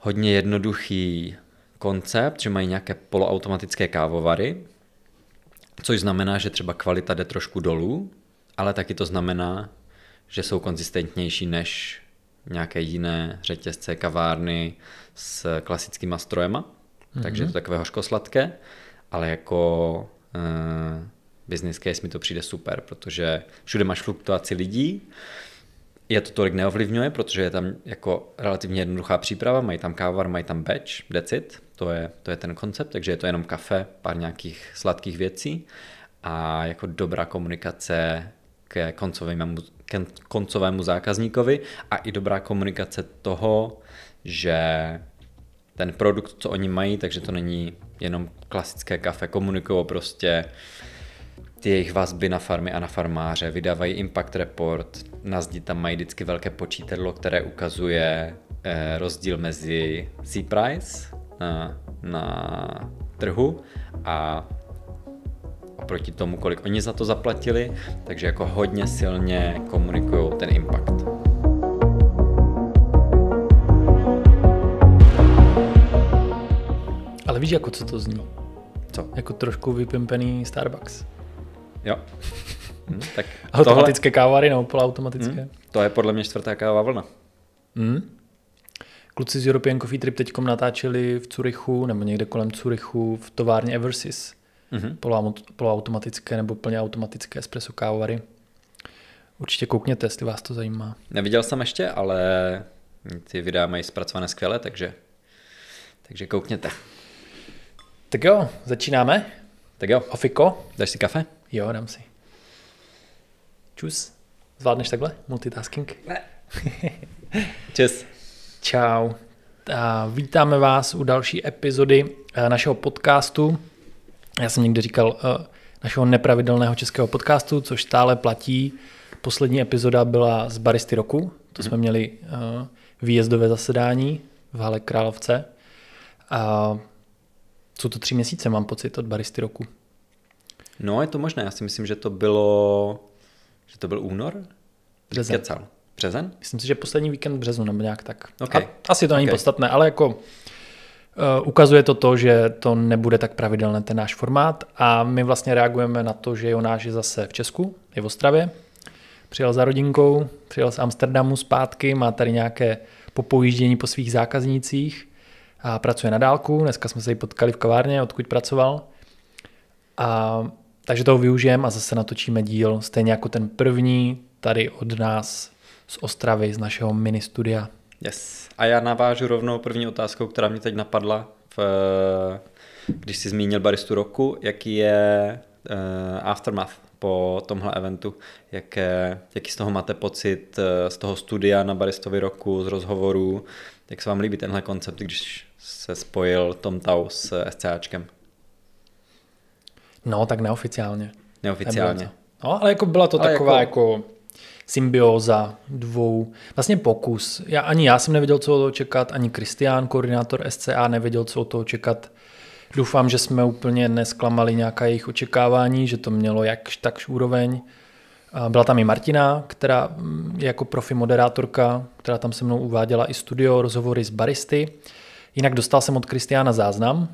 hodně jednoduchý koncept, že mají nějaké poloautomatické kávovary, což znamená, že třeba kvalita jde trošku dolů, ale taky to znamená, že jsou konzistentnější než nějaké jiné řetězce, kavárny s klasickýma strojema. Mm-hmm. Takže to mhm. takové hořkosladké, ale jako uh, business case mi to přijde super, protože všude máš fluktuaci lidí, je to tolik neovlivňuje, protože je tam jako relativně jednoduchá příprava, mají tam kávar, mají tam batch, decit, to je, to je ten koncept, takže je to jenom kafe, pár nějakých sladkých věcí a jako dobrá komunikace ke koncovému, ke koncovému zákazníkovi a i dobrá komunikace toho, že ten produkt, co oni mají, takže to není jenom klasické kafe, komunikují prostě uh, ty jejich vazby na farmy a na farmáře, vydávají Impact Report, na zdi tam mají vždycky velké počítadlo, které ukazuje eh, rozdíl mezi sea price na, na trhu a oproti tomu, kolik oni za to zaplatili, takže jako hodně silně komunikují ten impact. Ale víš, jako co to zní? Co? Jako trošku vypimpený Starbucks. Jo. Hmm, tak automatické tohle... kávary, nebo automatické. Hmm, to je podle mě čtvrtá kávová vlna. Hmm. Kluci z European Coffee Trip teďkom natáčeli v Curychu, nebo někde kolem Curychu, v továrně Eversys. Mm-hmm. Poloautomatické nebo plně automatické espresso kávary. Určitě koukněte, jestli vás to zajímá. Neviděl jsem ještě, ale ty videa mají zpracované skvěle, takže, takže koukněte. Tak jo, začínáme. Tak jo. Ofiko. Dáš si kafe? Jo, dám si. Čus. Zvládneš takhle? Multitasking? Ne. Čes. Čau. A vítáme vás u další epizody eh, našeho podcastu. Já jsem někdy říkal eh, našeho nepravidelného českého podcastu, což stále platí. Poslední epizoda byla z Baristy roku. To mhm. jsme měli eh, výjezdové zasedání v Hale Královce. A jsou to tři měsíce, mám pocit, od Baristy roku. No, je to možné. Já si myslím, že to bylo, že to byl únor? Březen. Kecal. Březen? Myslím si, že poslední víkend březnu nebo nějak tak. Okay. A, asi to není okay. podstatné, ale jako uh, ukazuje to to, že to nebude tak pravidelné ten náš formát a my vlastně reagujeme na to, že Jonáš je zase v Česku, je v Ostravě, přijel za rodinkou, přijel z Amsterdamu zpátky, má tady nějaké popojíždění po svých zákaznících a pracuje na dálku. Dneska jsme se ji potkali v kavárně, odkud pracoval. A takže toho využijeme a zase natočíme díl, stejně jako ten první, tady od nás z Ostravy, z našeho mini studia. Yes. A já navážu rovnou první otázkou, která mě teď napadla, v, když jsi zmínil baristu roku, jaký je uh, aftermath po tomhle eventu, jak, eh, jaký z toho máte pocit, eh, z toho studia na baristovi roku, z rozhovorů, jak se vám líbí tenhle koncept, když se spojil Tom Tau s SCAčkem? No, tak neoficiálně. Neoficiálně. No, ale jako byla to ale taková jako... jako symbioza dvou, vlastně pokus. Já, ani já jsem nevěděl, co od toho čekat, ani Kristián, koordinátor SCA, nevěděl, co od toho čekat. Doufám, že jsme úplně nesklamali nějaká jejich očekávání, že to mělo jakž takž úroveň. Byla tam i Martina, která je mm, jako profi moderátorka, která tam se mnou uváděla i studio, rozhovory s baristy. Jinak dostal jsem od Kristiána záznam,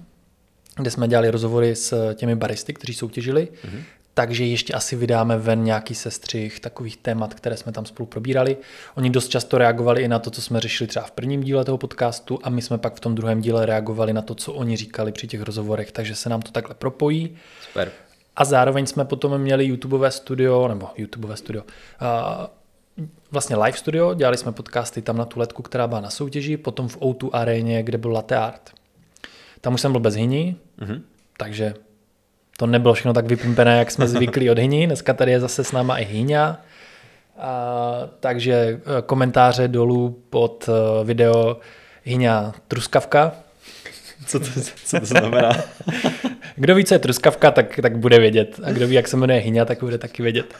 kde jsme dělali rozhovory s těmi baristy, kteří soutěžili, mm-hmm. takže ještě asi vydáme ven nějaký sestřih takových témat, které jsme tam spolu probírali. Oni dost často reagovali i na to, co jsme řešili třeba v prvním díle toho podcastu a my jsme pak v tom druhém díle reagovali na to, co oni říkali při těch rozhovorech, takže se nám to takhle propojí. Super. A zároveň jsme potom měli YouTubeové studio, nebo YouTubeové studio, uh, vlastně live studio, dělali jsme podcasty tam na tu letku, která byla na soutěži, potom v O2 aréně, kde byl latte art. Tam už jsem byl bez hyní, mm-hmm. takže to nebylo všechno tak vypimpené, jak jsme zvyklí od hyní. Dneska tady je zase s náma i hyňa. A, takže e, komentáře dolů pod e, video hyňa truskavka. Co to, co to znamená? kdo ví, co je truskavka, tak, tak bude vědět. A kdo ví, jak se jmenuje hyňa, tak bude taky vědět.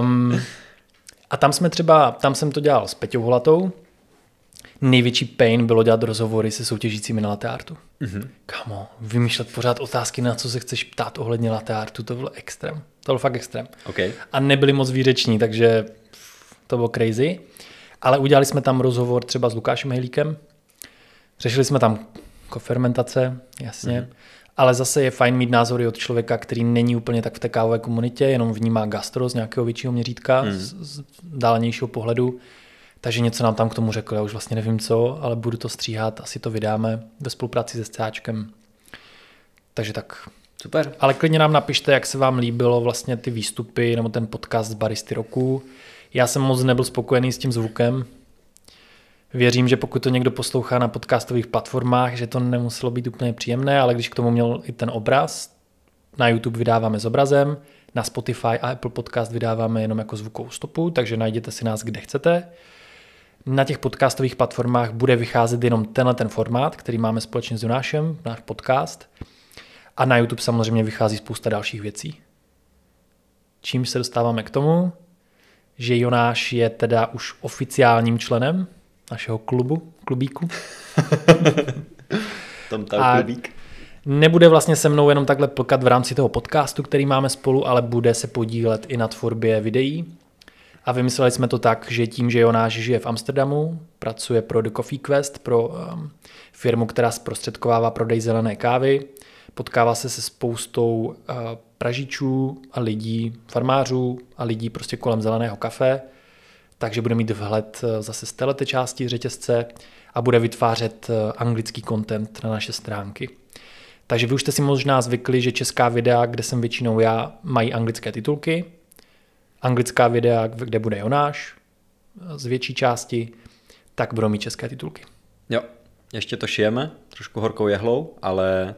Um, a tam jsme třeba, tam jsem to dělal s Peťou Holatou, největší pain bylo dělat rozhovory se soutěžícími na latte artu. Mm-hmm. Kamo, vymýšlet pořád otázky, na co se chceš ptát ohledně latte artu, to bylo extrém. To bylo fakt extrém. Okay. A nebyli moc výřeční, takže to bylo crazy. Ale udělali jsme tam rozhovor třeba s Lukášem Hejlíkem. Řešili jsme tam kofermentace, jasně. Mm-hmm. Ale zase je fajn mít názory od člověka, který není úplně tak v té kávové komunitě, jenom vnímá gastro z nějakého většího měřítka, Mm-hmm. z, z dálnějšího pohledu takže něco nám tam k tomu řekl, já už vlastně nevím co, ale budu to stříhat, asi to vydáme ve spolupráci se SCAčkem. Takže tak. Super. Ale klidně nám napište, jak se vám líbilo vlastně ty výstupy nebo ten podcast z Baristy roku. Já jsem moc nebyl spokojený s tím zvukem. Věřím, že pokud to někdo poslouchá na podcastových platformách, že to nemuselo být úplně příjemné, ale když k tomu měl i ten obraz, na YouTube vydáváme s obrazem, na Spotify a Apple Podcast vydáváme jenom jako zvukovou stopu, takže najděte si nás, kde chcete na těch podcastových platformách bude vycházet jenom tenhle ten formát, který máme společně s Jonášem, náš podcast. A na YouTube samozřejmě vychází spousta dalších věcí. Čím se dostáváme k tomu, že Jonáš je teda už oficiálním členem našeho klubu, klubíku. Tam ta klubík. Nebude vlastně se mnou jenom takhle plkat v rámci toho podcastu, který máme spolu, ale bude se podílet i na tvorbě videí, a vymysleli jsme to tak, že tím, že Jonáš žije v Amsterdamu, pracuje pro The Coffee Quest, pro um, firmu, která zprostředkovává prodej zelené kávy, potkává se se spoustou uh, pražičů a lidí, farmářů a lidí prostě kolem zeleného kafe, takže bude mít vhled uh, zase z této části řetězce a bude vytvářet uh, anglický content na naše stránky. Takže vy už jste si možná zvykli, že česká videa, kde jsem většinou já, mají anglické titulky, anglická videa, kde bude Jonáš eh, z větší části, tak budou mít české titulky. Jo, ještě to šijeme trošku horkou jehlou, ale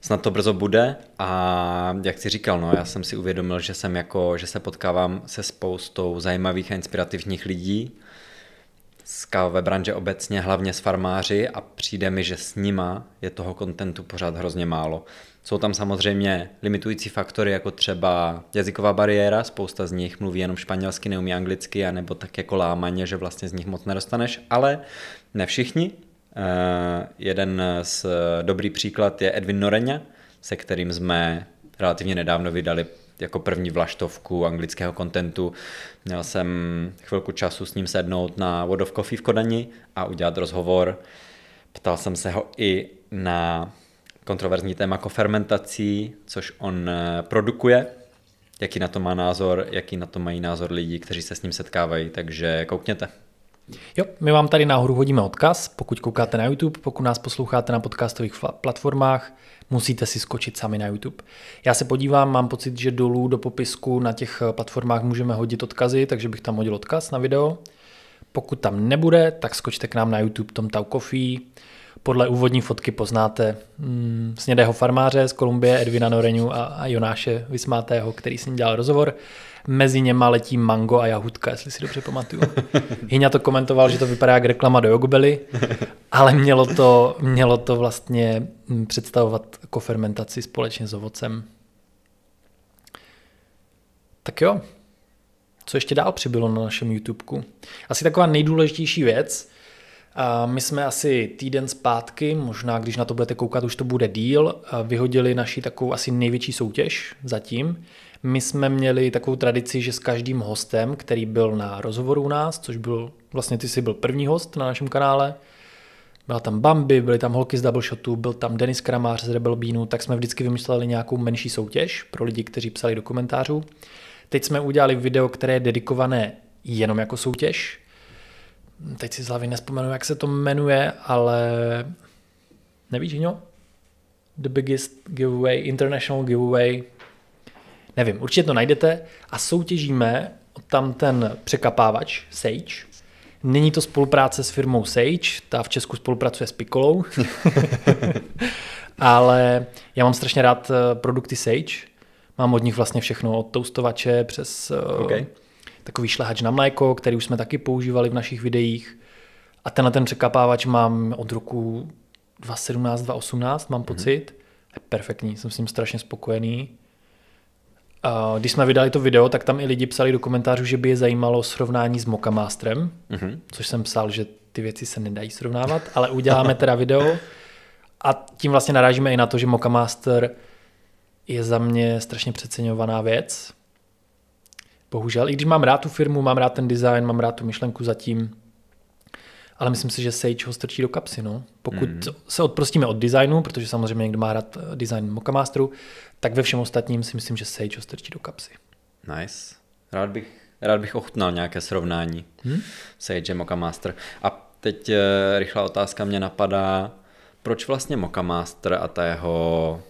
snad to brzo bude a jak jsi říkal, no, já jsem si uvědomil, že jsem jako, že se potkávám se spoustou zajímavých a inspirativních lidí z kávové branže obecně, hlavně s farmáři a přijde mi, že s nima je toho kontentu pořád hrozně málo. Jsou tam samozřejmě limitující faktory, jako třeba jazyková bariéra, spousta z nich mluví jenom španělsky, neumí anglicky, anebo tak jako lámaně, že vlastně z nich moc nedostaneš, ale ne všichni. Uh, jeden z eh, dobrý příklad je Edwin Noreňa, se kterým jsme relativně nedávno vydali jako první vlaštovku anglického kontentu. Měl jsem chvilku času s ním sednout na World of Coffee v Kodani a udělat rozhovor. Ptal jsem se ho i na kontroverzní téma kofermentací, jako což on eh, produkuje, jaký na to má názor, jaký na to mají názor lidi, kteří se s ním setkávají, takže koukněte. Jo, my vám tady nahoru hodíme odkaz, pokud koukáte na YouTube, pokud nás posloucháte na podcastových platformách, musíte si skočit sami na YouTube. Já se podívám, mám pocit, že dolů do popisku na těch eh, platformách můžeme hodit odkazy, takže bych tam hodil odkaz na video. Pokud tam nebude, tak skočte k nám na YouTube Tom Tau Coffee, podle úvodní fotky poznáte mm, snědého farmáře z Kolumbie Edvina Noreňu a, a Jonáše Vysmátého, který s ním dělal rozhovor. Mezi něma letí mango a jahutka, jestli si dobře pamatuju. Hyňa to komentoval, že to vypadá jak reklama do jogobely, ale mělo to, mělo to vlastně mm, představovat kofermentaci společně s ovocem. Tak jo, co ještě dál přibylo na našem YouTubeku? Asi taková nejdůležitější věc, my jsme asi týden zpátky, možná když na to budete koukat, už to bude díl, vyhodili naši takovou asi největší soutěž zatím. My jsme měli takovou tradici, že s každým hostem, který byl na rozhovoru u nás, což byl, vlastně ty jsi byl první host na našem kanále, byla tam Bambi, byly tam holky z Double Shotu, byl tam Denis Kramář z Rebel Beanu, tak jsme vždycky vymysleli nějakou menší soutěž pro lidi, kteří psali do komentářů. Teď jsme udělali video, které je dedikované jenom jako soutěž, teď si z hlavy nespomenu, jak se to jmenuje, ale nevíš, jo? The Biggest Giveaway, International Giveaway, nevím, určitě to najdete a soutěžíme tam ten překapávač Sage. Není to spolupráce s firmou Sage, ta v Česku spolupracuje s Pikolou, ale já mám strašně rád eh, produkty Sage, mám od nich vlastně všechno, od toustovače přes eh, okay takový šlehač na mléko, který už jsme taky používali v našich videích. A tenhle ten překapávač mám od roku 2017, 2018, mám mhm. pocit. Mm-hmm. Je perfektní, jsem s ním strašně spokojený. A když jsme vydali to video, tak tam i lidi psali do komentářů, že by je zajímalo srovnání s Mokamastrem, mm-hmm. což jsem psal, že ty věci se nedají srovnávat, ale uděláme teda video. A tím vlastně narážíme i na to, že Mokamaster je za mě strašně přeceňovaná věc, Bohužel, i když mám rád tu firmu, mám rád ten design, mám rád tu myšlenku zatím, ale myslím si, že Sage ho strčí do kapsy. No. Pokud mm. se odprostíme od designu, protože samozřejmě někdo má rád eh, design Mocha Masteru, tak ve všem ostatním si myslím, že Sage ho strčí do kapsy. Nice. Rád bych, rád bych ochutnal nějaké srovnání hmm? Sage a Mocha Master. A teď eh, rychlá otázka mě napadá, proč vlastně Mocha Master a ta jeho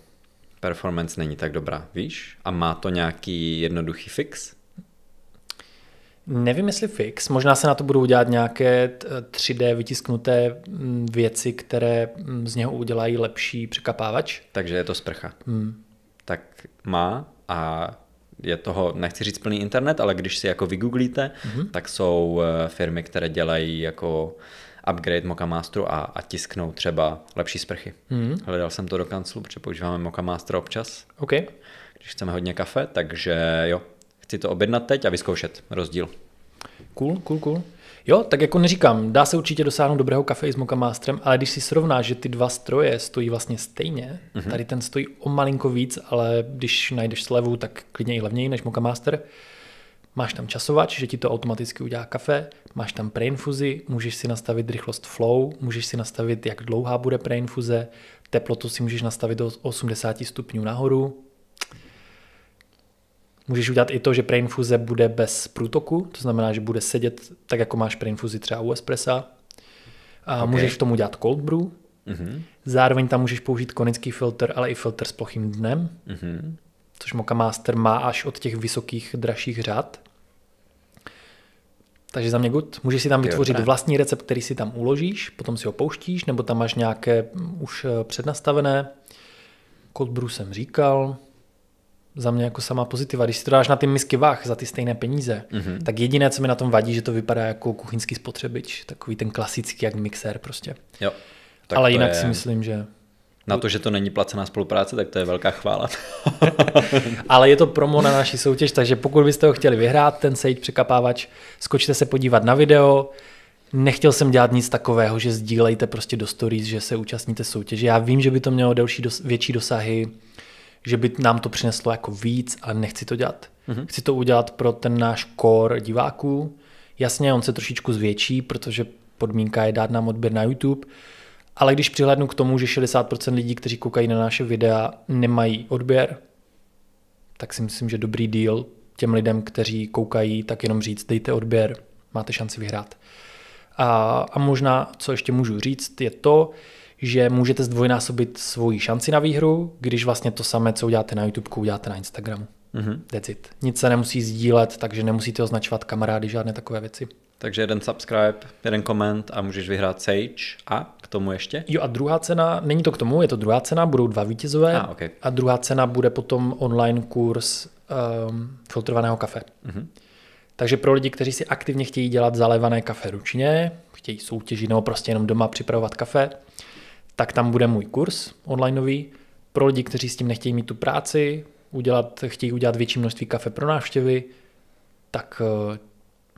performance není tak dobrá, víš? A má to nějaký jednoduchý fix? Nevím, jestli fix. Možná se na to budou dělat nějaké 3D eh, vytisknuté mm, věci, které mm, z něho udělají lepší překapávač. Takže je to sprcha. Hmm. Tak má a je toho, nechci říct plný internet, ale když si jako vygooglíte, hmm. tak jsou eh, firmy, které dělají jako upgrade Moka Masteru a, a tisknou třeba lepší sprchy. Hmm. Hledal jsem to do kanclu, protože používáme Moka Master občas. OK. Když chceme hodně kafe, takže jo, chci to objednat teď a vyzkoušet rozdíl. Cool, cool, cool. Jo, tak jako neříkám, dá se určitě dosáhnout dobrého kafe s Moka Masterem, ale když si srovnáš, že ty dva stroje stojí vlastně stejně, mm-hmm. tady ten stojí o malinko víc, ale když najdeš slevu, tak klidně i levněji než Moka Master. Máš tam časovač, že ti to automaticky udělá kafe, máš tam preinfuzi, můžeš si nastavit rychlost flow, můžeš si nastavit, jak dlouhá bude preinfuze, teplotu si můžeš nastavit do 80 stupňů nahoru, Můžeš udělat i to, že preinfuze bude bez průtoku, to znamená, že bude sedět tak, jako máš preinfuzi třeba u espressa. A okay. můžeš tom udělat cold brew. Mm-hmm. Zároveň tam můžeš použít konický filtr, ale i filtr s plochým dnem, mm-hmm. což Moka Master má až od těch vysokých, dražších řad. Takže za mě good. Můžeš si tam vytvořit jo, vlastní recept, který si tam uložíš, potom si ho pouštíš, nebo tam máš nějaké mm, už eh, přednastavené. Cold brew jsem říkal za mě jako sama pozitiva. Když si to dáš na ty misky vah za ty stejné peníze, mm-hmm. tak jediné, co mi na tom vadí, že to vypadá jako kuchyňský spotřebič, takový ten klasický jak mixér prostě. Jo. Tak Ale jinak je... si myslím, že... Na to, že to není placená spolupráce, tak to je velká chvála. Ale je to promo na naší soutěž, takže pokud byste ho chtěli vyhrát, ten sejt překapávač, skočte se podívat na video, Nechtěl jsem dělat nic takového, že sdílejte prostě do stories, že se účastníte soutěže. Já vím, že by to mělo delší dos- větší dosahy, že by nám to přineslo jako víc, ale nechci to dělat. Mm-hmm. Chci to udělat pro ten náš core diváků. Jasně, on se trošičku zvětší, protože podmínka je dát nám odběr na YouTube, ale když přihlednu k tomu, že 60% lidí, kteří koukají na naše videa, nemají odběr, tak si myslím, že dobrý deal těm lidem, kteří koukají, tak jenom říct, dejte odběr, máte šanci vyhrát. A, a možná, co ještě můžu říct, je to, že můžete zdvojnásobit svoji šanci na výhru, když vlastně to samé, co uděláte na YouTube, uděláte na Instagramu. Mm-hmm. That's it. Nic se nemusí sdílet, takže nemusíte označovat kamarády, žádné takové věci. Takže jeden subscribe, jeden koment a můžeš vyhrát Sage a k tomu ještě? Jo a druhá cena, není to k tomu, je to druhá cena, budou dva vítězové a, ah, okay. a druhá cena bude potom online kurz um, filtrovaného kafe. Mm-hmm. Takže pro lidi, kteří si aktivně chtějí dělat zalévané kafe ručně, chtějí soutěžit nebo prostě jenom doma připravovat kafe, tak tam bude můj kurz onlineový pro lidi, kteří s tím nechtějí mít tu práci, udělat, chtějí udělat větší množství kafe pro návštěvy, tak eh,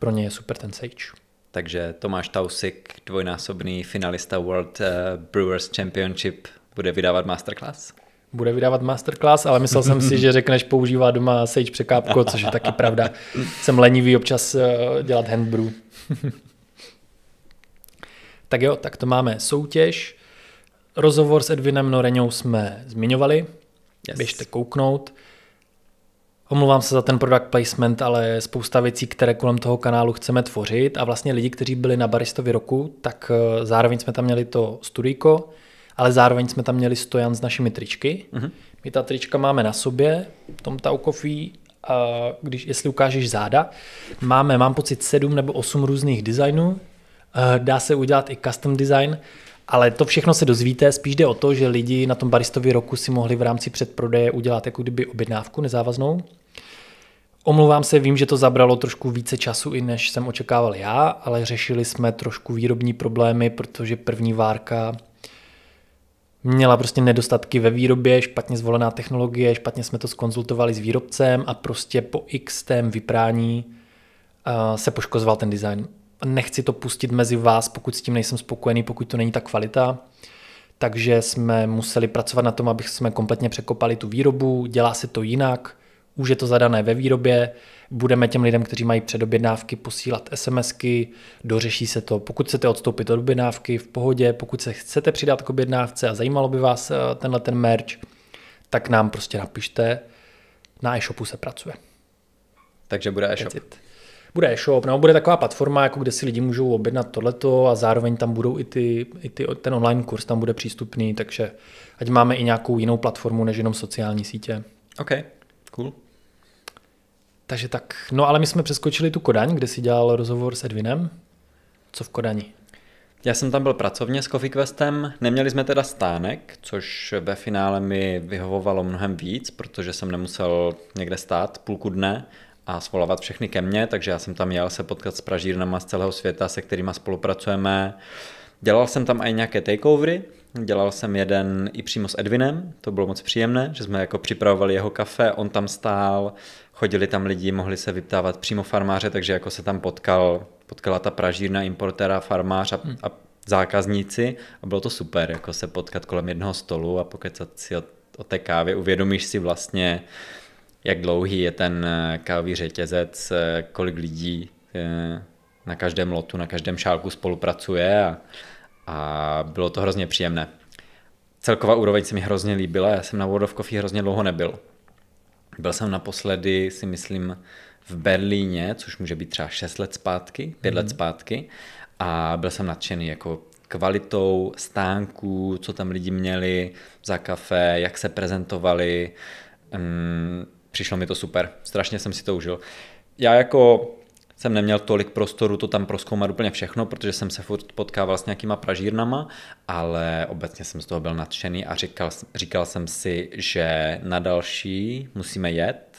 pro ně je super ten Sage. Takže Tomáš Tausik, dvojnásobný finalista World eh, Brewers Championship, bude vydávat masterclass? Bude vydávat masterclass, ale myslel jsem si, že řekneš používá doma Sage překápko, což je taky pravda. Jsem lenivý občas eh, dělat handbrew. tak jo, tak to máme soutěž. Rozhovor s Edvinem Noreňou jsme zmiňovali, yes. běžte kouknout. Omlouvám se za ten product placement, ale spousta věcí, které kolem toho kanálu chceme tvořit a vlastně lidi, kteří byli na Baristovi roku, tak eh, zároveň jsme tam měli to studijko, ale zároveň jsme tam měli stojan s našimi tričky. Mm-hmm. My ta trička máme na sobě, Tom Tau Coffee, a když, jestli ukážeš záda, máme, mám pocit, sedm nebo osm různých designů, eh, dá se udělat i custom design, ale to všechno se dozvíte, spíš jde o to, že lidi na tom baristovi roku si mohli v rámci předprodeje udělat jako kdyby objednávku nezávaznou. Omlouvám se, vím, že to zabralo trošku více času, i než jsem očekával já, ale řešili jsme trošku výrobní problémy, protože první várka měla prostě nedostatky ve výrobě, špatně zvolená technologie, špatně jsme to skonzultovali s výrobcem a prostě po x tém vyprání eh, se poškozoval ten design nechci to pustit mezi vás, pokud s tím nejsem spokojený, pokud to není ta kvalita. Takže jsme museli pracovat na tom, abych jsme kompletně překopali tu výrobu, dělá se to jinak, už je to zadané ve výrobě, budeme těm lidem, kteří mají předobjednávky, posílat SMSky, dořeší se to. Pokud chcete odstoupit od objednávky, v pohodě, pokud se chcete přidat k objednávce a zajímalo by vás eh, tenhle ten merch, tak nám prostě napište, na e-shopu se pracuje. Takže bude e-shop bude e-shop, nebo bude taková platforma, jako kde si lidi můžou objednat tohleto a zároveň tam budou i, ty, i ty, ten online kurz tam bude přístupný, takže ať máme i nějakou jinou platformu než jenom sociální sítě. OK, cool. Takže tak, no ale my jsme přeskočili tu Kodaň, kde si dělal rozhovor s Edvinem. Co v Kodani? Já jsem tam byl pracovně s Coffee Questem, neměli jsme teda stánek, což ve finále mi vyhovovalo mnohem víc, protože jsem nemusel někde stát půlku dne a svolávat všechny ke mně, takže já jsem tam jel se potkat s pražírnama z celého světa, se kterými spolupracujeme. Dělal jsem tam i nějaké takeovery, dělal jsem jeden i přímo s Edvinem, to bylo moc příjemné, že jsme jako připravovali jeho kafe, on tam stál, chodili tam lidi, mohli se vyptávat přímo farmáře, takže jako se tam potkal, potkala ta pražírna, importéra, farmář a, hmm. a zákazníci a bylo to super, jako se potkat kolem jednoho stolu a pokud si o, o té kávě, uvědomíš si vlastně, jak dlouhý je ten eh, kávový řetězec, eh, kolik lidí eh, na každém lotu, na každém šálku spolupracuje a, a bylo to hrozně příjemné. Celková úroveň se mi hrozně líbila, já jsem na World of Coffee hrozně dlouho nebyl. Byl jsem naposledy, si myslím, v Berlíně, což může být třeba 6 let zpátky, 5 mm. let mhm. zpátky a byl jsem nadšený jako kvalitou stánků, co tam lidi měli za kafe, jak se prezentovali, mm, přišlo mi to super, strašně jsem si to užil. Já jako jsem neměl tolik prostoru to tam proskoumat úplně všechno, protože jsem se furt potkával s nějakýma pražírnama, ale obecně jsem z toho byl nadšený a říkal, říkal jsem si, že na další musíme jet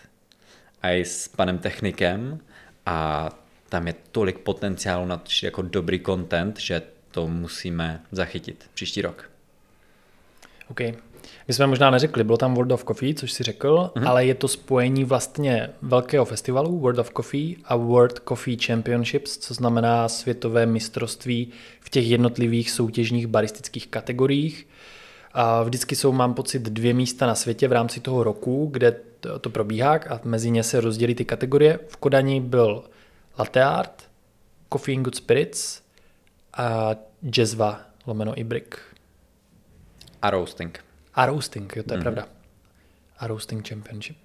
a i s panem technikem a tam je tolik potenciálu na jako dobrý content, že to musíme zachytit příští rok. OK, my jsme možná neřekli, bylo tam World of Coffee, což si řekl, mm-hmm. ale je to spojení vlastně velkého festivalu World of Coffee a World Coffee Championships, co znamená světové mistrovství v těch jednotlivých soutěžních baristických kategoriích. A vždycky jsou, mám pocit, dvě místa na světě v rámci toho roku, kde to probíhá a mezi ně se rozdělí ty kategorie. V Kodani byl Latte Art, Coffee and Good Spirits a Jezva lomeno Ibrik. A roasting. A roasting, jo, to je mm. pravda. A roasting championship.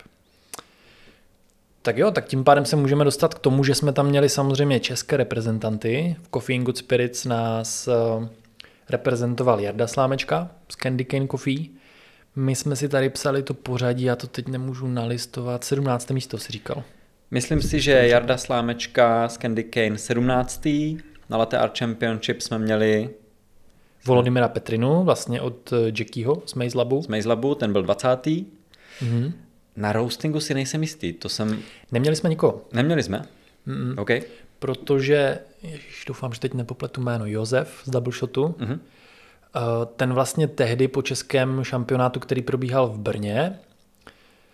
Tak jo, tak tím pádem se můžeme dostat k tomu, že jsme tam měli samozřejmě české reprezentanty. V Coffee and Good Spirits nás eh, reprezentoval Jarda Slámečka z Candy Cane Coffee. My jsme si tady psali to pořadí, já to teď nemůžu nalistovat. 17. místo si říkal. Myslím si, že Jarda Slámečka z Candy Cane 17. Na Latte Art Championship jsme měli Volodymyra Petrinu, vlastně od eh, Jackieho z Maze Labu. Z Maze Labu, ten byl 20. Mm-hmm. Na roastingu si nejsem jistý, to jsem... Neměli jsme nikoho. Neměli jsme? Mm-mm. OK. Protože, ježiš, doufám, že teď nepopletu jméno, Josef z Double Shotu, mm-hmm. ten vlastně tehdy po českém šampionátu, který probíhal v Brně,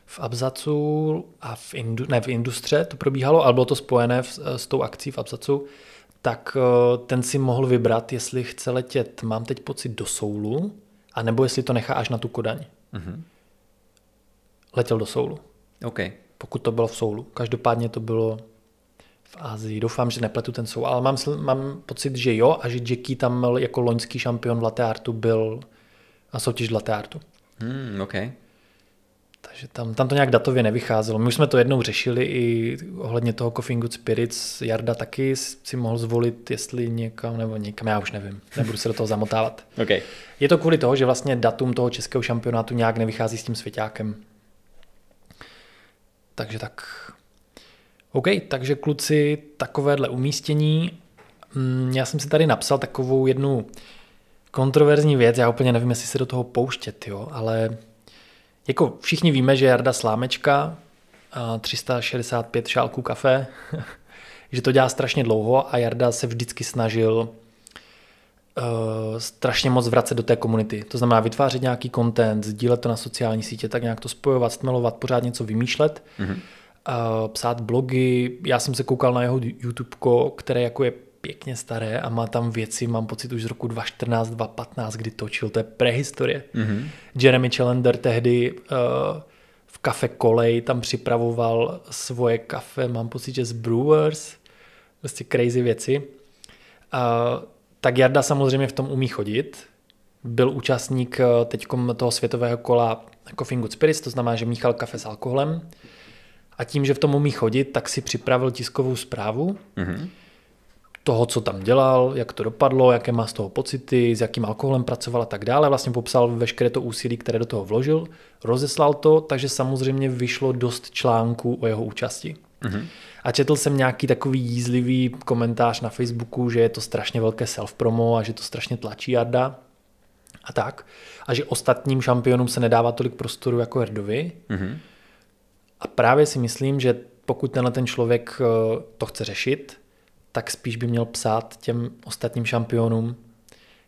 v Abzacu a v, Indu, ne, v Industře to probíhalo, ale bylo to spojené v, s tou akcí v Abzacu, tak eh, ten si mohl vybrat, jestli chce letět, mám teď pocit, do Soulu, anebo jestli to nechá až na tu Kodaň. Mm-hmm. Letěl do Soulu. OK. Pokud to bylo v Soulu. Každopádně to bylo v Ázii. Doufám, že nepletu ten Soul, ale mám, mám pocit, že jo a že Jackie tam jako loňský šampion v latte byl a soutěž v latte Mm, okay. Takže tam, tam to nějak datově nevycházelo. My už jsme to jednou řešili i ohledně toho Coffee Good Spirits. Jarda taky si mohl zvolit, jestli někam nebo někam, já už nevím, nebudu se do toho zamotávat. okay. Je to kvůli toho, že vlastně datum toho českého šampionátu nějak nevychází s tím světákem. Takže tak. OK, takže kluci, takovéhle umístění. Mm, já jsem si tady napsal takovou jednu kontroverzní věc, já úplně nevím, jestli se do toho pouštět, jo, ale jako všichni víme, že Jarda Slámečka, 365 šálků kafe, že to dělá strašně dlouho a Jarda se vždycky snažil uh, strašně moc vracet do té komunity. To znamená vytvářet nějaký content, sdílet to na sociální sítě, tak nějak to spojovat, stmelovat, pořád něco vymýšlet, mm-hmm. uh, psát blogy. Já jsem se koukal na jeho YouTube, které jako je pěkně staré a má tam věci, mám pocit, už z roku 2014, 2015, kdy točil, to je prehistorie. Mm-hmm. Jeremy Challenger tehdy uh, v kafe Kolej tam připravoval svoje kafe, mám pocit, že z Brewers, prostě crazy věci. Uh, tak Jarda samozřejmě v tom umí chodit, byl účastník eh, teď toho světového kola Coffee Good Spirits, to znamená, že míchal kafe s alkoholem. A tím, že v tom umí chodit, tak si připravil tiskovou zprávu, mm-hmm toho, co tam dělal, jak to dopadlo, jaké má z toho pocity, s jakým alkoholem pracoval a tak dále. Vlastně popsal veškeré to úsilí, které do toho vložil, rozeslal to, takže samozřejmě vyšlo dost článků o jeho účasti. Mm-hmm. A četl jsem nějaký takový jízlivý komentář na Facebooku, že je to strašně velké self-promo a že to strašně tlačí Arda a tak. A že ostatním šampionům se nedává tolik prostoru jako Herdovi. Mm-hmm. A právě si myslím, že pokud tenhle ten člověk eh, to chce řešit, tak spíš by měl psát těm ostatním šampionům,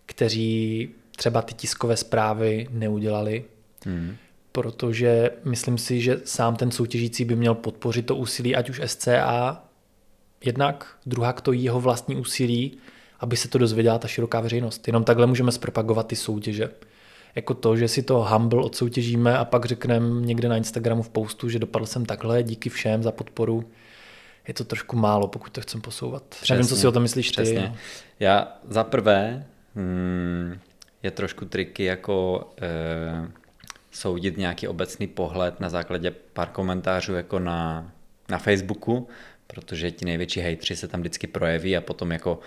kteří třeba ty tiskové zprávy neudělali, hmm. protože myslím si, že sám ten soutěžící by měl podpořit to úsilí, ať už SCA, jednak, druhá k to jeho vlastní úsilí, aby se to dozvěděla ta široká veřejnost. Jenom takhle můžeme zpropagovat ty soutěže. Jako to, že si to humble odsoutěžíme a pak řekneme někde na Instagramu v postu, že dopadl jsem takhle, díky všem za podporu je to trošku málo, pokud to chcem posouvat. Přesně, Nevím, co si o tom myslíš přesně. ty. Přesně. Já za prvé hmm, je trošku triky jako eh, soudit nějaký obecný pohled na základě pár komentářů jako na, na Facebooku, protože ti největší hejtři se tam vždycky projeví a potom jako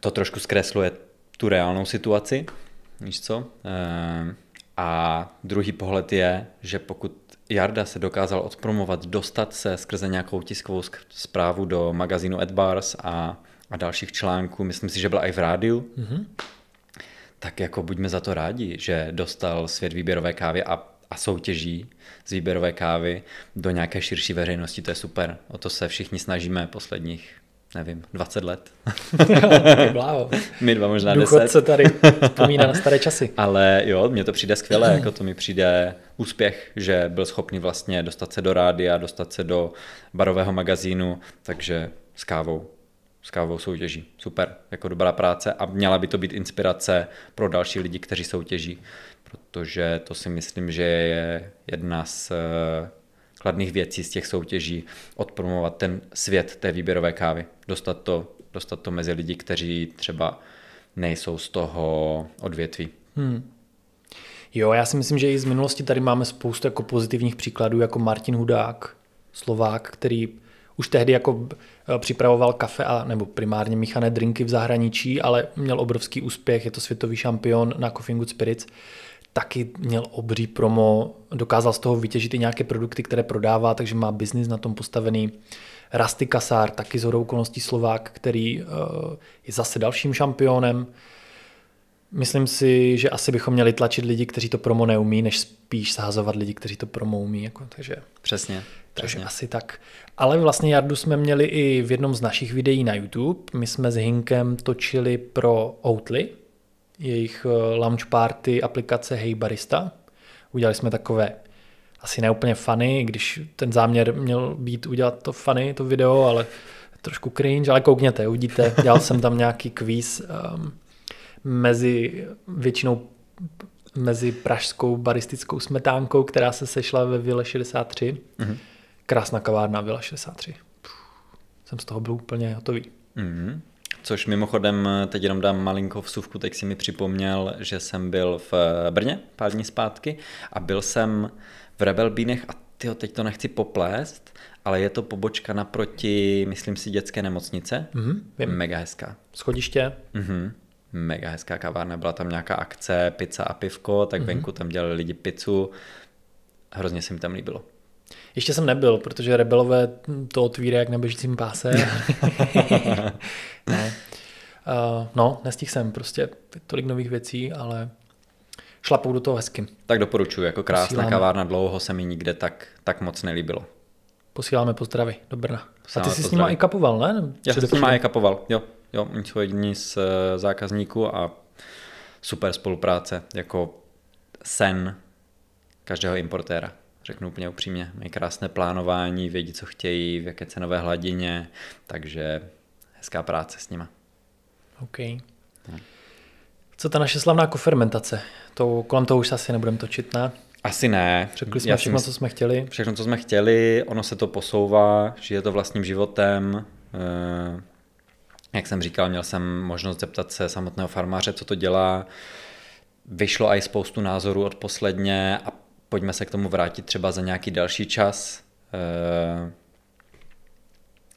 to trošku zkresluje tu reálnou situaci, víš co? Eh, a druhý pohled je, že pokud Jarda se dokázal odpromovat, dostat se skrze nějakou tiskovou zprávu do magazínu Adbars a, a dalších článků, myslím si, že byla i v rádiu, mm-hmm. tak jako buďme za to rádi, že dostal svět výběrové kávy a, a soutěží z výběrové kávy do nějaké širší veřejnosti, to je super. O to se všichni snažíme posledních nevím, 20 let. Bláho. My dva možná Důchodce 10. se tady vzpomíná na staré časy. Ale jo, mně to přijde skvěle, mhm. jako to mi přijde úspěch, že byl schopný vlastně dostat se do rádia, dostat se do barového magazínu, takže s kávou s kávou soutěží. Super, jako dobrá práce a měla by to být inspirace pro další lidi, kteří soutěží, protože to si myslím, že je jedna z eh, kladných věcí z těch soutěží, odpromovat ten svět té výběrové kávy, dostat to, dostat to mezi lidi, kteří třeba nejsou z toho odvětví. Hmm. Jo, já si myslím, že i z minulosti tady máme spoustu jako pozitivních příkladů, jako Martin Hudák, Slovák, který už tehdy jako eh, připravoval kafe a nebo primárně míchané drinky v zahraničí, ale měl obrovský úspěch, je to světový šampion na Coffee Good Spirits taky měl obří promo, dokázal z toho vytěžit i nějaké produkty, které prodává, takže má biznis na tom postavený. Rasty Kasár, taky z hodou okolností Slovák, který eh, je zase dalším šampionem. Myslím si, že asi bychom měli tlačit lidi, kteří to promo neumí, než spíš sahazovat lidi, kteří to promo umí. Jako, takže, přesně, takže přesně. asi tak. Ale vlastně Jardu jsme měli i v jednom z našich videí na YouTube. My jsme s Hinkem točili pro Outly, jejich eh, launch party aplikace Hey Barista. Udělali jsme takové asi neúplně funny, když ten záměr měl být udělat to funny, to video, ale trošku cringe, ale koukněte, uvidíte. Dělal jsem tam nějaký quiz um, ehm, mezi většinou mezi pražskou baristickou smetánkou, která se sešla ve Vile 63. Mm-hmm. Krásná kavárna Vila 63. Puh, jsem z toho byl úplně hotový. Mm-hmm což mimochodem teď jenom dám malinkou vsuvku, teď si mi připomněl, že jsem byl v eh, Brně pár dní zpátky a byl jsem v Rebel a tyjo, teď to nechci poplést, ale je to pobočka naproti, myslím si, dětské nemocnice. Mm-hmm, vím. Mega hezká. Schodiště. Mm-hmm. Mega hezká kavárna, byla tam nějaká akce, pizza a pivko, tak mm-hmm. venku tam dělali lidi pizzu. Hrozně se mi tam líbilo. Ještě jsem nebyl, protože rebelové to otvírá jak na běžícím páse. ne. Uh, no, nestihl jsem prostě tolik nových věcí, ale šlapou do toho hezky. Tak doporučuji, jako krásná Posíláme. kavárna, dlouho se mi nikde tak, tak moc nelíbilo. Posíláme pozdravy do Brna. Posíláme a ty jsi pozdravy. s nima i kapoval, ne? Já jsem s nima i kapoval, jo. Jo, oni jsou jedni z eh, zákazníků a super spolupráce, jako sen každého importéra řeknu úplně upřímně, mají krásné plánování, vědí, co chtějí, v jaké cenové hladině, takže hezká práce s nima. OK. No. Co ta naše slavná kofermentace? To, kolem toho už asi nebudeme točit, ne? Asi ne. Řekli jsme Já všechno, co jsme chtěli. Všechno, co jsme chtěli, ono se to posouvá, žije to vlastním životem. Eh, jak jsem říkal, měl jsem možnost zeptat se samotného farmáře, co to dělá. Vyšlo i spoustu názorů od posledně a pojďme se k tomu vrátit třeba za nějaký další čas. Eh,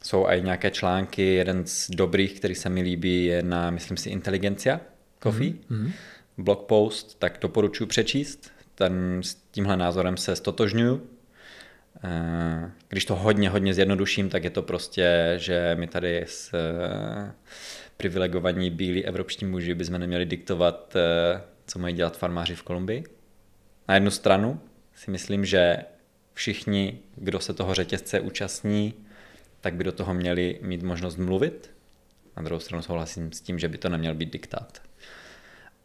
jsou i nějaké články, jeden z dobrých, který se mi líbí, je na, myslím si, Inteligencia Coffee, mm-hmm. blog post, tak doporučuji přečíst. Ten, s tímhle názorem se stotožňuju. Eh, když to hodně, hodně zjednoduším, tak je to prostě, že my tady s eh, privilegovaní bílí evropští muži bychom neměli diktovat, co mají dělat farmáři v Kolumbii na jednu stranu si myslím, že všichni, kdo se toho řetězce účastní, tak by do toho měli mít možnost mluvit. Na druhou stranu souhlasím s tím, že by to neměl být diktát.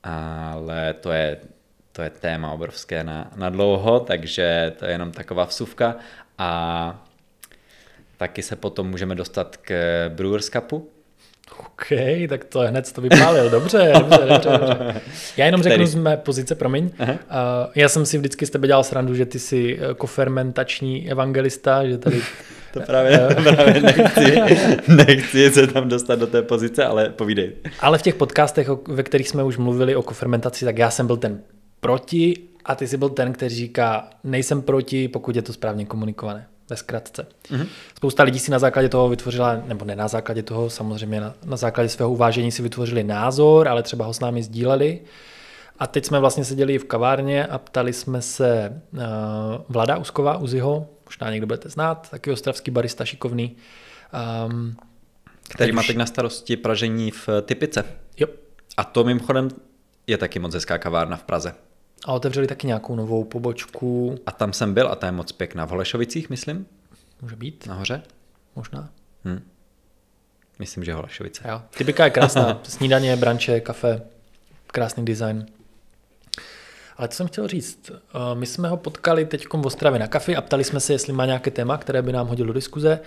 Ale to je, to je téma obrovské na, na dlouho, takže to je jenom taková vsuvka. A taky se potom můžeme dostat k Brewers Cupu, OK, tak to hned to vypálil. Dobře, dobře, dobře, dobře. Já jenom Který? řeknu z mé pozice, promiň. Uh, já jsem si vždycky s tebe dělal srandu, že ty jsi eh, kofermentační evangelista, že tady... to právě, to eh, právě nechci, nechci se tam dostat do té pozice, ale povídej. Ale v těch podcastech, ve kterých jsme už mluvili o kofermentaci, tak já jsem byl ten proti a ty jsi byl ten, který říká, nejsem proti, pokud je to správně komunikované ve zkratce. Mm-hmm. Spousta lidí si na základě toho vytvořila, nebo ne na základě toho, samozřejmě na, na základě svého uvážení si vytvořili názor, ale třeba ho s námi sdíleli. A teď jsme vlastně seděli v kavárně a ptali jsme se uh, Vlada Usková, Uziho, možná někdo budete znát, taky ostravský barista šikovný. Um, který má teď na starosti pražení v Typice. Jo. A to mimochodem je taky moc hezká kavárna v Praze. A otevřeli taky nějakou novou pobočku. A tam jsem byl a ta je moc pěkná. V Holešovicích, myslím? Může být. Nahoře? Možná. Hm. Myslím, že Holešovice. Jo. Typika je krásná. Snídaně, branče, kafe, krásný design. Ale co jsem chtěl říct, eh, my jsme ho potkali teď v Ostravě na kafi a ptali jsme se, jestli má nějaké téma, které by nám hodilo do diskuze.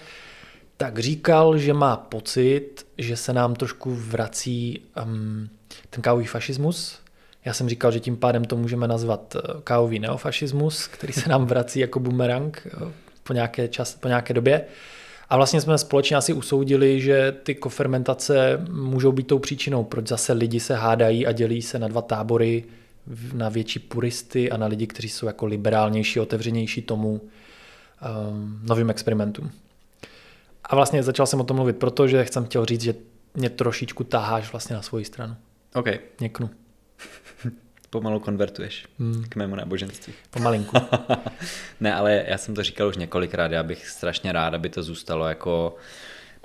Tak říkal, že má pocit, že se nám trošku vrací um, ten kávový fašismus, já jsem říkal, že tím pádem to můžeme nazvat eh, kávový neofašismus, který se nám vrací jako bumerang eh, po nějaké, čas, po nějaké době. A vlastně jsme společně asi usoudili, že ty kofermentace můžou být tou příčinou, proč zase lidi se hádají a dělí se na dva tábory, na větší puristy a na lidi, kteří jsou jako liberálnější, otevřenější tomu um, novým experimentům. A vlastně začal jsem o tom mluvit, protože jsem chtěl říct, že mě trošičku taháš vlastně na svoji stranu. OK. Děknu pomalu konvertuješ hmm. k mému náboženství. Pomalinku. ne, ale já jsem to říkal už několikrát, já bych strašně rád, aby to zůstalo jako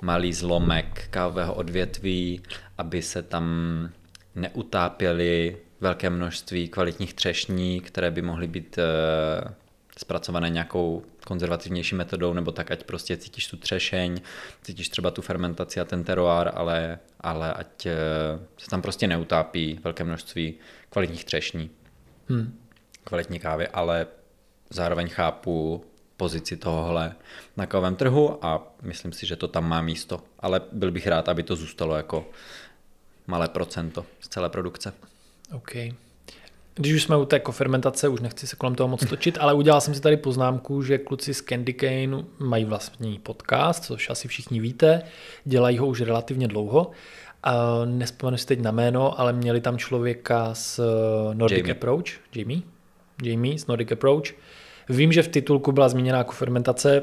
malý zlomek kávového odvětví, aby se tam neutápěly velké množství kvalitních třešní, které by mohly být e, zpracované nějakou konzervativnější metodou, nebo tak, ať prostě cítíš tu třešeň, cítíš třeba tu fermentaci a ten teroár, ale, ale ať e, se tam prostě neutápí velké množství kvalitních třešní, hmm. kvalitní kávy, ale zároveň chápu pozici tohohle na kávovém trhu a myslím si, že to tam má místo. Ale byl bych rád, aby to zůstalo jako malé procento z celé produkce. OK. Když už jsme u té kofermentace, už nechci se kolem toho moc točit, ale udělal jsem si tady poznámku, že kluci z Candy Cane mají vlastní podcast, což asi všichni víte, dělají ho už relativně dlouho. A nespomenu si teď na jméno, ale měli tam člověka z Nordic Jamie. Approach, Jamie, Jamie z Nordic Approach. Vím, že v titulku byla zmíněna jako fermentace,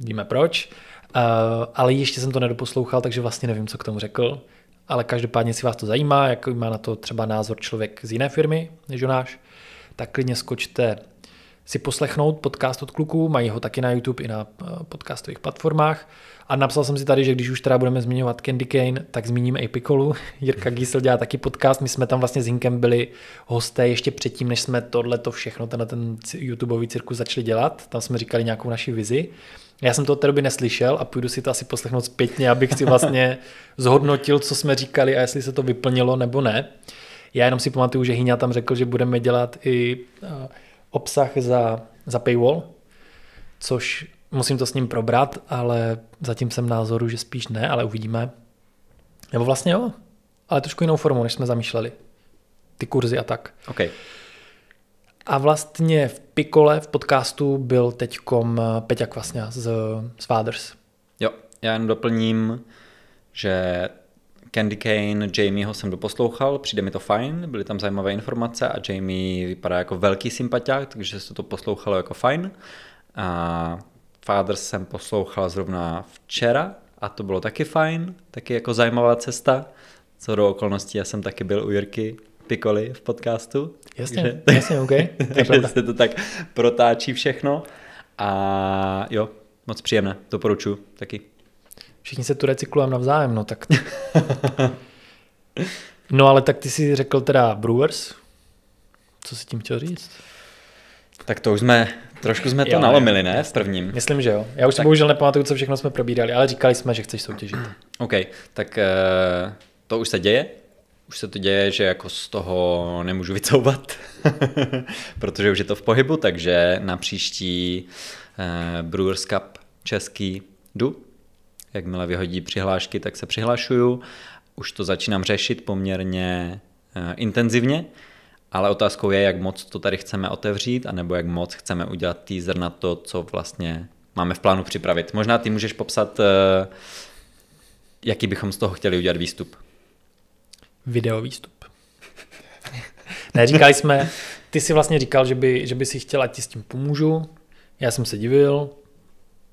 víme proč, ale ještě jsem to nedoposlouchal, takže vlastně nevím, co k tomu řekl. Ale každopádně, si vás to zajímá, jak má na to třeba názor člověk z jiné firmy než Jonáš, tak klidně skočte si poslechnout podcast od kluků, mají ho taky na YouTube i na eh, podcastových platformách. A napsal jsem si tady, že když už teda budeme zmiňovat Candy Kane, tak zmíníme i Pikolu. Jirka Gísel dělá taky podcast, my jsme tam vlastně s Hinkem byli hosté ještě předtím, než jsme tohle to všechno, tenhle ten YouTubeový cirkus začali dělat. Tam jsme říkali nějakou naši vizi. Já jsem to od té doby neslyšel a půjdu si to asi poslechnout zpětně, abych si vlastně zhodnotil, co jsme říkali a jestli se to vyplnilo nebo ne. Já jenom si pamatuju, že Hýňa tam řekl, že budeme dělat i eh, obsah za, za paywall, což musím to s ním probrat, ale zatím jsem názoru, že spíš ne, ale uvidíme. Nebo vlastně jo, ale trošku jinou formou, než jsme zamýšleli. Ty kurzy a tak. Okay. A vlastně v Pikole v podcastu byl teďkom eh, Peťa Kvasňa z, z Fathers. Jo, já jen doplním, že Candy Kane, Jamieho jsem doposlouchal, přijde mi to fajn, byly tam zajímavé informace a Jamie vypadá jako velký sympatiák, takže se to poslouchalo jako fajn. A Father jsem poslouchal zrovna včera a to bylo taky fajn, taky jako zajímavá cesta. Co do okolností, já jsem taky byl u Jirky Pikoli v podcastu. Jasně, takže, jasně, OK. takže se to tak protáčí všechno. A jo, moc příjemné, doporučuji taky všichni se tu recyklujeme navzájem, no tak... no ale tak ty si řekl teda Brewers, co si tím chtěl říct? Tak to už jsme, trošku jsme to jo, nalomili, ne? V prvním. Myslím, že jo. Já už tak. si bohužel nepamatuju, co všechno jsme probírali, ale říkali jsme, že chceš soutěžit. OK, tak eh, to už se děje. Už se to děje, že jako z toho nemůžu vycouvat, protože už je to v pohybu, takže na příští eh, Brewers Cup český jdu Jakmile vyhodí přihlášky, tak se přihlašuju. Už to začínám řešit poměrně eh, intenzivně, ale otázkou je, jak moc to tady chceme otevřít, anebo jak moc chceme udělat teaser na to, co vlastně máme v plánu připravit. Možná ty můžeš popsat, eh, jaký bychom z toho chtěli udělat výstup. Video výstup. ne, říkali jsme, ty si vlastně říkal, že by, že by si chtěla, ti s tím pomůžu. Já jsem se divil,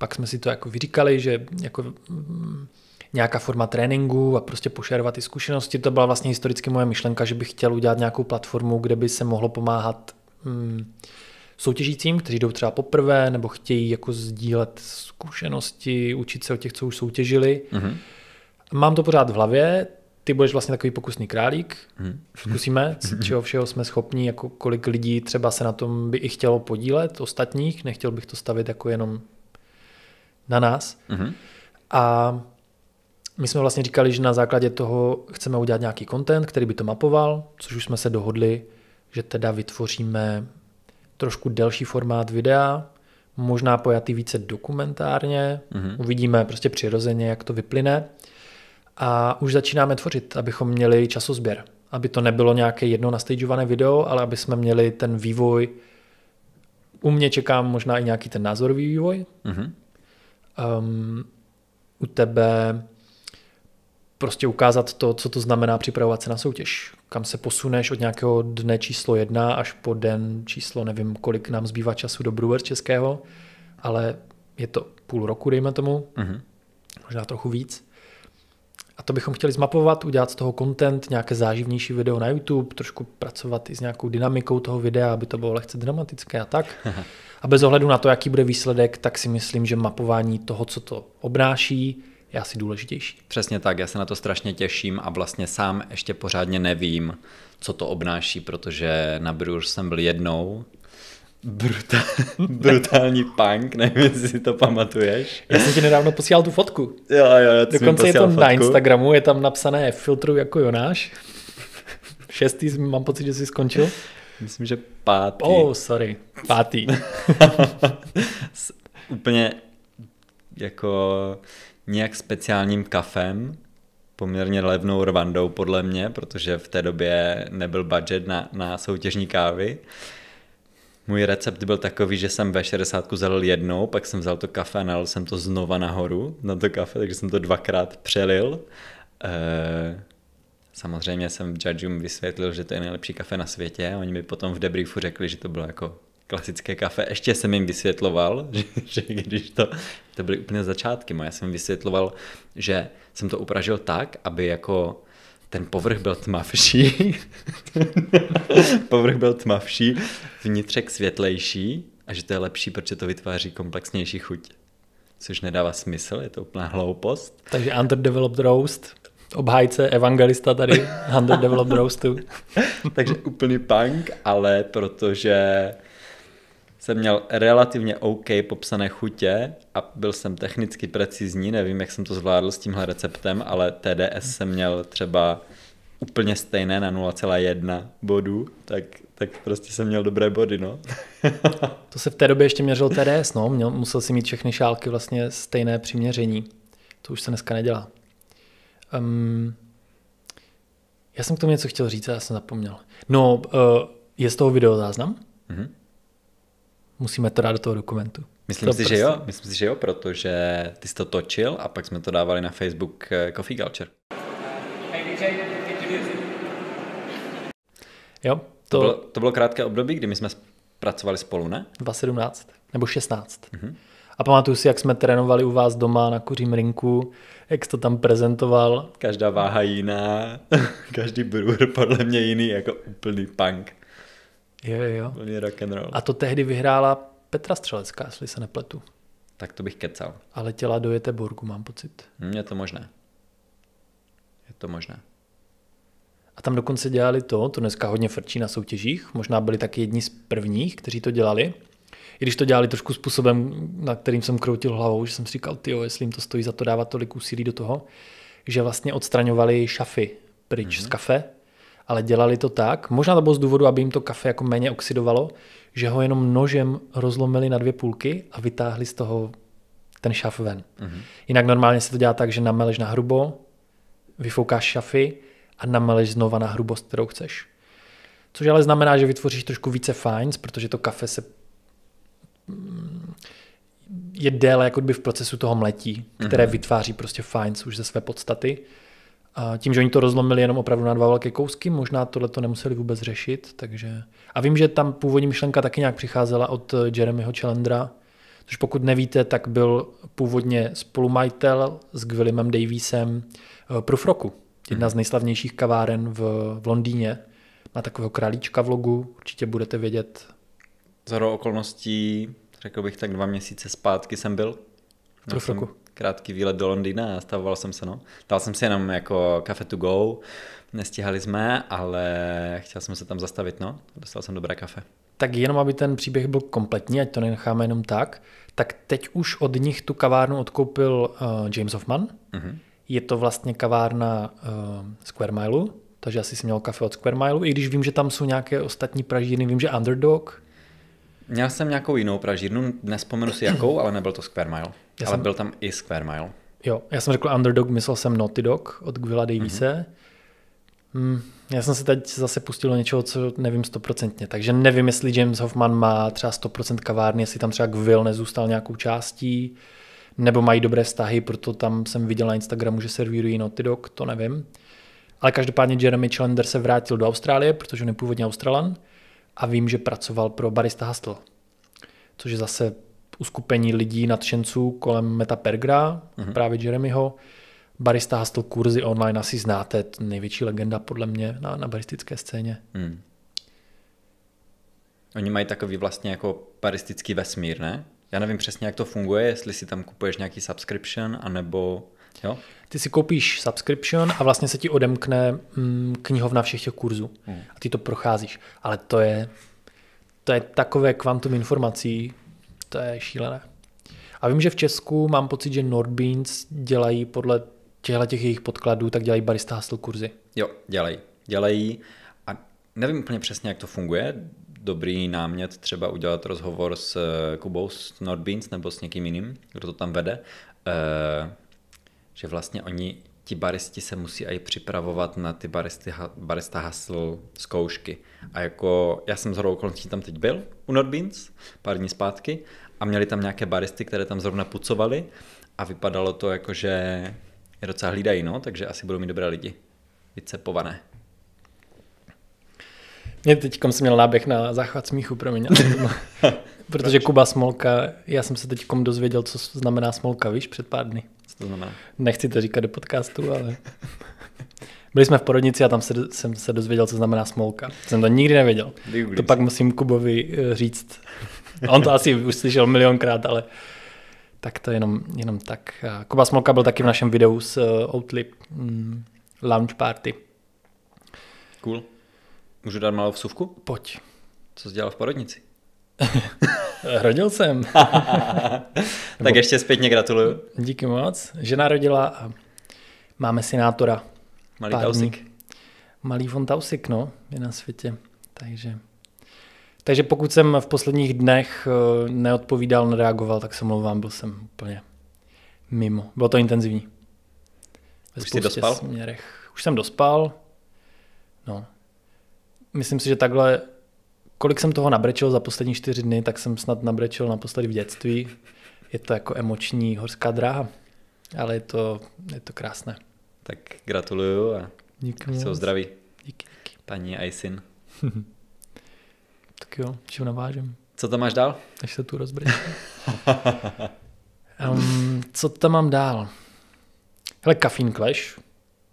pak jsme si to jako vyříkali, že jako mm, nějaká forma tréninku a prostě pošerovat ty zkušenosti. To byla vlastně historicky moje myšlenka, že bych chtěl udělat nějakou platformu, kde by se mohlo pomáhat hmm, soutěžícím, kteří jdou třeba poprvé nebo chtějí jako sdílet zkušenosti, učit se o těch, co už soutěžili. Mm-hmm. Mám to pořád v hlavě, ty budeš vlastně takový pokusný králík, mm-hmm. zkusíme, z čeho všeho jsme schopni, jako kolik lidí třeba se na tom by i chtělo podílet, ostatních, nechtěl bych to stavit jako jenom na nás. Mm-hmm. A my jsme vlastně říkali, že na základě toho chceme udělat nějaký content, který by to mapoval, což už jsme se dohodli, že teda vytvoříme trošku delší formát videa, možná pojatý více dokumentárně, mm-hmm. uvidíme prostě přirozeně, jak to vyplyne. A už začínáme tvořit, abychom měli časozběr. Aby to nebylo nějaké jedno nastageované video, ale aby jsme měli ten vývoj. U mě čekám možná i nějaký ten názorový vývoj, mm-hmm um, u tebe prostě ukázat to, co to znamená připravovat se na soutěž. Kam se posuneš od nějakého dne číslo jedna až po den číslo, nevím, kolik nám zbývá času do Brewers českého, ale je to půl roku, dejme tomu, mm-hmm. možná trochu víc. A to bychom chtěli zmapovat, udělat z toho content, nějaké záživnější video na YouTube, trošku pracovat i s nějakou dynamikou toho videa, aby to bylo lehce dramatické a tak. A bez ohledu na to, jaký bude výsledek, tak si myslím, že mapování toho, co to obnáší, je asi důležitější. Přesně tak, já se na to strašně těším a vlastně sám ještě pořádně nevím, co to obnáší, protože na Brur jsem byl jednou, Brutál, brutální punk, nevím, jestli si to pamatuješ. Já jsem ti nedávno posílal tu fotku. Jo, jo, já Dokonce je to fotku. na Instagramu, je tam napsané filtru jako Jonáš. Šestý, mám pocit, že jsi skončil. Myslím, že pátý. Oh, sorry, pátý. úplně jako nějak speciálním kafem, poměrně levnou rwandou podle mě, protože v té době nebyl budget na, na soutěžní kávy. Můj recept byl takový, že jsem ve 60 zalil jednou, pak jsem vzal to kafe a nalil jsem to znova nahoru na to kafe, takže jsem to dvakrát přelil. E, samozřejmě jsem judgeům vysvětlil, že to je nejlepší kafe na světě. Oni mi potom v debriefu řekli, že to bylo jako klasické kafe. Ještě jsem jim vysvětloval, že, že když to, to byly úplně začátky moje, jsem jim vysvětloval, že jsem to upražil tak, aby jako ten povrch byl tmavší, povrch byl tmavší, vnitřek světlejší a že to je lepší, protože to vytváří komplexnější chuť. Což nedává smysl, je to úplná hloupost. Takže underdeveloped roast, obhájce, evangelista tady, underdeveloped roastu. Takže úplný punk, ale protože jsem měl relativně OK popsané chutě a byl jsem technicky precizní, nevím, jak jsem to zvládl s tímhle receptem, ale TDS jsem měl třeba úplně stejné na 0,1 bodu, tak, tak prostě jsem měl dobré body, no. to se v té době ještě měřil TDS, no, měl, musel si mít všechny šálky vlastně stejné přiměření. To už se dneska nedělá. Um, já jsem k tomu něco chtěl říct, já jsem zapomněl. No, uh, je z toho videozáznam? Mm-hmm musíme to dát do toho dokumentu. Myslím to si, prostě. že jo, myslím si, že jo, protože ty jsi to točil a pak jsme to dávali na Facebook eh, Coffee Culture. Jo, to... To, bylo, to bylo krátké období, kdy my jsme pracovali spolu, ne? 2017 nebo 16. Mm-hmm. A pamatuju si, jak jsme trénovali u vás doma na kuřím rinku, jak jsi to tam prezentoval. Každá váha jiná, každý brůr podle mě jiný, jako úplný punk. Jo, jo. Plně rock and roll. A to tehdy vyhrála Petra Střelecká, jestli se nepletu. Tak to bych kecal. A letěla do Jeteborgu, mám pocit. Hm, je to možné. Je to možné. A tam dokonce dělali to, to dneska hodně frčí na soutěžích, možná byli taky jedni z prvních, kteří to dělali. I když to dělali trošku způsobem, na kterým jsem kroutil hlavou, že jsem si říkal, tyjo, jestli jim to stojí za to dávat tolik úsilí do toho, že vlastně odstraňovali šafy pryč mm-hmm. z mhm. kafe ale dělali to tak, možná to bylo z důvodu, aby jim to kafe jako méně oxidovalo, že ho jenom nožem rozlomili na dvě půlky a vytáhli z toho ten šaf ven. Mm-hmm. Jinak normálně se to dělá tak, že nameleš na hrubo, vyfoukáš šafy a nameleš znova na hrubost, kterou chceš. Což ale znamená, že vytvoříš trošku více fines, protože to kafe se mm, je déle jako by v procesu toho mletí, které mm-hmm. vytváří prostě fines už ze své podstaty. A tím, že oni to rozlomili jenom opravdu na dva velké kousky, možná tohle to nemuseli vůbec řešit. Takže... A vím, že tam původní myšlenka taky nějak přicházela od eh, Jeremyho Chalendra, což pokud nevíte, tak byl původně spolumajitel s Gwilliamem Daviesem eh, Prufroku, jedna z hmm. nejslavnějších kaváren v, v Londýně. Má takového králíčka v logu, určitě budete vědět. Za okolností, řekl bych tak dva měsíce zpátky jsem byl. Prufroku. Roku krátký výlet do Londýna a stavoval jsem se, no. Dal jsem si jenom jako kafe to go, nestihali jsme, ale chtěl jsem se tam zastavit, no. Dostal jsem dobré kafe. Tak jenom, aby ten příběh byl kompletní, ať to nenecháme jenom tak, tak teď už od nich tu kavárnu odkoupil uh, James Hoffman. Mm-hmm. Je to vlastně kavárna uh, Square Mileu, takže asi si měl kafe od Square Mileu, i když vím, že tam jsou nějaké ostatní pražírny, vím, že Underdog. Měl jsem nějakou jinou pražírnu, nespomenu si jakou, ale nebyl to Square Mile. Já Ale jsem... byl tam i Square Mile. Jo, já jsem řekl Underdog, myslel jsem Naughty Dog od Gvila Davise. Mm-hmm. Mm, já jsem se teď zase pustil do něčeho, co nevím stoprocentně, takže nevím, jestli James Hoffman má třeba 100% kavárny, jestli tam třeba Gvil nezůstal nějakou částí, nebo mají dobré vztahy, proto tam jsem viděl na Instagramu, že servírují Naughty Dog, to nevím. Ale každopádně Jeremy Challenger se vrátil do Austrálie, protože on je původně Australan a vím, že pracoval pro Barista Hustle, což je zase uskupení lidí, nadšenců kolem Meta Pergra, mm-hmm. právě Jeremyho. Barista Hustle kurzy online asi znáte, největší legenda podle mě na, na baristické scéně. Mm. Oni mají takový vlastně jako baristický vesmír, ne? Já nevím přesně, jak to funguje, jestli si tam kupuješ nějaký subscription, anebo... Jo? Ty si koupíš subscription a vlastně se ti odemkne mm, knihovna všech těch kurzů. Mm. A ty to procházíš. Ale to je, to je takové kvantum informací, to je šílené. A vím, že v Česku mám pocit, že Nordbeans dělají podle těchto těch jejich podkladů, tak dělají barista hustle kurzy. Jo, dělají. Dělají a nevím úplně přesně, jak to funguje. Dobrý námět třeba udělat rozhovor s eh, Kubou z Nordbeans nebo s někým jiným, kdo to tam vede. Eh, že vlastně oni, ti baristi se musí i připravovat na ty baristy, barista hustle zkoušky. A jako já jsem z hodou tam teď byl u Nordbeans pár dní zpátky a měli tam nějaké baristy, které tam zrovna pucovali a vypadalo to jako, že je docela hlídají, no, takže asi budou mít dobré lidi. Vycepované. Mě teď jsem měl náběh na záchvat smíchu, pro mě, Protože Kuba Smolka, já jsem se teď dozvěděl, co znamená Smolka, víš, před pár dny. Co to znamená? Nechci to říkat do podcastu, ale... Byli jsme v porodnici a tam se, jsem se dozvěděl, co znamená smolka. Jsem to nikdy nevěděl. Vyuglím to pak musím Kubovi eh, říct. On to asi už slyšel milionkrát, ale tak to jenom, jenom tak. Kuba Smolka byl taky v našem videu s eh, Outlip mm, Lounge Party. Cool. Můžu dát malou vsuvku? Pojď. Co jsi dělal v porodnici? Rodil jsem. tak ještě zpětně gratuluju. Díky moc. Žena rodila a máme synátora. Malý Tausik. Malý von Tausik, no, je na světě. Takže takže pokud jsem v posledních dnech eh, neodpovídal, nereagoval, tak se mluvám, byl jsem úplně mimo. Bylo to intenzivní. Ve Už jsi dospal? Směrech. Už jsem dospal. No. Myslím si, že takhle, kolik jsem toho nabrečil za poslední čtyři dny, tak jsem snad nabrečil naposledy v dětství. Je to jako emoční horská dráha, ale je to, je to krásné. Tak gratuluju a Díky jsou zdraví. Díky. Paní Aysin. tak jo, čím navážem. Co tam máš dál? Až se tu rozbrý. um, co tam mám dál? Hele, Caffeine Clash.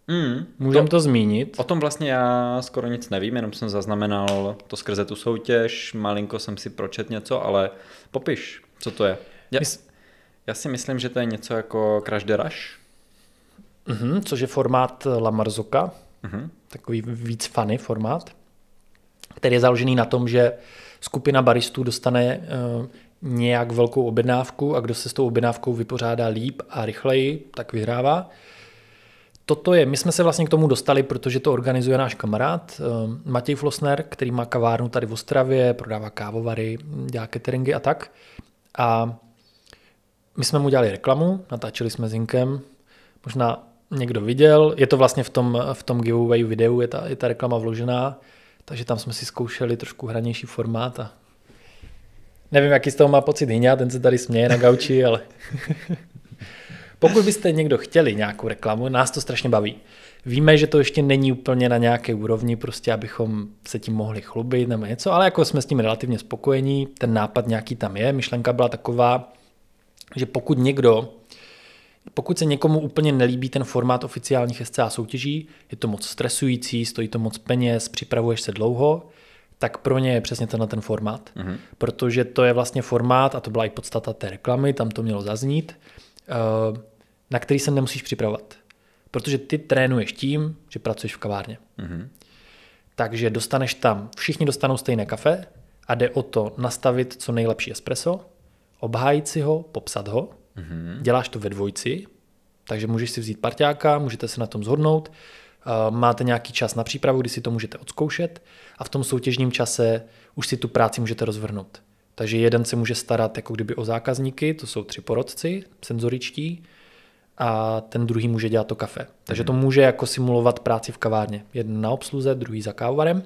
Mm, Můžeme to, to zmínit. O tom vlastně já skoro nic nevím, jenom jsem zaznamenal to skrze tu soutěž, malinko jsem si pročet něco, ale popiš, co to je. Já, Mys- já si myslím, že to je něco jako Crash the Rush. Mm-hmm, což je formát Lamarzoka, mm-hmm. takový víc funny formát který je založený na tom, že skupina baristů dostane eh, nějak velkou objednávku a kdo se s tou objednávkou vypořádá líp a rychleji, tak vyhrává. Toto je, my jsme se vlastně k tomu dostali, protože to organizuje náš kamarád eh, Matěj Flosner, který má kavárnu tady v Ostravě, prodává kávovary, dělá cateringy a tak. A my jsme mu dělali reklamu, natáčeli jsme s Inkem, možná někdo viděl, je to vlastně v tom, v tom giveaway videu, je ta, je ta reklama vložená, takže tam jsme si zkoušeli trošku hranější formát a nevím, jaký z toho má pocit Hyňa, ten se tady směje na gauči, ale pokud byste někdo chtěli nějakou reklamu, nás to strašně baví. Víme, že to ještě není úplně na nějaké úrovni, prostě abychom se tím mohli chlubit nebo něco, ale jako jsme s tím relativně spokojení, ten nápad nějaký tam je, myšlenka byla taková, že pokud někdo pokud se někomu úplně nelíbí ten formát oficiálních SCA soutěží, je to moc stresující, stojí to moc peněz, připravuješ se dlouho, tak pro ně je přesně tenhle ten formát. Mm-hmm. Protože to je vlastně formát, a to byla i podstata té reklamy, tam to mělo zaznít, eh, na který se nemusíš připravovat. Protože ty trénuješ tím, že pracuješ v kavárně. Mm-hmm. Takže dostaneš tam, všichni dostanou stejné kafe a jde o to nastavit co nejlepší espresso, obhájit si ho, popsat ho Mm-hmm. Děláš to ve dvojici, takže můžeš si vzít parťáka, můžete se na tom zhodnout, eh, máte nějaký čas na přípravu, kdy si to můžete odzkoušet a v tom soutěžním čase už si tu práci můžete rozvrhnout. Takže jeden se může starat jako kdyby o zákazníky, to jsou tři porodci senzoričtí, a ten druhý může dělat to kafe. Takže mhm. to může jako simulovat práci v kavárně. Jeden na obsluze, druhý za kávovarem.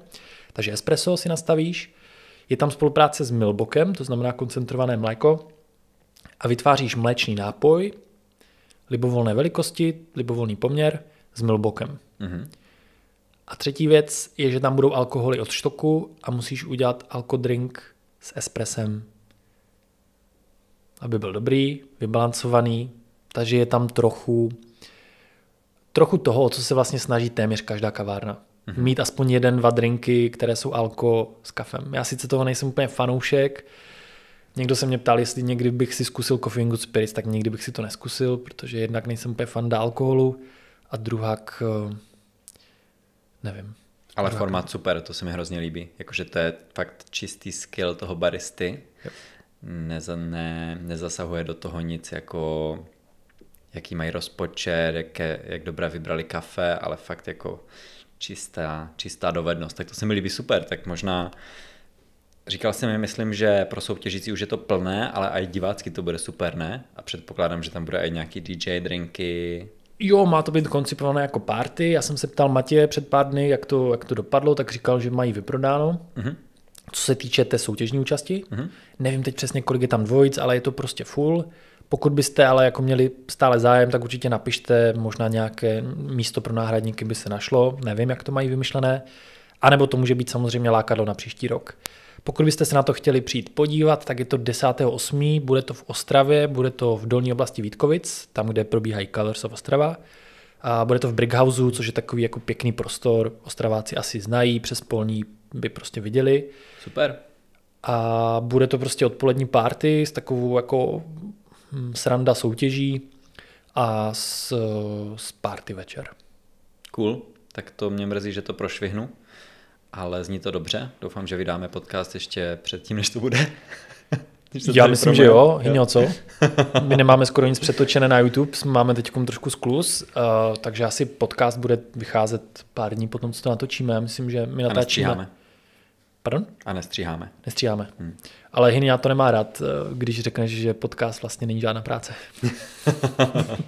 Takže espresso si nastavíš. Je tam spolupráce s Milbokem, to znamená koncentrované mléko a vytváříš mléčný nápoj libovolné velikosti, libovolný poměr s milbokem. Mm-hmm. A třetí věc je, že tam budou alkoholy od štoku a musíš udělat alkodrink s espresem, aby byl dobrý, vybalancovaný, takže je tam trochu trochu toho, o co se vlastně snaží téměř každá kavárna. Mm-hmm. Mít aspoň jeden, dva drinky, které jsou alko s kafem. Já sice toho nejsem úplně fanoušek, Někdo se mě ptal, jestli někdy bych si zkusil Coffee and Good Spirits, tak nikdy bych si to neskusil, protože jednak nejsem úplně fanda alkoholu a druhák, eh, nevím. Ale druhák. formát super, to se mi hrozně líbí. Jakože to je fakt čistý skill toho baristy. Yep. Neza, ne, nezasahuje do toho nic jako jaký mají rozpočet, jak, je, jak dobré vybrali kafe, ale fakt jako čistá, čistá dovednost. Tak to se mi líbí super, tak možná Říkal jsem mi, myslím, že pro soutěžící už je to plné, ale i divácky to bude super, ne? A předpokládám, že tam bude i nějaký DJ, drinky. Jo, má to být koncipované jako party. Já jsem se ptal Matěje před pár dny, jak to, jak to dopadlo, tak říkal, že mají vyprodáno. Mm-hmm. Co se týče té soutěžní účasti, mm-hmm. nevím teď přesně, kolik je tam dvojic, ale je to prostě full. Pokud byste ale jako měli stále zájem, tak určitě napište, možná nějaké místo pro náhradníky by se našlo, nevím, jak to mají vymyšlené. A nebo to může být samozřejmě lákadlo na příští rok. Pokud byste se na to chtěli přijít podívat, tak je to 10.8. Bude to v Ostravě, bude to v dolní oblasti Vítkovic, tam, kde probíhají Colors of Ostrava. A bude to v Brighausu, což je takový jako pěkný prostor, Ostraváci asi znají, přes polní by prostě viděli. Super. A bude to prostě odpolední party s takovou jako hm, sranda soutěží a s, s party večer. Cool, tak to mě mrzí, že to prošvihnu ale zní to dobře. Doufám, že vydáme podcast ještě předtím, než to bude. Já myslím, že jo, Hyňo, co? My nemáme skoro nic přetočené na YouTube, máme teď trošku sklus, uh, eh, takže asi podcast bude vycházet pár dní potom, co to natočíme. Myslím, že my natáčíme. A Pardon? A nestříháme. Nestříháme. Hmm. Ale já to nemá rád, eh, když řekneš, že podcast vlastně není žádná práce.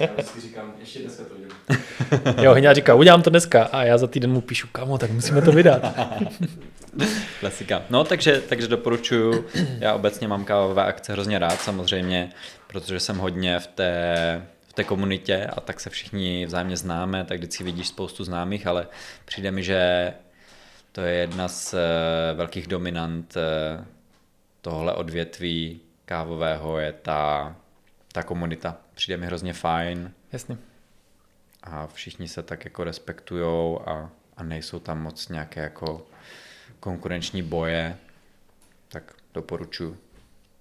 Já vždycky říkám, ještě dneska to udělám. Jo, Hňa říká, udělám to dneska a já za týden mu píšu, kamo, tak musíme to vydat. Klasika. No, takže, takže doporučuju, já obecně mám kávové akce hrozně rád samozřejmě, protože jsem hodně v té, v té komunitě a tak se všichni vzájemně známe, tak vždycky vidíš spoustu známých, ale přijde mi, že to je jedna z eh, velkých dominant eh, tohle odvětví kávového je ta, ta komunita přijde mi hrozně fajn. Jasně. A všichni se tak jako respektujou a, a nejsou tam moc nějaké jako konkurenční boje, tak doporučuji.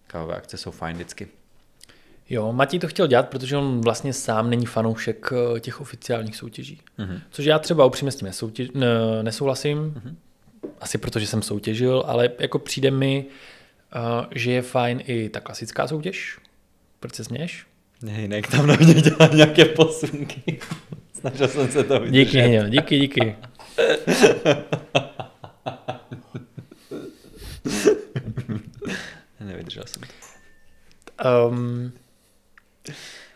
Kávové akce jsou fajn vždycky. Jo, Matěj to chtěl dělat, protože on vlastně sám není fanoušek eh, těch oficiálních soutěží. Mm-hmm. Což já třeba upřímně s tím nesoutěž, ne, nesouhlasím, mm-hmm. asi protože jsem soutěžil, ale jako přijde mi, eh, že je fajn i ta klasická soutěž, proč se směješ? Hejnek tam na mě dělá nějaké posunky. Snažil jsem se to vydržet. Díky, jo, díky, díky. Nevydržel jsem to. Um,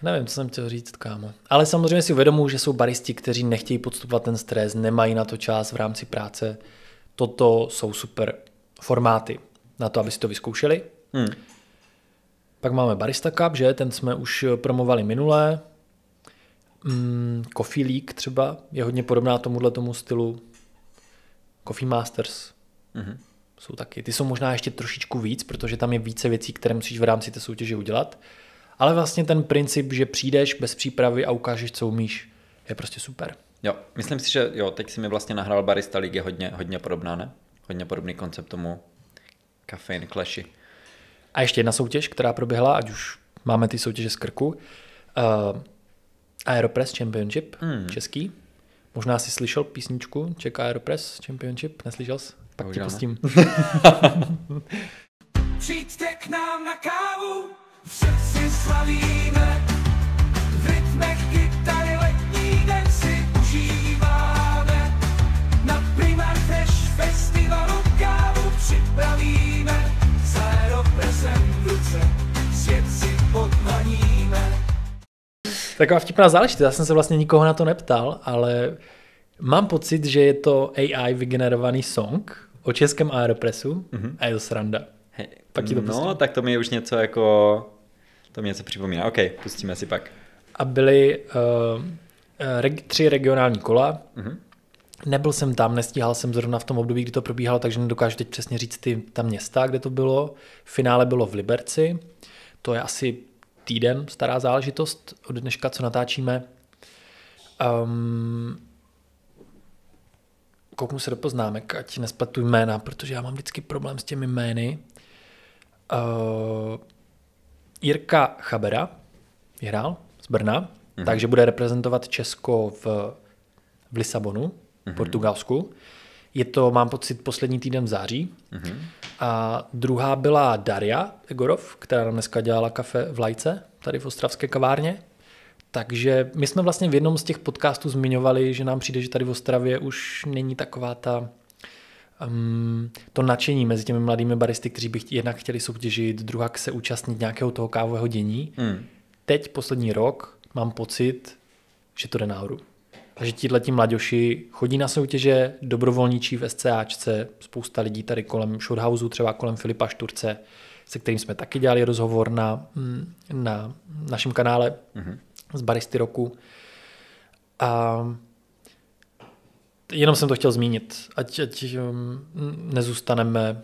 nevím, co jsem chtěl říct, kámo. Ale samozřejmě si uvědomuji, že jsou baristi, kteří nechtějí podstupovat ten stres, nemají na to čas v rámci práce. Toto jsou super formáty na to, aby si to vyzkoušeli. Hmm. Pak máme Barista Cup, že? Ten jsme už eh, promovali minulé. Mm, Coffee League třeba je hodně podobná tomuhle tomu stylu. Coffee Masters. Mm-hmm. Jsou taky. Ty jsou možná ještě trošičku víc, protože tam je více věcí, které musíš v rámci té soutěže udělat. Ale vlastně ten princip, že přijdeš bez přípravy a ukážeš, co umíš, je prostě super. Jo, myslím si, že jo, teď si mi vlastně nahrál Barista League je hodně, hodně podobná, ne? Hodně podobný koncept tomu Caffeine Clashy. A ještě jedna soutěž, která proběhla, ať už máme ty soutěže z krku. Uh, Aeropress Championship, mm. český. Možná jsi slyšel písničku Czech Aeropress Championship, neslyšel jsi? Tak ti pustím. Přijďte k nám na kávu, v slavíme Taková vtipná záležitost. Já jsem se vlastně nikoho na to neptal, ale mám pocit, že je to AI vygenerovaný song o českém Aeropressu mm-hmm. a je to sranda. Hey, pak to no, pustím. no, tak to mi už něco jako... To mi něco připomíná. OK, pustíme si pak. A byly uh, reg- tři regionální kola. Mm-hmm. Nebyl jsem tam, nestíhal jsem zrovna v tom období, kdy to probíhalo, takže nedokážu teď přesně říct ty, ta města, kde to bylo. V finále bylo v Liberci, to je asi týden stará záležitost od dneška, co natáčíme. Um, kouknu se do poznámek, ať nespletu jména, protože já mám vždycky problém s těmi jmény. Uh, Jirka Chabera vyhrál z Brna, mm-hmm. takže bude reprezentovat Česko v, v Lisabonu, mm-hmm. Portugalsku. Je to, mám pocit, poslední týden v září. Mm-hmm. A druhá byla Daria Egorov, která nám dneska dělala kafe v Lajce, tady v Ostravské kavárně. Takže my jsme vlastně v jednom z těch podcastů zmiňovali, že nám přijde, že tady v Ostravě už není taková ta um, to nadšení mezi těmi mladými baristy, kteří by jednak chtěli soutěžit, druhá se účastnit nějakého toho kávového dění. Hmm. Teď poslední rok mám pocit, že to jde nahoru a že ti mladěši chodí na soutěže, dobrovolníčí v SCAčce, spousta lidí tady kolem Shorthouse, třeba kolem Filipa Šturce, se kterým jsme taky dělali rozhovor na, mm, na našem kanále mm-hmm. z Baristy roku. A jenom jsem to chtěl zmínit, ať, ať mm, nezůstaneme,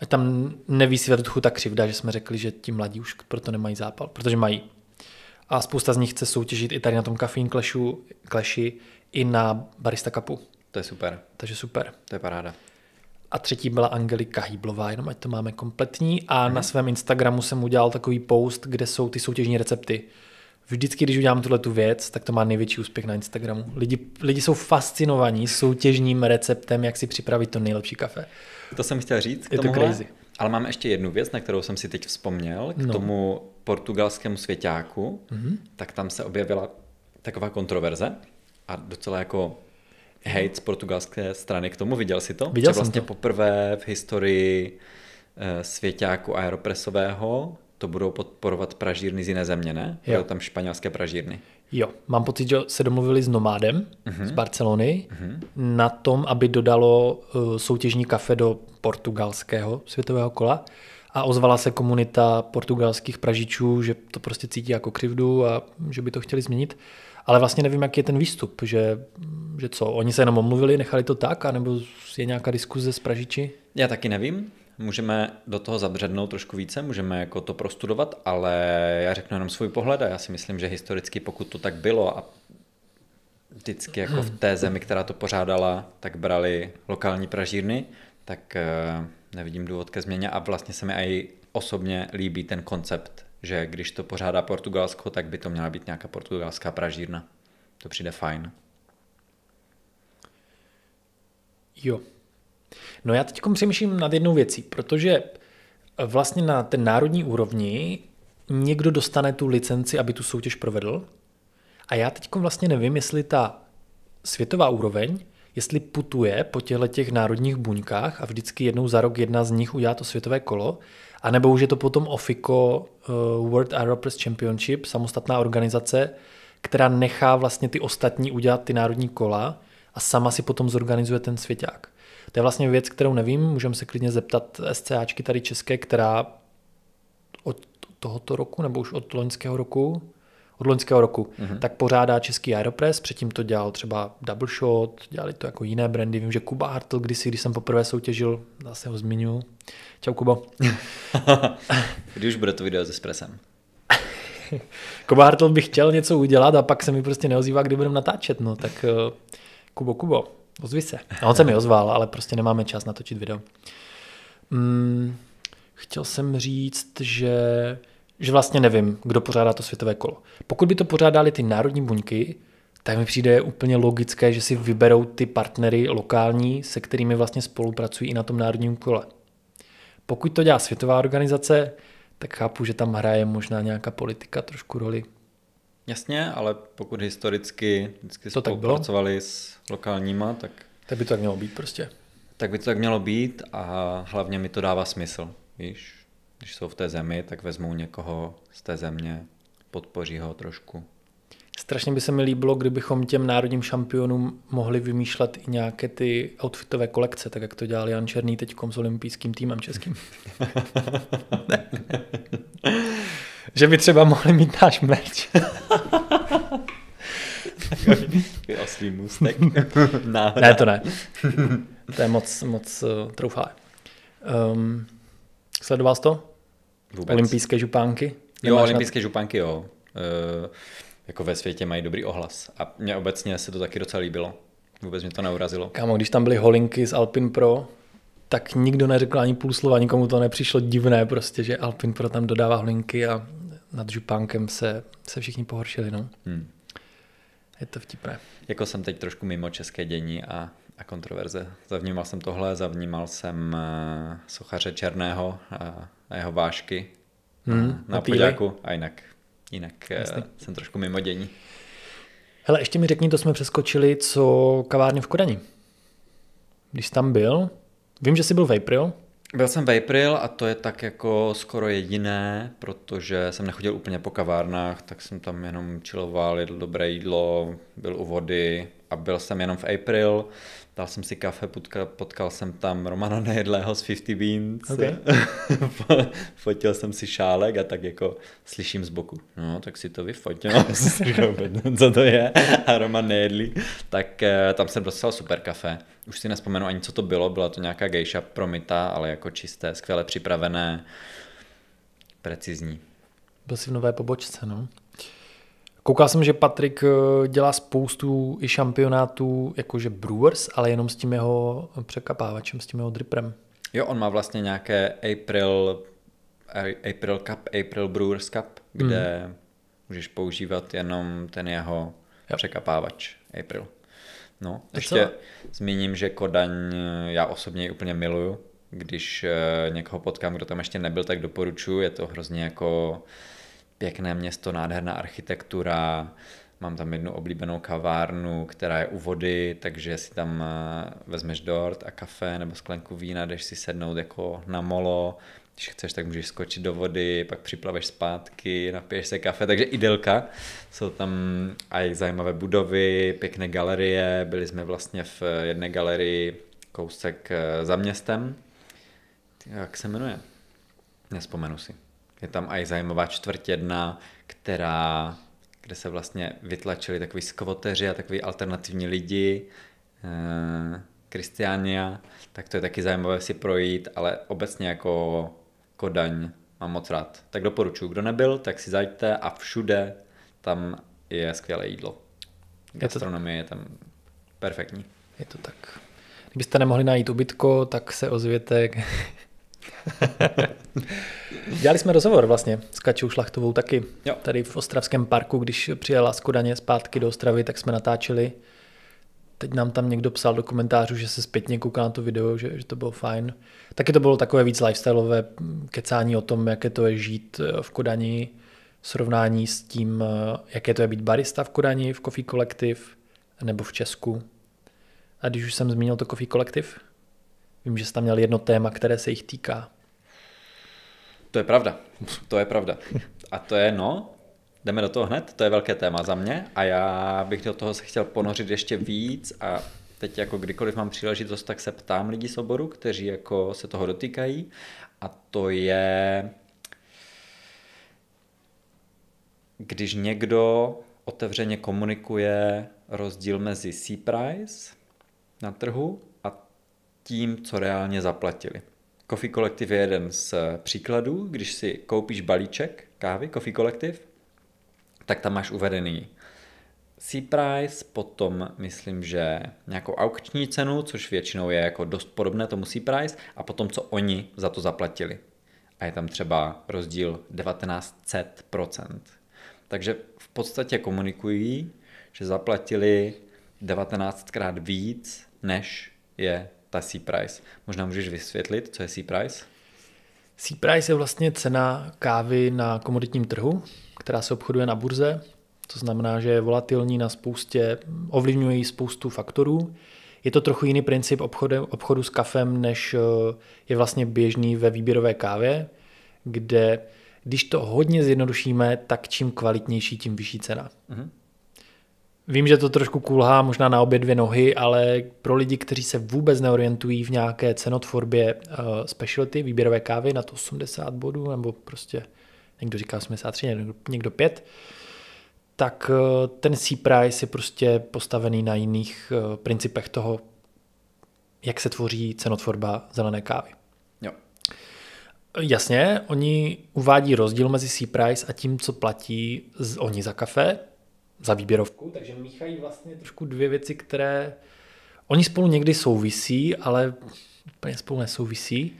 ať tam nevísí ve ta křivda, že jsme řekli, že ti mladí už proto nemají zápal, protože mají a spousta z nich chce soutěžit i tady na tom Caffeine Clashu, Clashi i na Barista Cupu. To je super. Takže super. To je paráda. A třetí byla Angelika Hýblová, jenom ať to máme kompletní. A hmm. na svém Instagramu jsem udělal takový post, kde jsou ty soutěžní recepty. Vždycky, když udělám tuhle tu věc, tak to má největší úspěch na Instagramu. Lidi, lidi jsou fascinovaní soutěžním receptem, jak si připravit to nejlepší kafe. To jsem chtěl říct. Je to crazy. Ale mám ještě jednu věc, na kterou jsem si teď vzpomněl, k no. tomu portugalskému svěťáku, mm-hmm. tak tam se objevila taková kontroverze a docela jako hate z portugalské strany k tomu. Viděl jsi to? Viděl Že vlastně to. poprvé v historii eh, svěťáku aeropresového to budou podporovat pražírny z jiné země, ne? Jo. Budou tam španělské pražírny. Jo, mám pocit, že se domluvili s Nomádem uh-huh. z Barcelony uh-huh. na tom, aby dodalo uh, soutěžní kafe do portugalského světového kola a ozvala se komunita portugalských pražičů, že to prostě cítí jako křivdu a že by to chtěli změnit. Ale vlastně nevím, jaký je ten výstup, že, že co, oni se jenom omluvili, nechali to tak, anebo je nějaká diskuze s pražiči? Já taky nevím můžeme do toho zabřednout trošku více, můžeme jako to prostudovat, ale já řeknu jenom svůj pohled a já si myslím, že historicky, pokud to tak bylo a vždycky jako v té zemi, která to pořádala, tak brali lokální pražírny, tak eh, nevidím důvod ke změně a vlastně se mi i osobně líbí ten koncept, že když to pořádá Portugalsko, tak by to měla být nějaká portugalská pražírna. To přijde fajn. Jo, No já teď přemýšlím nad jednou věcí, protože vlastně na ten národní úrovni někdo dostane tu licenci, aby tu soutěž provedl. A já teď vlastně nevím, jestli ta světová úroveň, jestli putuje po těchto těch národních buňkách a vždycky jednou za rok jedna z nich udělá to světové kolo, anebo už je to potom OFICO eh, World Aeropress Championship, samostatná organizace, která nechá vlastně ty ostatní udělat ty národní kola a sama si potom zorganizuje ten světák. To je vlastně věc, kterou nevím, můžeme se klidně zeptat SCAčky tady české, která od tohoto roku nebo už od loňského roku, od loňského roku, mm-hmm. tak pořádá český Aeropress, předtím to dělal třeba Double Shot, dělali to jako jiné brandy, vím, že Kuba Hartl kdysi, když jsem poprvé soutěžil, zase ho zmiňu. Čau Kubo. Kdy už bude to video se Spresem? Kuba Hartl by chtěl něco udělat a pak se mi prostě neozývá, kdy budeme natáčet, no tak eh, Kubo, Kubo, Ozvi se. A on se mi ozval, ale prostě nemáme čas natočit video. Hmm, chtěl jsem říct, že že vlastně nevím, kdo pořádá to světové kolo. Pokud by to pořádali ty národní buňky, tak mi přijde úplně logické, že si vyberou ty partnery lokální, se kterými vlastně spolupracují i na tom národním kole. Pokud to dělá světová organizace, tak chápu, že tam hraje možná nějaká politika trošku roli. Jasně, ale pokud historicky vždycky to spolupracovali s lokálníma, tak... Tak by to tak mělo být prostě. Tak by to tak mělo být a hlavně mi to dává smysl, víš? Když jsou v té zemi, tak vezmou někoho z té země, podpoří ho trošku. Strašně by se mi líbilo, kdybychom těm národním šampionům mohli vymýšlet i nějaké ty outfitové kolekce, tak jak to dělal Jan Černý teď s olympijským týmem českým. že by třeba mohli mít náš merch. Oslý můstek. ne, to ne. To je moc, moc uh, troufalé. Um, ehm, sledoval vás to? Vůbec. Olympijské župánky? jo, olympijské na... župánky, jo. Uh, jako ve světě mají dobrý ohlas. A mě obecně se to taky docela líbilo. Vůbec mě to neurazilo. Kámo, když tam byly holinky z Alpin Pro, tak nikdo neřekl ani půl slova, nikomu to nepřišlo divné prostě, že Alpin Pro tam dodává hlinky a nad župánkem se, se všichni pohoršili. No. Hmm. Je to vtipné. Jako jsem teď trošku mimo české dění a, a kontroverze. Zavnímal jsem tohle, zavnímal jsem uh, sochaře Černého a, a jeho vášky hmm, na, na a jinak, jinak uh, jsem trošku mimo dění. Hele, ještě mi řekni, to jsme přeskočili, co kavárně v Kodani. Když jsi tam byl, Vím, že jsi byl v April. Byl jsem v April a to je tak jako skoro jediné, protože jsem nechodil úplně po kavárnách, tak jsem tam jenom čiloval, jedl dobré jídlo, byl u vody a byl jsem jenom v April. Dal jsem si kafe, potkal, potkal jsem tam Romana Nejedlého z 50 Beans. Okay. Fotil jsem si šálek a tak jako slyším z boku. No, tak si to vyfotil. Co to je? A Roman Nejedlý. Tak eh, tam jsem dostal super kafe už si nespomenu ani, co to bylo, byla to nějaká gejša promita, ale jako čisté, skvěle připravené, precizní. Byl jsi v nové pobočce, no? Koukal jsem, že Patrik eh, dělá spoustu i šampionátů, jakože Brewers, ale jenom s tím jeho překapávačem, s tím jeho driprem. Jo, on má vlastně nějaké April, April Cup, April Brewers Cup, kde mm. můžeš používat jenom ten jeho jo. překapávač April. No, a ještě co? zmíním, že Kodaň eh, já osobně ji úplně miluju. Když eh, někoho potkám, kdo tam ještě nebyl, tak doporučuji. Je to hrozně jako pěkné město, nádherná architektura. Mám tam jednu oblíbenou kavárnu, která je u vody, takže si tam eh, vezmeš dort a kafe nebo sklenku vína, jdeš si sednout jako na molo, když chceš, tak můžeš skočit do vody, pak připlaveš zpátky, napiješ se kafe, takže idylka. Jsou tam i zajímavé budovy, pěkné galerie, byli jsme vlastně v eh, jedné galerii kousek eh, za městem. Jak se jmenuje? Nespomenu si. Je tam i zajímavá čtvrt jedna, která, kde se vlastně vytlačili takový skvoteři a takový alternativní lidi. Eh, Kristiania, tak to je taky zajímavé si projít, ale obecně jako Kodaň jako mám moc rád. Tak doporučuji, kdo nebyl, tak si zajďte a všude tam je skvělé jídlo. Gastronomie je, to... je tam perfektní. Je to tak. Kdybyste nemohli najít ubytko, tak se ozvěte. Dělali jsme rozhovor vlastně s Kačou Šlachtovou taky. Jo. Tady v Ostravském parku, když přijela z Kodaně zpátky do Ostravy, tak jsme natáčeli Teď nám tam někdo psal do komentářů, že se zpětně kouká na to video, že, že to bylo fajn. Taky to bylo takové víc lifestyleové mm, kecání o tom, jaké to je žít eh, v Kodani, srovnání s tím, eh, jaké to je být barista v Kodani, v Coffee Collective nebo v Česku. A když už jsem zmínil to Coffee Collective, vím, že jste tam měl jedno téma, které se jich týká. To je pravda, to je pravda. A to je, no, Jdeme do toho hned, to je velké téma za mě a já bych do toho se chtěl ponořit ještě víc a teď jako kdykoliv mám příležitost, tak se ptám lidí z oboru, kteří jako se toho dotýkají a to je, když někdo otevřeně komunikuje rozdíl mezi C price na trhu a tím, co reálně zaplatili. Coffee Collective je jeden z příkladů, když si koupíš balíček kávy Coffee Collective, tak tam máš uvedený C-Price, potom myslím, že nějakou aukční cenu, což většinou je jako dost podobné tomu C-Price, a potom, co oni za to zaplatili. A je tam třeba rozdíl 1900%. Takže v podstatě komunikují, že zaplatili 19 krát víc, než je ta C-Price. Možná můžeš vysvětlit, co je C-Price? C-Price je vlastně cena kávy na komoditním trhu která se obchoduje na burze, to znamená, že je volatilní na spoustě, ovlivňuje spoustu faktorů. Je to trochu jiný princip obchodu, obchodu s kafem, než eh, je vlastně běžný ve výběrové kávě, kde když to hodně zjednodušíme, tak čím kvalitnější, tím vyšší cena. Mm-hmm. Vím, že to trošku kulhá možná na obě dvě nohy, ale pro lidi, kteří se vůbec neorientují v nějaké cenotvorbě uh, eh, specialty, výběrové kávy na to 80 bodů nebo prostě někdo říká 83, někdo, někdo 5, tak eh, ten C-Price je prostě postavený na jiných eh, principech toho, jak se tvoří cenotvorba zelené kávy. Jo. Jasně, oni uvádí rozdíl mezi C-Price a tím, co platí z, oni za kafe, za výběrovku, takže míchají vlastně trošku dvě věci, které oni spolu někdy souvisí, ale úplně spolu nesouvisí.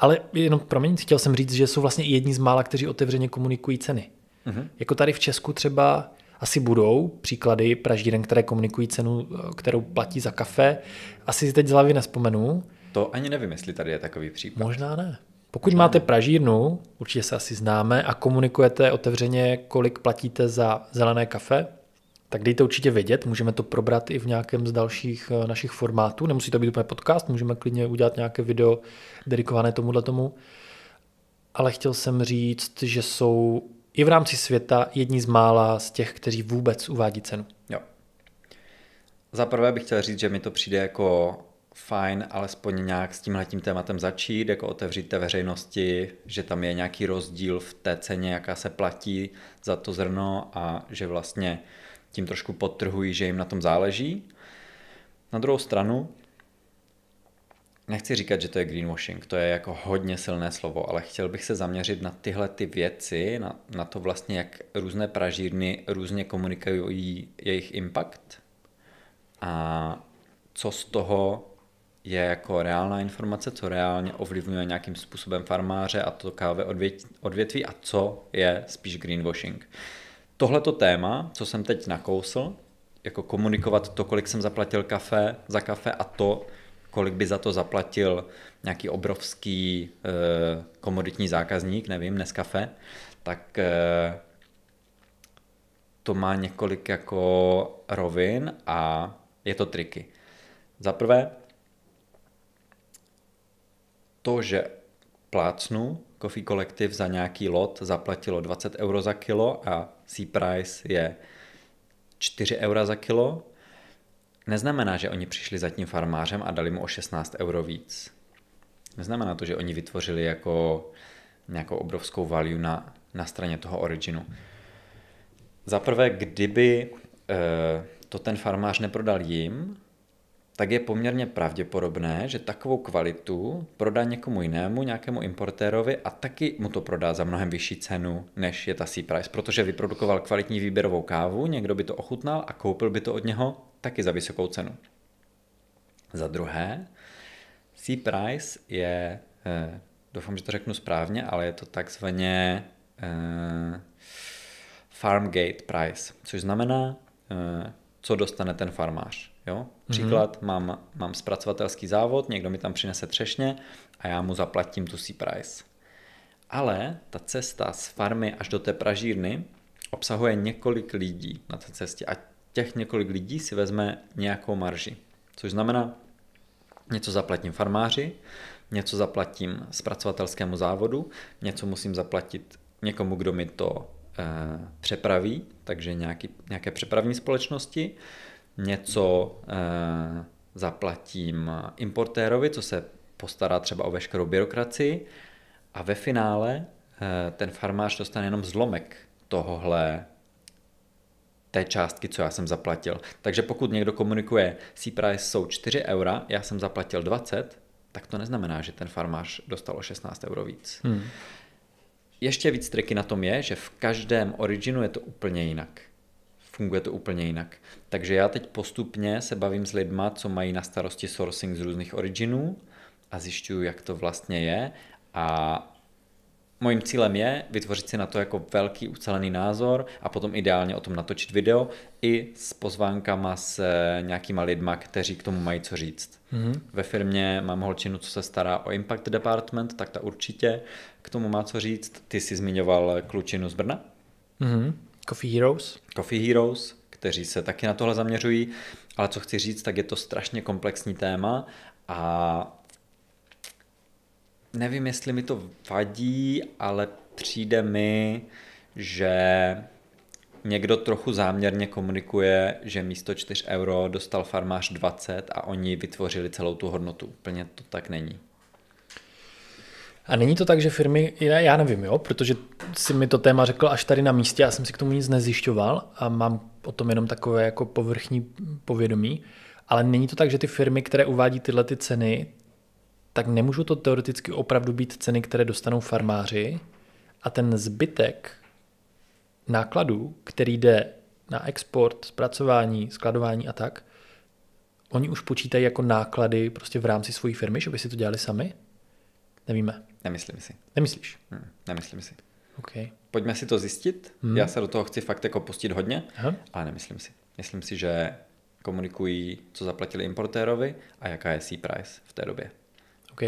Ale jenom, promiň, chtěl jsem říct, že jsou vlastně i jedni z mála, kteří otevřeně komunikují ceny. Mm-hmm. Jako tady v Česku třeba asi budou příklady praždíren, které komunikují cenu, eh, kterou platí za kafe. Asi si teď z hlavy nespomenu. To ani nevím, jestli tady je takový případ. Možná ne. Pokud Možná máte ne. pražírnu, určitě se asi známe, a komunikujete otevřeně, kolik platíte za zelené kafe, tak dejte určitě vědět, můžeme to probrat i v nějakém z dalších eh, našich formátů, nemusí to být úplně podcast, můžeme klidně udělat nějaké video dedikované tomuhle tomu, ale chtěl jsem říct, že jsou i v rámci světa jedni z mála z těch, kteří vůbec uvádí cenu. Jo. Za prvé bych chtěl říct, že mi to přijde jako fajn alespoň nějak s tímhletím tématem začít, jako otevřít té veřejnosti, že tam je nějaký rozdíl v té ceně, jaká se platí za to zrno a že vlastně tím trošku podtrhují, že jim na tom záleží. Na druhou stranu, nechci říkat, že to je greenwashing, to je jako hodně silné slovo, ale chtěl bych se zaměřit na tyhle ty věci, na, na to vlastně, jak různé pražírny různě komunikují jejich impact a co z toho je jako reálná informace, co reálně ovlivňuje nějakým způsobem farmáře a to káve odvětví a co je spíš greenwashing tohleto téma, co jsem teď nakousl, jako komunikovat to, kolik jsem zaplatil kafe za kafe a to, kolik by za to zaplatil nějaký obrovský e, komoditní zákazník, nevím, kafe, tak e, to má několik jako rovin a je to triky. Za prvé, to, že plácnu Coffee Collective za nějaký lot zaplatilo 20 euro za kilo a sea price je 4 eura za kilo, neznamená, že oni přišli za tím farmářem a dali mu o 16 euro víc. Neznamená to, že oni vytvořili jako nějakou obrovskou value na, na straně toho originu. Za prvé, kdyby e, to ten farmář neprodal jim, tak je poměrně pravděpodobné, že takovou kvalitu prodá někomu jinému, nějakému importérovi a taky mu to prodá za mnohem vyšší cenu, než je ta sea price, protože vyprodukoval kvalitní výběrovou kávu, někdo by to ochutnal a koupil by to od něho taky za vysokou cenu. Za druhé, sea price je, eh, doufám, že to řeknu správně, ale je to takzvaně eh, farm gate price, což znamená, eh, co dostane ten farmář. Jo? Mhm. Příklad, mm-hmm. mám, mám zpracovatelský závod, někdo mi tam přinese třešně a já mu zaplatím tu si price. Ale ta cesta z farmy až do té pražírny obsahuje několik lidí na té cestě a těch několik lidí si vezme nějakou marži. Což znamená, něco zaplatím farmáři, něco zaplatím zpracovatelskému závodu, něco musím zaplatit někomu, kdo mi to e, přepraví, takže nějaký, nějaké přepravní společnosti, něco eh, zaplatím importérovi, co se postará třeba o veškerou byrokracii a ve finále eh, ten farmář dostane jenom zlomek tohohle té částky, co já jsem zaplatil. Takže pokud někdo komunikuje, C-Price jsou 4 eura, já jsem zaplatil 20, tak to neznamená, že ten farmář dostal o 16 euro víc. Hmm. Ještě víc triky na tom je, že v každém originu je to úplně jinak funguje to úplně jinak. Takže já teď postupně se bavím s lidma, co mají na starosti sourcing z různých originů a zjišťuju, jak to vlastně je a Mojím cílem je vytvořit si na to jako velký ucelený názor a potom ideálně o tom natočit video i s pozvánkama s nějakýma lidma, kteří k tomu mají co říct. Mm-hmm. Ve firmě mám holčinu, co se stará o Impact Department, tak ta určitě k tomu má co říct. Ty jsi zmiňoval klučinu z Brna. Mm-hmm. Coffee Heroes. Coffee Heroes, kteří se taky na tohle zaměřují, ale co chci říct, tak je to strašně komplexní téma a nevím, jestli mi to vadí, ale přijde mi, že někdo trochu záměrně komunikuje, že místo 4 euro dostal farmář 20 a oni vytvořili celou tu hodnotu. Úplně to tak není. A není to tak, že firmy, já nevím, jo, protože si mi to téma řekl až tady na místě, já jsem si k tomu nic nezjišťoval a mám o tom jenom takové jako povrchní povědomí, ale není to tak, že ty firmy, které uvádí tyhle ty ceny, tak nemůžou to teoreticky opravdu být ceny, které dostanou farmáři a ten zbytek nákladů, který jde na export, zpracování, skladování a tak, oni už počítají jako náklady prostě v rámci své firmy, že by si to dělali sami? Nevíme. Nemyslím si. Nemyslíš? Hmm, nemyslím si. Okay. Pojďme si to zjistit. Hmm. Já se do toho chci fakt jako pustit hodně, Aha. ale nemyslím si. Myslím si, že komunikují, co zaplatili importérovi a jaká je C-price v té době. Ok.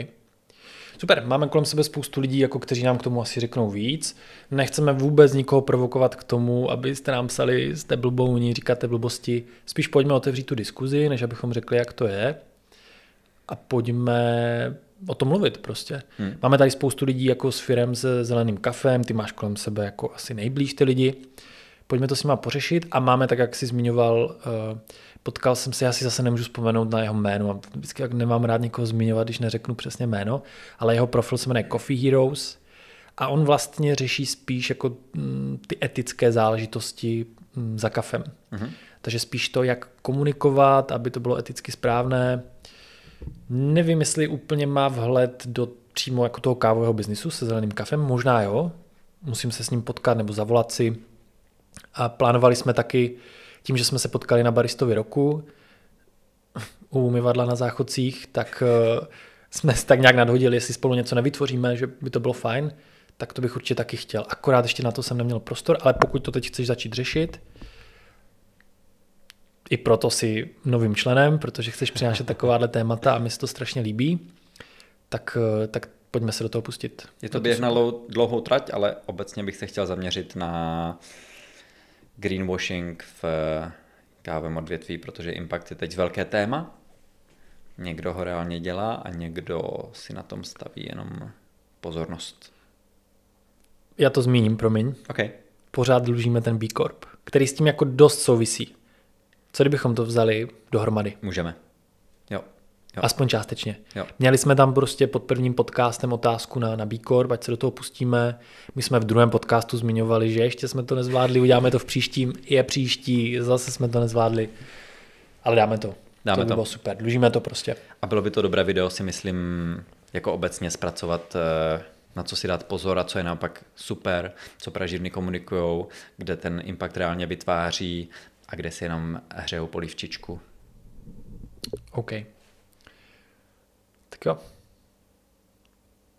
Super, máme kolem sebe spoustu lidí, jako kteří nám k tomu asi řeknou víc. Nechceme vůbec nikoho provokovat k tomu, abyste nám psali, jste blbouni, říkáte blbosti. Spíš pojďme otevřít tu diskuzi, než abychom řekli, jak to je. A pojďme o tom mluvit prostě. Hmm. Máme tady spoustu lidí jako s firem se zeleným kafem, ty máš kolem sebe jako asi nejblíž ty lidi. Pojďme to s nima pořešit a máme, tak jak jsi zmiňoval, eh, potkal jsem se, já si zase nemůžu vzpomenout na jeho jméno a vždycky jak nemám rád někoho zmiňovat, když neřeknu přesně jméno, ale jeho profil se jmenuje Coffee Heroes a on vlastně řeší spíš jako mm, ty etické záležitosti mm, za kafem. Hmm. Takže spíš to, jak komunikovat, aby to bylo eticky správné, Nevím, jestli úplně má vhled do přímo jako toho kávového biznisu se zeleným kafem, možná jo, musím se s ním potkat nebo zavolat si. A plánovali jsme taky, tím, že jsme se potkali na baristovi roku u umyvadla na záchodcích, tak eh, jsme tak nějak nadhodili, jestli spolu něco nevytvoříme, že by to bylo fajn, tak to bych určitě taky chtěl. Akorát ještě na to jsem neměl prostor, ale pokud to teď chceš začít řešit, i proto si novým členem, protože chceš přinášet takováhle témata a mi se to strašně líbí, tak, eh, tak pojďme se do toho pustit. Je to běh na dlouhou trať, ale obecně bych se chtěl zaměřit na greenwashing v eh, kávém odvětví, protože impact je teď velké téma. Někdo ho reálně dělá a někdo si na tom staví jenom pozornost. Já to zmíním, promiň. Okay. Pořád dlužíme ten B Corp, který s tím jako dost souvisí. Co kdybychom to vzali dohromady? Můžeme. Jo. jo. Aspoň částečně. Jo. Měli jsme tam prostě pod prvním podcastem otázku na, na B-Corp, ať se do toho pustíme. My jsme v druhém podcastu zmiňovali, že ještě jsme to nezvládli, uděláme to v příštím, je příští, zase jsme to nezvládli. Ale dáme to. Dáme to. By to. bylo super, dlužíme to prostě. A bylo by to dobré video, si myslím, jako obecně zpracovat eh, na co si dát pozor a co je naopak super, co pražírny komunikují, kde ten impact reálně vytváří, a kde si jenom hřejou polivčičku. OK. Tak jo.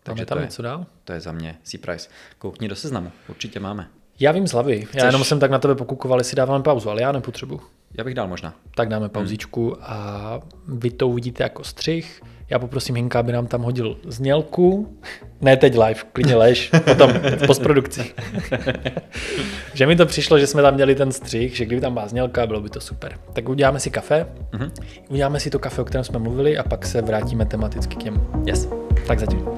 Takže tam je, něco dál? To je za mě Sea Price. Koukni do seznamu, určitě máme. Já vím z hlavy, Chceš... já jenom jsem tak na tebe pokukoval, jestli dávám pauzu, ale já nepotřebuji. Já bych dal možná. Tak dáme hmm. pauzičku hmm. a vy to uvidíte jako střih. Já poprosím Hinka, aby nám tam hodil znělku. Ne teď live, klidně lež, potom v postprodukci. že mi to přišlo, že jsme tam měli ten střih, že kdyby tam byla znělka, bylo by to super. Tak uděláme si kafe, mm-hmm. uděláme si to kafe, o kterém jsme mluvili a pak se vrátíme tematicky k němu. Yes. Tak zatím.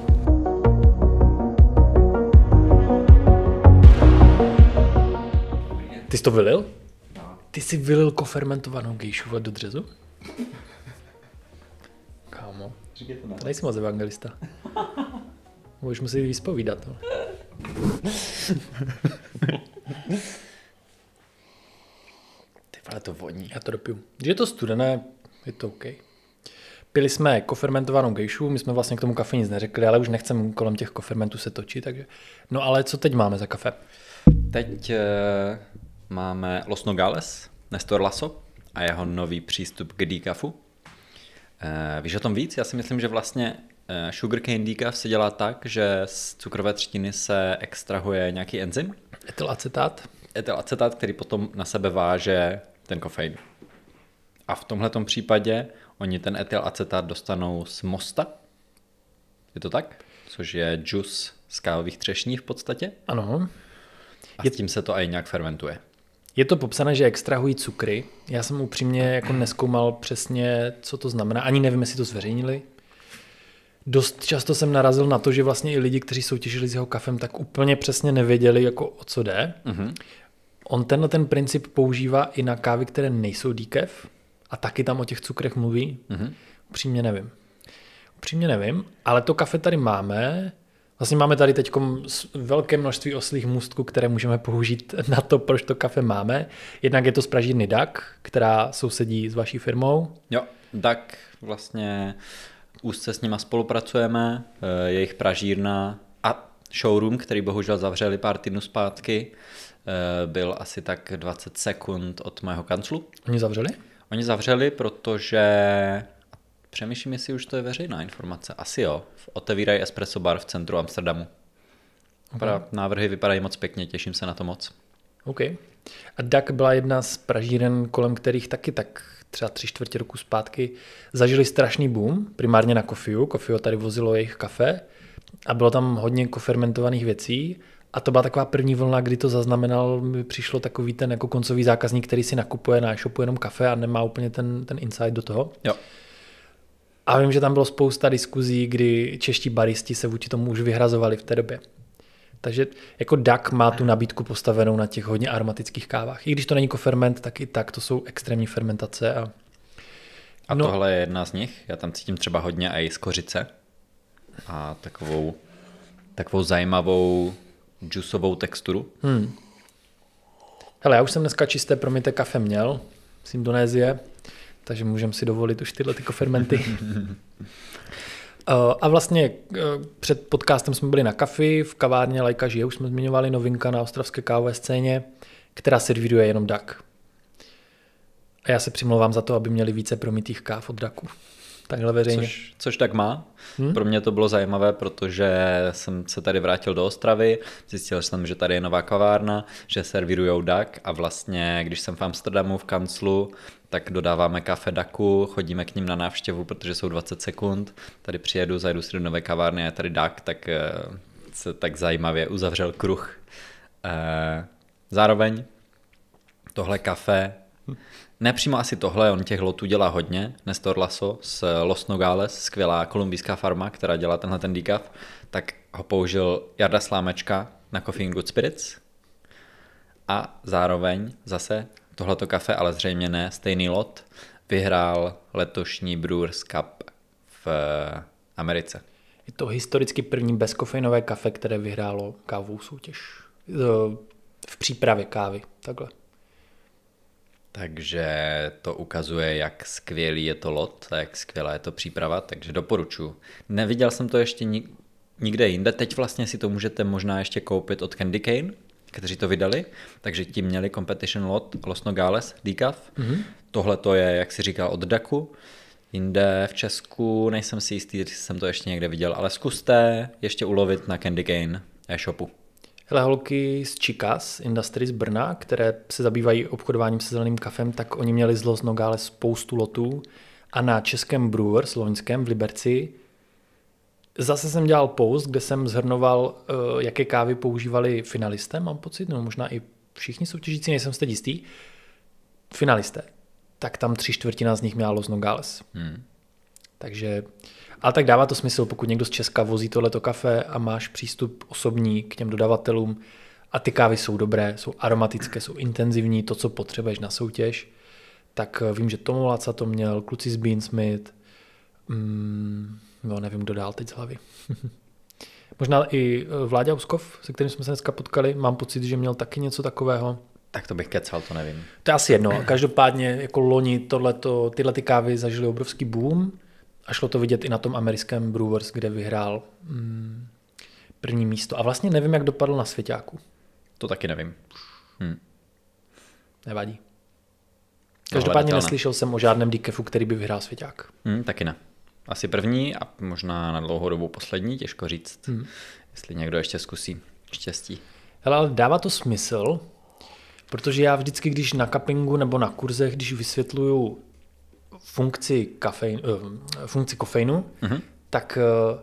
Ty jsi to vylil? Ty jsi vylil kofermentovanou gejšu do dřezu? Kámo. to nejsi moc evangelista. Budeš musí vyspovídat. No. Ty vole, to voní. Já to dopiju. Když je to studené, je to OK. Pili jsme kofermentovanou gejšu, my jsme vlastně k tomu kafe nic neřekli, ale už nechcem kolem těch kofermentů se točit, takže... No ale co teď máme za kafe? Teď uh máme Los Nogales, Nestor Lasso a jeho nový přístup k decaf eh, Víš o tom víc? Já si myslím, že vlastně eh, sugarcane decaf se dělá tak, že z cukrové třtiny se extrahuje nějaký enzym. Etylacetát. Etylacetát, který potom na sebe váže ten kofein. A v tomhle případě oni ten etylacetát dostanou z mosta. Je to tak? Což je džus z kávových třešní v podstatě. Ano. A je... s tím se to aj nějak fermentuje. Je to popsané, že extrahují cukry. Já jsem upřímně jako neskoumal přesně, co to znamená. Ani nevím, jestli to zveřejnili. Dost často jsem narazil na to, že vlastně i lidi, kteří soutěžili s jeho kafem, tak úplně přesně nevěděli, jako o co jde. Mm-hmm. On tenhle ten princip používá i na kávy, které nejsou díkev a taky tam o těch cukrech mluví. Mm-hmm. Upřímně nevím. Upřímně nevím, ale to kafe tady máme. Vlastně máme tady teď velké množství oslých můstků, které můžeme použít na to, proč to kafe máme. Jednak je to z Pražírny DAK, která sousedí s vaší firmou. Jo, DAK vlastně úzce s nima spolupracujeme, eh, jejich Pražírna a showroom, který bohužel zavřeli pár týdnů zpátky, eh, byl asi tak 20 sekund od mého kanclu. Oni zavřeli? Oni zavřeli, protože Přemýšlím, jestli už to je veřejná informace. Asi jo. Otevírají espresso bar v centru Amsterdamu. Okay. návrhy vypadají moc pěkně, těším se na to moc. OK. A DAK byla jedna z pražíren, kolem kterých taky tak třeba tři čtvrtě roku zpátky zažili strašný boom, primárně na kofiu. Kofio tady vozilo jejich kafe a bylo tam hodně kofermentovaných věcí. A to byla taková první vlna, kdy to zaznamenal, mi přišlo takový ten jako koncový zákazník, který si nakupuje na e-shopu jenom kafe a nemá úplně ten, ten insight do toho. Jo. A vím, že tam bylo spousta diskuzí, kdy čeští baristi se vůči tomu už vyhrazovali v té době. Takže jako DAC má tu nabídku postavenou na těch hodně aromatických kávách. I když to není koferment, jako tak i tak to jsou extrémní fermentace. A, a no, tohle je jedna z nich. Já tam cítím třeba hodně i z kořice a takovou, takovou zajímavou džusovou texturu. Hmm. Hele, já už jsem dneska čisté promité kafe měl z Indonésie takže můžeme si dovolit už tyhle ty kofermenty. Eh, a vlastně eh, před podcastem jsme byli na kafi, v kavárně Lajka žije, už jsme zmiňovali novinka na ostravské kávové scéně, která servíruje jenom dak. A já se přimlouvám za to, aby měli více promitých káv od daku. Takhle veřejně. Což, což tak má. Hmm? Pro mě to bylo zajímavé, protože jsem se tady vrátil do Ostravy, zjistil jsem, že tady je nová kavárna, že servírujou dak a vlastně, když jsem v Amsterdamu v kanclu, tak dodáváme kafe Daku, chodíme k ním na návštěvu, protože jsou 20 sekund, tady přijedu, zajdu si do nové kavárny a tady Dak, tak eh, se tak zajímavě uzavřel kruh. Eh, zároveň tohle kafe, nepřímo asi tohle, on těch lotů dělá hodně, Nestor Lasso z Los Nogales, skvělá kolumbijská farma, která dělá tenhle ten decaf, tak ho použil Jarda Slámečka na Coffee Good Spirits a zároveň zase tohleto kafe, ale zřejmě ne, stejný lot, vyhrál letošní Brewers Cup v eh, Americe. Je to historicky první bezkofeinové kafe, které vyhrálo kávovou soutěž eh, v přípravě kávy, takhle. Takže to ukazuje, jak skvělý je to lot a jak skvělá je to příprava, takže doporučuji. Neviděl jsem to ještě nikde jinde, teď vlastně si to můžete možná ještě koupit od Candy Cane, kteří to vydali, takže ti měli Competition Lot Los Nogales, decaf. Mm-hmm. Tohle to je, jak si říkal, od Daku. Jinde v Česku, nejsem si jistý, jestli jsem to ještě někde viděl, ale zkuste ještě ulovit na Candy Cane e-shopu. Hele, holky z Chicas Industries Brna, které se zabývají obchodováním se zeleným kafem, tak oni měli z Los Nogales spoustu lotů a na českém brewer slovenském v Liberci Zase jsem dělal post, kde jsem zhrnoval, eh, jaké kávy používali finalisté, mám pocit, nebo možná i všichni soutěžící, nejsem si jistý, finalisté. Tak tam tři čtvrtina z nich měla Los Nogales. Hmm. Takže, ale tak dává to smysl, pokud někdo z Česka vozí tohleto kafe a máš přístup osobní k těm dodavatelům a ty kávy jsou dobré, jsou aromatické, jsou intenzivní, to, co potřebuješ na soutěž, tak eh, vím, že Tomu Laca to měl, kluci z Beansmith, mm, no nevím, kdo dál teď z hlavy. Možná i eh, Vláďa Uskov, se kterým jsme se dneska potkali, mám pocit, že měl taky něco takového. Tak to bych kecal, to nevím. To je asi jedno. Každopádně jako loni tohleto, tyhle ty kávy zažili obrovský boom a šlo to vidět i na tom americkém Brewers, kde vyhrál mm, první místo. A vlastně nevím, jak dopadl na Svěťáku. To taky nevím. Hm. Nevadí. No, Každopádně neslyšel jsem o žádném Dikefu, který by vyhrál Svěťák. Hm, taky ne asi první a možná na dlouhou dobu poslední, těžko říct, hmm. jestli někdo ještě zkusí štěstí. Hele, ale dává to smysl, protože já vždycky, když na kapingu nebo na kurzech, když vysvětluju funkci, kafein, eh, funkci kofeinu, hmm tak eh,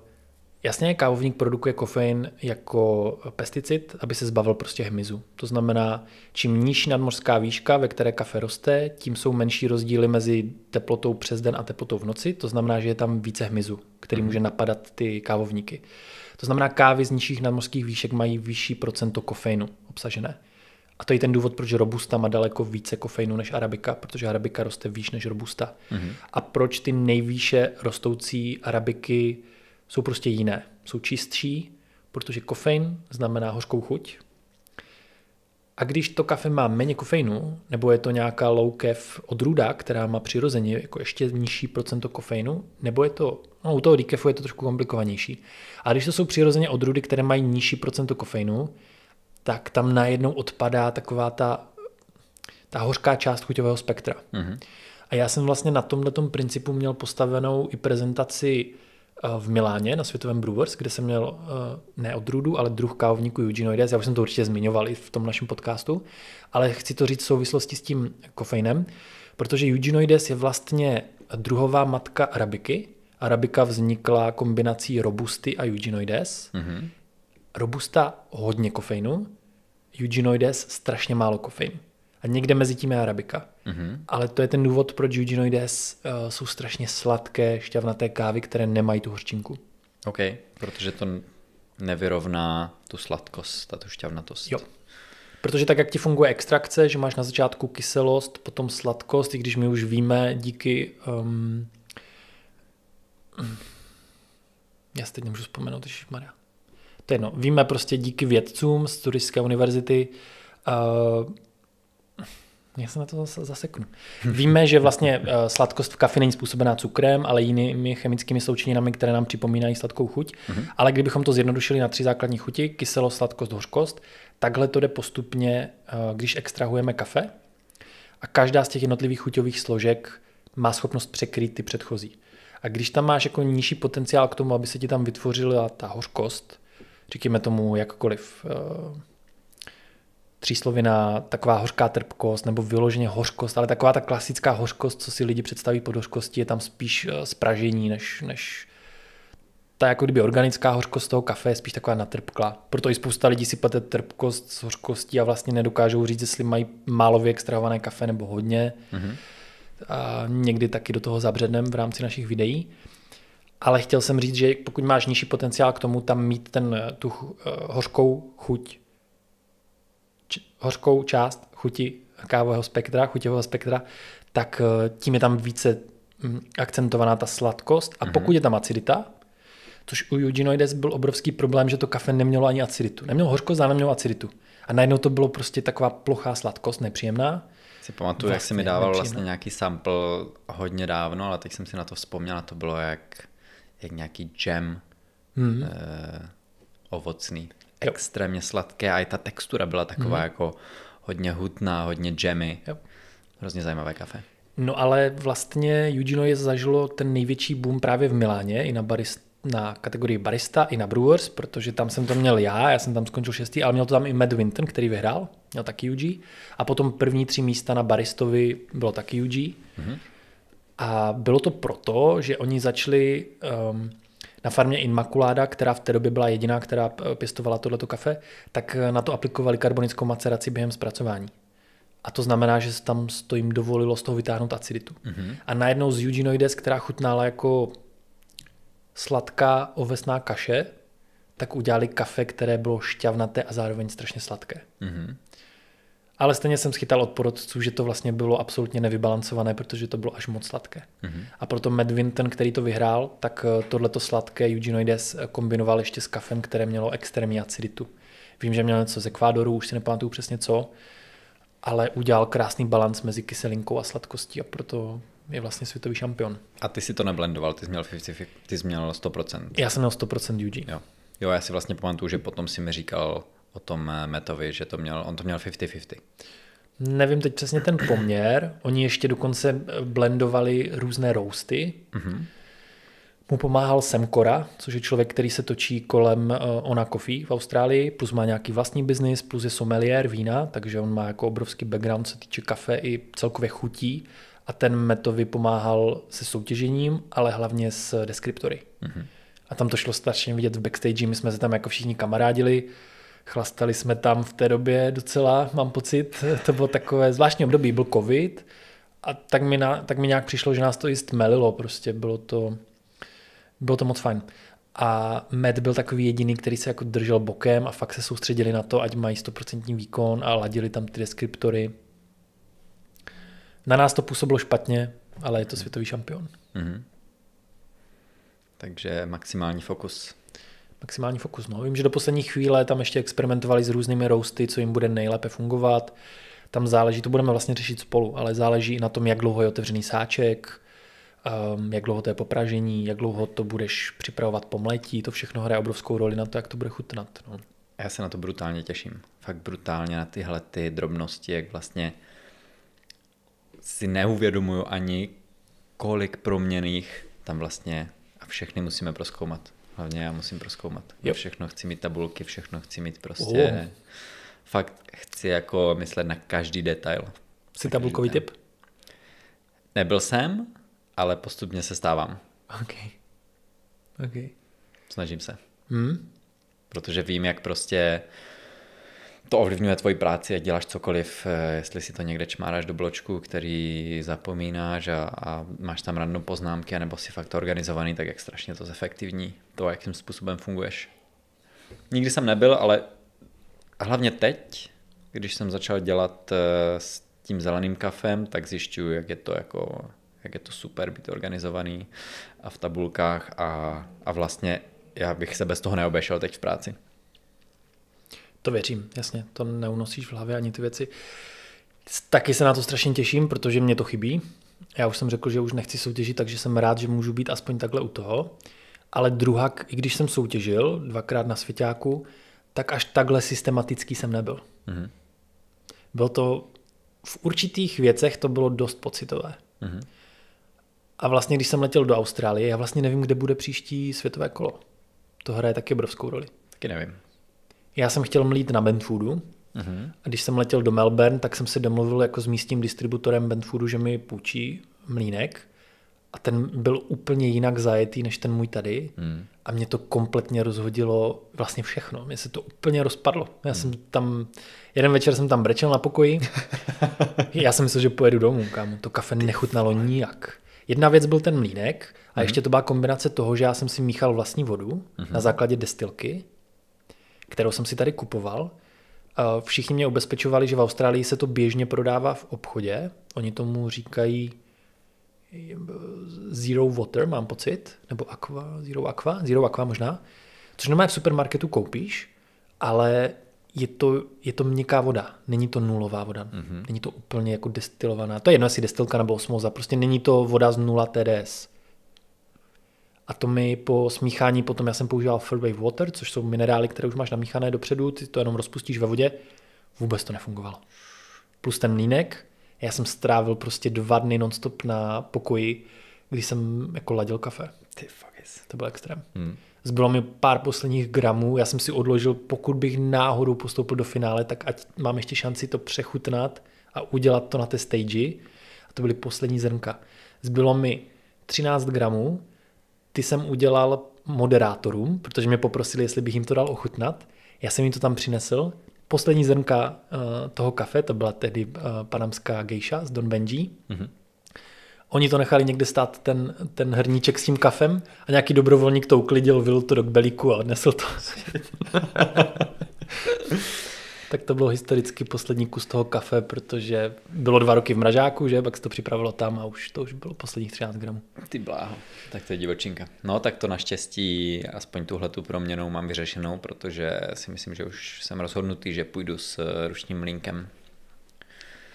Jasně, kávovník produkuje kofein jako pesticid, aby se zbavil prostě hmyzu. To znamená, čím nižší nadmořská výška, ve které kafe roste, tím jsou menší rozdíly mezi teplotou přes den a teplotou v noci. To znamená, že je tam více hmyzu, který mm. může napadat ty kávovníky. To znamená, kávy z nižších nadmořských výšek mají vyšší procento kofeinu obsažené. A to je ten důvod, proč Robusta má daleko více kofeinu než Arabika, protože Arabika roste výš než Robusta. Mm-hmm. A proč ty nejvýše rostoucí Arabiky jsou prostě jiné. Jsou čistší, protože kofein znamená hořkou chuť. A když to kafe má méně kofeinu, nebo je to nějaká loukev odrůda, která má přirozeně jako ještě nižší procento kofeinu, nebo je to, no u toho decafu je to trošku komplikovanější. A když to jsou přirozeně odrůdy, které mají nižší procento kofeinu, tak tam najednou odpadá taková ta, ta hořká část chuťového spektra. Mm-hmm. A já jsem vlastně na tomhle principu měl postavenou i prezentaci Eh, v Miláně na Světovém Brewers, kde jsem měl eh, ne odrůdu, ale druh kávovníku Eugenoides. Já už jsem to určitě zmiňoval i v tom našem podcastu, ale chci to říct v souvislosti s tím kofeinem, protože Eugenoides je vlastně druhová matka arabiky. Arabika vznikla kombinací robusty a Eugenoides. Mm-hmm. Robusta hodně kofeinu, Eugenoides strašně málo kofeinu a někde mezi tím je arabika. Mm-hmm. Ale to je ten důvod, proč jujinoides uh, eh, jsou strašně sladké, šťavnaté kávy, které nemají tu hořčinku. OK, protože to nevyrovná tu sladkost a tu šťavnatost. Jo. Protože tak, jak ti funguje extrakce, že máš na začátku kyselost, potom sladkost, i když my už víme díky... Um, já se teď nemůžu vzpomenout, ještě Maria. To je no, víme prostě díky vědcům z Turistické univerzity, uh, já se na to zase zaseknu. Víme, že vlastně eh, sladkost v kafi není způsobená cukrem, ale jinými chemickými součininami, které nám připomínají sladkou chuť. Mm-hmm. Ale kdybychom to zjednodušili na tři základní chuti, kyselost, sladkost, hořkost, takhle to jde postupně, eh, když extrahujeme kafe. A každá z těch jednotlivých chuťových složek má schopnost překrýt ty předchozí. A když tam máš jako nižší potenciál k tomu, aby se ti tam vytvořila ta hořkost, říkáme tomu jakkoliv, eh, tříslovina, taková hořká trpkost nebo vyloženě hořkost, ale taková ta klasická hořkost, co si lidi představí pod hořkostí, je tam spíš eh, spražení než, než ta jako kdyby organická hořkost toho kafe je spíš taková natrpkla. Proto i spousta lidí si plete trpkost s hořkostí a vlastně nedokážou říct, jestli mají málo vyextrahované kafe nebo hodně. Mm-hmm. A někdy taky do toho zabředneme v rámci našich videí. Ale chtěl jsem říct, že pokud máš nižší potenciál k tomu, tam mít ten, eh, tu eh, hořkou chuť hořkou část chuti kávového spektra, chutěvého spektra, tak eh, tím je tam více mm, akcentovaná ta sladkost. A mhm. pokud je tam acidita, což u Eugenoides byl obrovský problém, že to kafe nemělo ani aciditu. Nemělo hořkost ale nemělo aciditu. A najednou to bylo prostě taková plochá sladkost, nepříjemná. Si pamatuju, vlastně, jak jsi mi dával nepříjemná. vlastně nějaký sample hodně dávno, ale teď jsem si na to vzpomněl a to bylo jak, jak nějaký džem hmm. eh, ovocný extrémně sladké a i ta textura byla taková mm jako hodně hutná, hodně jammy. Jo. Hrozně zajímavé kafe. No ale vlastně Eugenio je zažilo ten největší boom právě v Miláně i na barist na kategorii barista i na Brewers, protože tam jsem to měl já, já jsem tam skončil šestý, ale měl to tam i Matt Winton, který vyhrál, měl taky UG. A potom první tři místa na baristovi bylo taky UG. Mm-hmm. A bylo to proto, že oni začali um, na farmě Inmaculada, která v té době byla jediná, která eh, pěstovala tohleto kafe, tak eh, na to aplikovali karbonickou maceraci během zpracování. A to znamená, že se tam to jim dovolilo z toho vytáhnout aciditu. Mm-hmm. A najednou z Eugenoides, která chutnala jako sladká ovesná kaše, tak udělali kafe, které bylo šťavnaté a zároveň strašně sladké. Mm-hmm ale stejně jsem schytal od porodců, že to vlastně bylo absolutně nevybalancované, protože to bylo až moc sladké. Mm-hmm. A proto Medvin, ten který to vyhrál, tak eh, tohleto sladké Eugenoides eh, kombinoval ještě s kafem, které mělo extrémní aciditu. Vím, že měl něco z Ekvádoru, už si nepamatuju přesně co, ale udělal krásný balans mezi kyselinkou a sladkostí a proto je vlastně světový šampion. A ty si to neblendoval, ty jsi měl 50, ty jsi měl 100%. Já jsem měl 100% UG. Jo. jo, já si vlastně pamatuju, že potom si mi říkal, o tom eh, Metovi, že to měl, on to měl 50-50. Nevím teď přesně ten poměr. Oni ještě dokonce eh, blendovali různé rousty. Mm-hmm. Mu pomáhal Semkora, což je člověk, který se točí kolem eh, Ona Coffee v Austrálii, plus má nějaký vlastní biznis, plus je sommelier vína, takže on má jako obrovský background, se týče kafe i celkově chutí. A ten Metovi pomáhal se soutěžením, ale hlavně s deskriptory. Mm-hmm. A tam to šlo strašně vidět v backstage, my jsme se tam jako všichni kamarádili, Chlastali jsme tam v té době docela, mám pocit. To bylo takové zvláštní období, byl covid a tak mi, na, tak mi nějak přišlo, že nás to i stmelilo prostě, bylo to, bylo to moc fajn. A Med byl takový jediný, který se jako držel bokem a fakt se soustředili na to, ať mají 100% výkon a ladili tam ty deskriptory. Na nás to působilo špatně, ale je to světový šampion. Mm-hmm. Takže maximální fokus maximální fokus. No. Vím, že do poslední chvíle tam ještě experimentovali s různými roasty, co jim bude nejlépe fungovat. Tam záleží, to budeme vlastně řešit spolu, ale záleží i na tom, jak dlouho je otevřený sáček, um, jak dlouho to je popražení, jak dlouho to budeš připravovat po mletí, to všechno hraje obrovskou roli na to, jak to bude chutnat. No. Já se na to brutálně těším. Fakt brutálně na tyhle ty drobnosti, jak vlastně si neuvědomuju ani, kolik proměných tam vlastně a všechny musíme proskoumat. Hlavně já musím proskoumat. Jo. Všechno chci mít tabulky, všechno chci mít prostě... Oh. Fakt chci jako myslet na každý detail. Jsi tabulkový typ? Nebyl jsem, ale postupně se stávám. OK. OK. Snažím se. Hmm? Protože vím, jak prostě to ovlivňuje tvoji práci, jak děláš cokoliv, eh, jestli si to někde čmáráš do bločku, který zapomínáš a, a máš tam random poznámky, nebo si fakt organizovaný, tak jak strašně to zefektivní to, jakým způsobem funguješ. Nikdy jsem nebyl, ale hlavně teď, když jsem začal dělat eh, s tím zeleným kafem, tak zjišťuju, jak je to jako jak je to super být organizovaný a v tabulkách a, a vlastně já bych se bez toho neobešel teď v práci. To věřím, jasně, to neunosíš v hlavě ani ty věci. Taky se na to strašně těším, protože mě to chybí. Já už jsem řekl, že už nechci soutěžit, takže jsem rád, že můžu být aspoň takhle u toho. Ale druhá, i když jsem soutěžil dvakrát na Svěťáku, tak až takhle systematický jsem nebyl. Mm-hmm. Bylo to, v určitých věcech to bylo dost pocitové. Mm-hmm. A vlastně, když jsem letěl do Austrálie, já vlastně nevím, kde bude příští světové kolo. To hraje taky obrovskou roli. Taky nevím. Já jsem chtěl mlít na Bentfoodu mm-hmm. a když jsem letěl do Melbourne, tak jsem se domluvil jako s místním distributorem Bentfoodu, že mi půjčí mlínek a ten byl úplně jinak zajetý než ten můj tady hmm. a mě to kompletně rozhodilo vlastně všechno. Mně se to úplně rozpadlo. Já hmm. jsem tam, jeden večer jsem tam brečel na pokoji. Já jsem myslel, že pojedu domů, kam To kafe nechutnalo nijak. Jedna věc byl ten mlínek a hmm. ještě to byla kombinace toho, že já jsem si míchal vlastní vodu hmm. na základě destilky, kterou jsem si tady kupoval. Všichni mě ubezpečovali, že v Austrálii se to běžně prodává v obchodě. Oni tomu říkají Zero Water, mám pocit, nebo Aqua, Zero Aqua, Zero Aqua možná, což normálně v supermarketu koupíš, ale je to, je to měkká voda, není to nulová voda, mm-hmm. není to úplně jako destilovaná, to je jedno, jestli destilka nebo osmoza, prostě není to voda z nula TDS. A to mi po smíchání, potom já jsem používal wave Water, což jsou minerály, které už máš namíchané dopředu, ty to jenom rozpustíš ve vodě, vůbec to nefungovalo. Plus ten mlínek, já jsem strávil prostě dva dny nonstop na pokoji, když jsem jako ladil kafe. Ty fuck is, To byl extrém. Hmm. Zbylo mi pár posledních gramů, já jsem si odložil, pokud bych náhodou postoupil do finále, tak ať mám ještě šanci to přechutnat a udělat to na té stage. A to byly poslední zrnka. Zbylo mi 13 gramů, ty jsem udělal moderátorům, protože mě poprosili, jestli bych jim to dal ochutnat. Já jsem jim to tam přinesl, poslední zrnka uh, toho kafe, to byla tehdy uh, eh, panamská gejša z Don Benji. Mm-hmm. Oni to nechali někde stát ten, ten hrníček s tím kafem a nějaký dobrovolník to uklidil, vylil to do kbelíku a odnesl to. tak to bylo historicky poslední kus toho kafe, protože bylo dva roky v mražáku, že? Pak se to připravilo tam a už to už bylo posledních 13 gramů. Ty bláho, tak to je divočinka. No tak to naštěstí, aspoň tuhle tu proměnou mám vyřešenou, protože si myslím, že už jsem rozhodnutý, že půjdu s ručním mlínkem.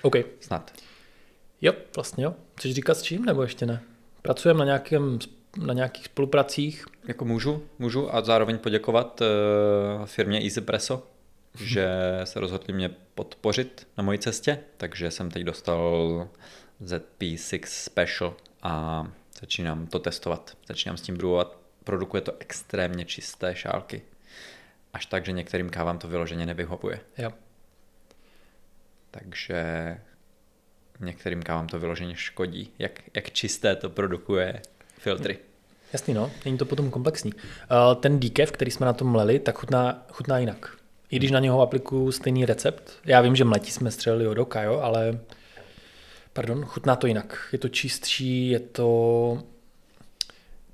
OK. Snad. Jo, vlastně jo. Chceš říkat s čím, nebo ještě ne? Pracujeme na nějakém na nějakých spolupracích. Jako můžu, můžu a zároveň poděkovat uh, firmě Easy Presso, že se rozhodli mě podpořit na mojí cestě, takže jsem teď dostal ZP6 Special a začínám to testovat. Začínám s tím brouvat. Produkuje to extrémně čisté šálky. Až tak, že některým kávám to vyloženě nevyhovuje. Jo. Takže některým kávám to vyloženě škodí, jak, jak čisté to produkuje filtry. Jasný no, není to potom komplexní. Eh, ten díkev, který jsme na tom mleli, tak chutná, chutná jinak. I když na něho aplikuju stejný recept. Já vím, že mletí jsme střelili od oka, jo, ale pardon, chutná to jinak. Je to čistší, je to...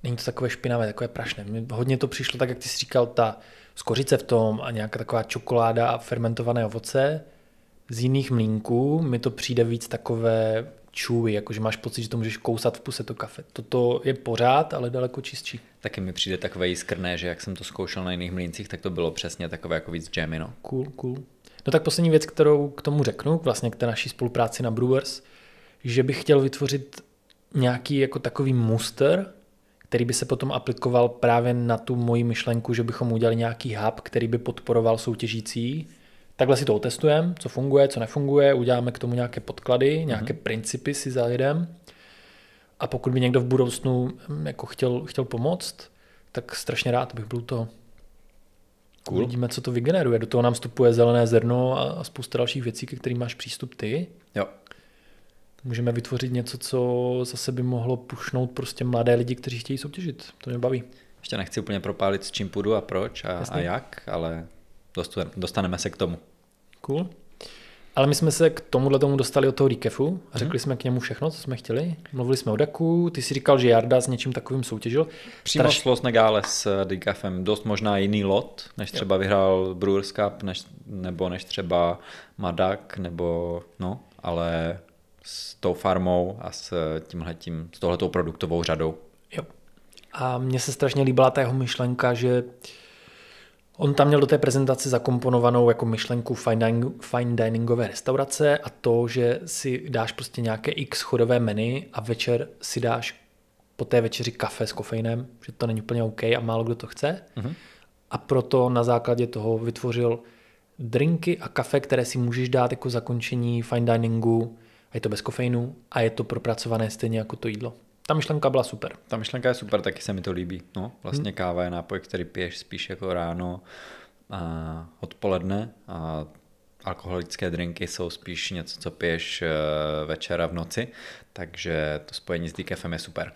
Není to takové špinavé, takové prašné. Mně hodně to přišlo tak, jak ty jsi říkal, ta skořice v tom a nějaká taková čokoláda a fermentované ovoce z jiných mlínků. Mi to přijde víc takové chewy, jakože máš pocit, že to můžeš kousat v puse to kafe. Toto je pořád, ale daleko čistší. Taky mi přijde takové jiskrné, že jak jsem to zkoušel na jiných mlíncích, tak to bylo přesně takové jako víc jammy, no. Cool, cool. No tak poslední věc, kterou k tomu řeknu, vlastně k té naší spolupráci na Brewers, že bych chtěl vytvořit nějaký jako takový muster, který by se potom aplikoval právě na tu moji myšlenku, že bychom udělali nějaký hub, který by podporoval soutěžící, Takhle si to otestujeme, co funguje, co nefunguje, uděláme k tomu nějaké podklady, mhm. nějaké mm-hmm. principy si zajedeme. A pokud by někdo v budoucnu mm, jako chtěl, chtěl pomoct, tak strašně rád bych byl to. Cool. Uvidíme, co to vygeneruje. Do toho nám vstupuje zelené zrno a, spousta dalších věcí, ke kterým máš přístup ty. Jo. Můžeme vytvořit něco, co zase by mohlo pušnout prostě mladé lidi, kteří chtějí soutěžit. To mě baví. Ještě nechci úplně propálit, s čím půjdu a proč a, a jak, ale dostaneme se k tomu. Cool. Ale my jsme se k tomuhle tomu dostali od toho recapu a mhm. řekli hmm. jsme k němu všechno, co jsme chtěli. Mluvili jsme o Daku, ty si říkal, že Jarda s něčím takovým soutěžil. Přímo Traš... šlo s Negále s Decafem dost možná jiný lot, než třeba jo. vyhrál Brewers Cup, než, nebo než třeba Madak, nebo no, ale s tou farmou a s tímhletím, s tohletou produktovou řadou. Jo. A mně se strašně líbila ta jeho myšlenka, že uh, On tam měl do té prezentace zakomponovanou jako myšlenku fine, dining, fine diningové restaurace a to, že si dáš prostě nějaké x chodové menu a večer si dáš po té večeři kafe s kofeinem, že to není úplně OK a málo kdo to chce. Mm-hmm. A proto na základě toho vytvořil drinky a kafe, které si můžeš dát jako zakončení fine diningu, a je to bez kofeinu a je to propracované stejně jako to jídlo ta myšlenka byla super. Ta myšlenka je super, taky se mi to líbí. No, hmm. vlastně hmm. káva je nápoj, který piješ spíš jako ráno a odpoledne a alkoholické drinky jsou spíš něco, co piješ eh, večera v noci, takže to spojení s DKFM je super.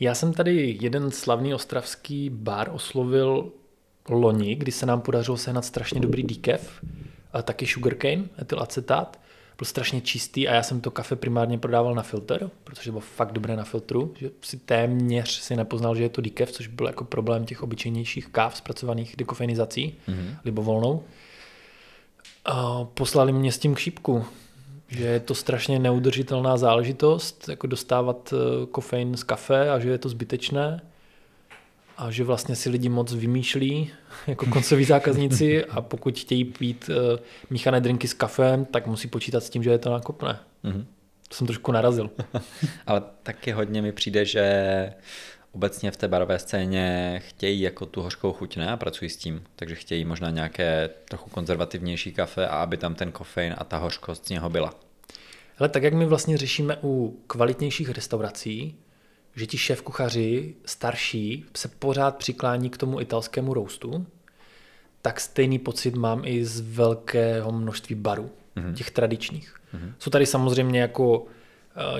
Já jsem tady jeden slavný ostravský bar oslovil loni, kdy se nám podařilo sehnat strašně dobrý decaf, taky sugarcane, etylacetát byl strašně čistý a já jsem to kafe primárně prodával na filtr, protože bylo fakt dobré na filtru, že si téměř si nepoznal, že je to dikev, což byl jako problém těch obyčejnějších káv zpracovaných dekofenizací, mm-hmm. libovolnou. A poslali mě s tím k šípku, že je to strašně neudržitelná záležitost, jako dostávat eh, kofein z kafe a že je to zbytečné a že vlastně si lidi moc vymýšlí jako koncoví zákazníci a pokud chtějí pít uh, míchané drinky s kafem, tak musí počítat s tím, že je to nakopné. Mm-hmm. To jsem trošku narazil. Ale taky hodně mi přijde, že obecně v té barové scéně chtějí jako tu hořkou chuť ne a pracují s tím, takže chtějí možná nějaké trochu konzervativnější kafe a aby tam ten kofein a ta hořkost z něho byla. Ale tak, jak my vlastně řešíme u kvalitnějších restaurací, že ti šéf kuchaři starší se pořád přiklání k tomu italskému roustu, tak stejný pocit mám i z velkého množství barů, mm-hmm. těch tradičních. Mm-hmm. Jsou tady samozřejmě jako uh,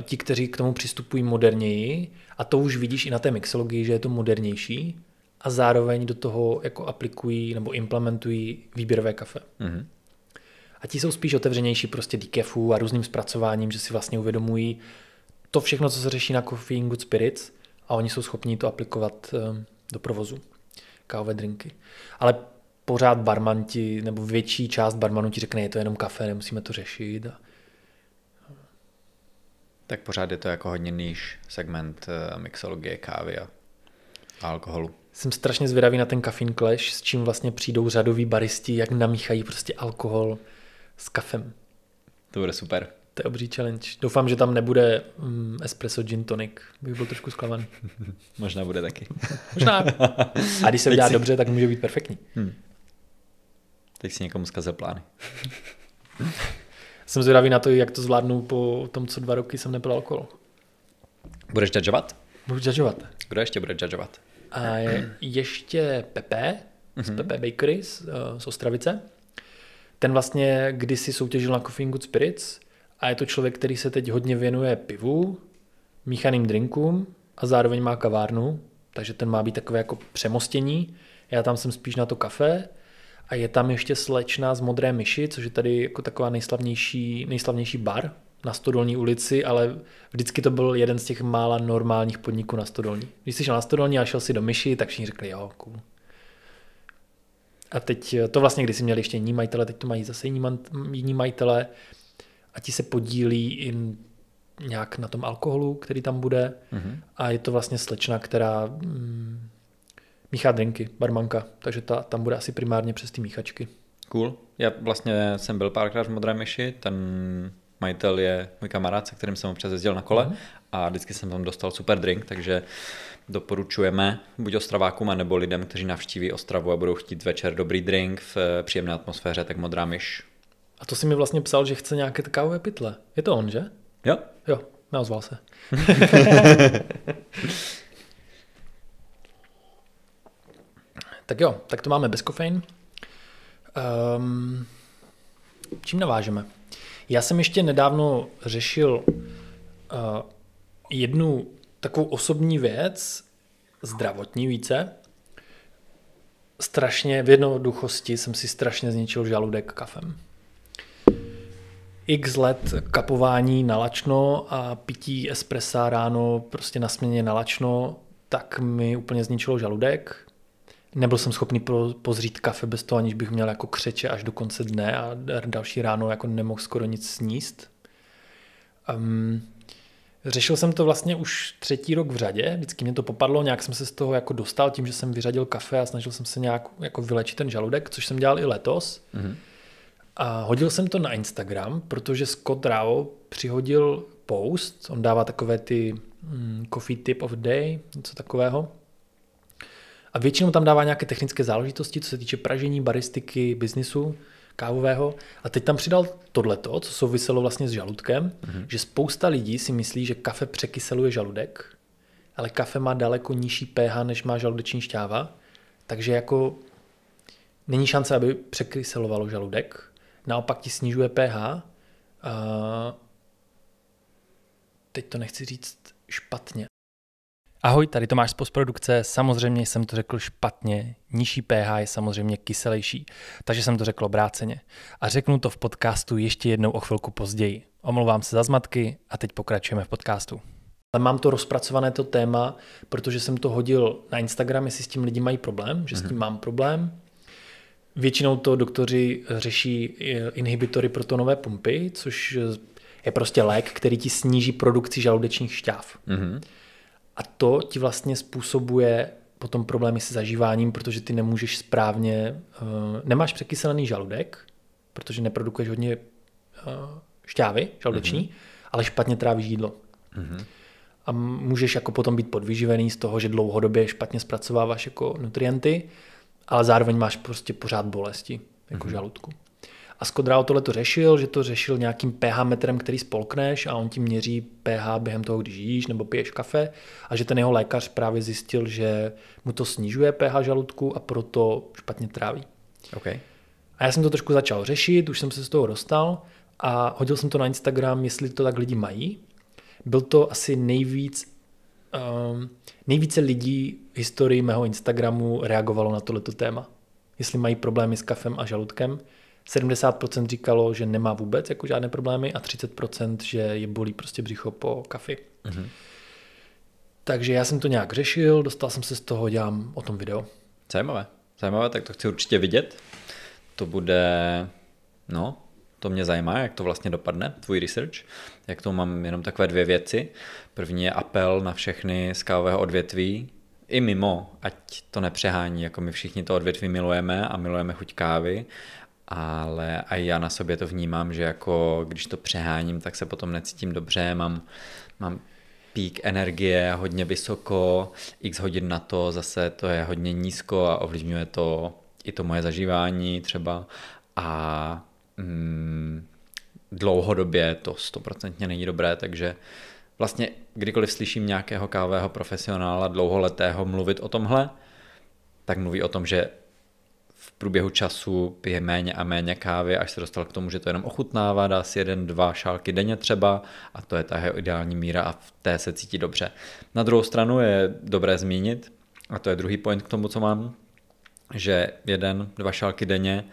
ti, kteří k tomu přistupují moderněji a to už vidíš i na té mixologii, že je to modernější a zároveň do toho jako aplikují nebo implementují výběrové kafe. Mm-hmm. A ti jsou spíš otevřenější prostě decafu a různým zpracováním, že si vlastně uvědomují, uh, to všechno, co se řeší na Coffee Good Spirits a oni jsou schopni to aplikovat ehm, do provozu. Kávové drinky. Ale pořád barman ti, nebo větší část barmanů ti řekne, je to jenom kafe, nemusíme to řešit. Tak pořád je to jako hodně níž segment eh, mixologie kávy a alkoholu. Jsem strašně zvědavý na ten kafín clash, s čím vlastně přijdou řadoví baristi, jak namíchají prostě alkohol s kafem. To bude super. To je obří challenge. Doufám, že tam nebude mm, espresso gin tonic. Bych byl trošku zklamaný. Možná bude taky. Možná. A když se udělá si... dobře, tak může být perfektní. Hmm. Teď si někomu zkazil plány. jsem zvědavý na to, jak to zvládnu po tom, co dva roky jsem nepil alkohol. Budeš judgeovat? Budu judgeovat. Kdo ještě bude judgeovat? A je ještě Pepe, mm-hmm. Pepe Bakery z, eh, z Ostravice. Ten vlastně kdysi soutěžil na Coffee Good Spirits a je to člověk, který se teď hodně věnuje pivu, míchaným drinkům a zároveň má kavárnu, takže ten má být takové jako přemostění. Já tam jsem spíš na to kafe a je tam ještě slečna z Modré myši, což je tady jako taková nejslavnější, nejslavnější bar na Stodolní ulici, ale vždycky to byl jeden z těch mála normálních podniků na Stodolní. Když jsi šel na Stodolní a šel si do myši, tak všichni řekli jo, cool. A teď to vlastně si měli ještě jiní majitele, teď to mají zase jiní, jiní majitele, a ti se podílí i nějak na tom alkoholu, který tam bude. Mm-hmm. A je to vlastně slečna, která mm, míchá drinky, barmanka. Takže ta, tam bude asi primárně přes ty míchačky. Cool. Já vlastně jsem byl párkrát v Modré myši, ten majitel je můj kamarád, se kterým jsem občas jezdil na kole mm-hmm. a vždycky jsem tam dostal super drink, takže doporučujeme buď ostravákům, nebo lidem, kteří navštíví Ostravu a budou chtít večer dobrý drink v eh, příjemné atmosféře, tak Modrá myš a to si mi vlastně psal, že chce nějaké kávové pytle. Je to on, že? Jo. Jo, neozval se. tak jo, tak to máme bez kofein. Um, čím navážeme? Já jsem ještě nedávno řešil uh, jednu takovou osobní věc, zdravotní více. Strašně v jednoduchosti jsem si strašně zničil žaludek kafem x let kapování na lačno a pití espressa ráno prostě na směně na lačno, tak mi úplně zničilo žaludek. Nebyl jsem schopný pozřít kafe bez toho, aniž bych měl jako křeče až do konce dne a další ráno jako nemohl skoro nic sníst. Um, řešil jsem to vlastně už třetí rok v řadě, vždycky mě to popadlo, nějak jsem se z toho jako dostal tím, že jsem vyřadil kafe a snažil jsem se nějak jako vylečit ten žaludek, což jsem dělal i letos. Mm-hmm. A hodil jsem to na Instagram, protože Scott Rao přihodil post, on dává takové ty mm, coffee tip of day, něco takového. A většinou tam dává nějaké technické záležitosti, co se týče pražení, baristiky, biznisu kávového. A teď tam přidal tohleto, co souviselo vlastně s žaludkem, mm-hmm. že spousta lidí si myslí, že kafe překyseluje žaludek, ale kafe má daleko nižší pH, než má žaludeční šťáva, takže jako není šance, aby překyselovalo žaludek, naopak ti snižuje pH. Uh, teď to nechci říct špatně. Ahoj, tady Tomáš z postprodukce. Samozřejmě jsem to řekl špatně. Nižší pH je samozřejmě kyselejší, takže jsem to řekl obráceně. A řeknu to v podcastu ještě jednou o chvilku později. Omlouvám se za zmatky a teď pokračujeme v podcastu. Ale mám to rozpracované to téma, protože jsem to hodil na Instagram, jestli s tím lidi mají problém, že mm-hmm. s tím mhm. mám problém. Většinou to doktoři eh, řeší eh, inhibitory protonové pumpy, což eh, je prostě lék, který ti sníží produkci žaludečních šťáv. Mm-hmm. A to ti vlastně způsobuje potom problémy se zažíváním, protože ty nemůžeš správně, nemáš překyselený žaludek, protože neprodukuješ hodně šťávy žaludeční, mm-hmm. ale špatně trávíš jídlo. Mm-hmm. A můžeš jako potom být podvyživený z toho, že dlouhodobě špatně zpracováváš jako nutrienty ale zároveň máš prostě pořád bolesti, jako mm-hmm. žaludku. A Skodrál tohle to řešil, že to řešil nějakým pH metrem, který spolkneš a on ti měří pH během toho, když jíš nebo piješ kafe a že ten jeho lékař právě zjistil, že mu to snižuje pH žaludku a proto špatně tráví. Okay. A já jsem to trošku začal řešit, už jsem se z toho dostal a hodil jsem to na Instagram, jestli to tak lidi mají. Byl to asi nejvíc um, nejvíce lidí v historii mého Instagramu reagovalo na tohleto téma. Jestli mají problémy s kafem a žaludkem. 70% říkalo, že nemá vůbec jako žádné problémy a 30%, že je bolí prostě břicho po kafi. Mm-hmm. Takže já jsem to nějak řešil, dostal jsem se z toho, dělám o tom video. Zajímavé, zajímavé, tak to chci určitě vidět. To bude, no, to mě zajímá, jak to vlastně dopadne, tvůj research. Jak to mám jenom takové dvě věci. První je apel na všechny z kávového odvětví, i mimo, ať to nepřehání, jako my všichni to odvětví milujeme a milujeme chuť kávy, ale a já na sobě to vnímám, že jako když to přeháním, tak se potom necítím dobře, mám, mám pík energie hodně vysoko, x hodin na to zase to je hodně nízko a ovlivňuje to i to moje zažívání třeba a Mm, dlouhodobě to stoprocentně není dobré, takže vlastně kdykoliv slyším nějakého kávého profesionála dlouholetého mluvit o tomhle, tak mluví o tom, že v průběhu času pije méně a méně kávy, až se dostal k tomu, že to jenom ochutnává, dá si jeden, dva šálky denně třeba a to je ta jeho ideální míra a v té se cítí dobře. Na druhou stranu je dobré zmínit, a to je druhý point k tomu, co mám, že jeden, dva šálky denně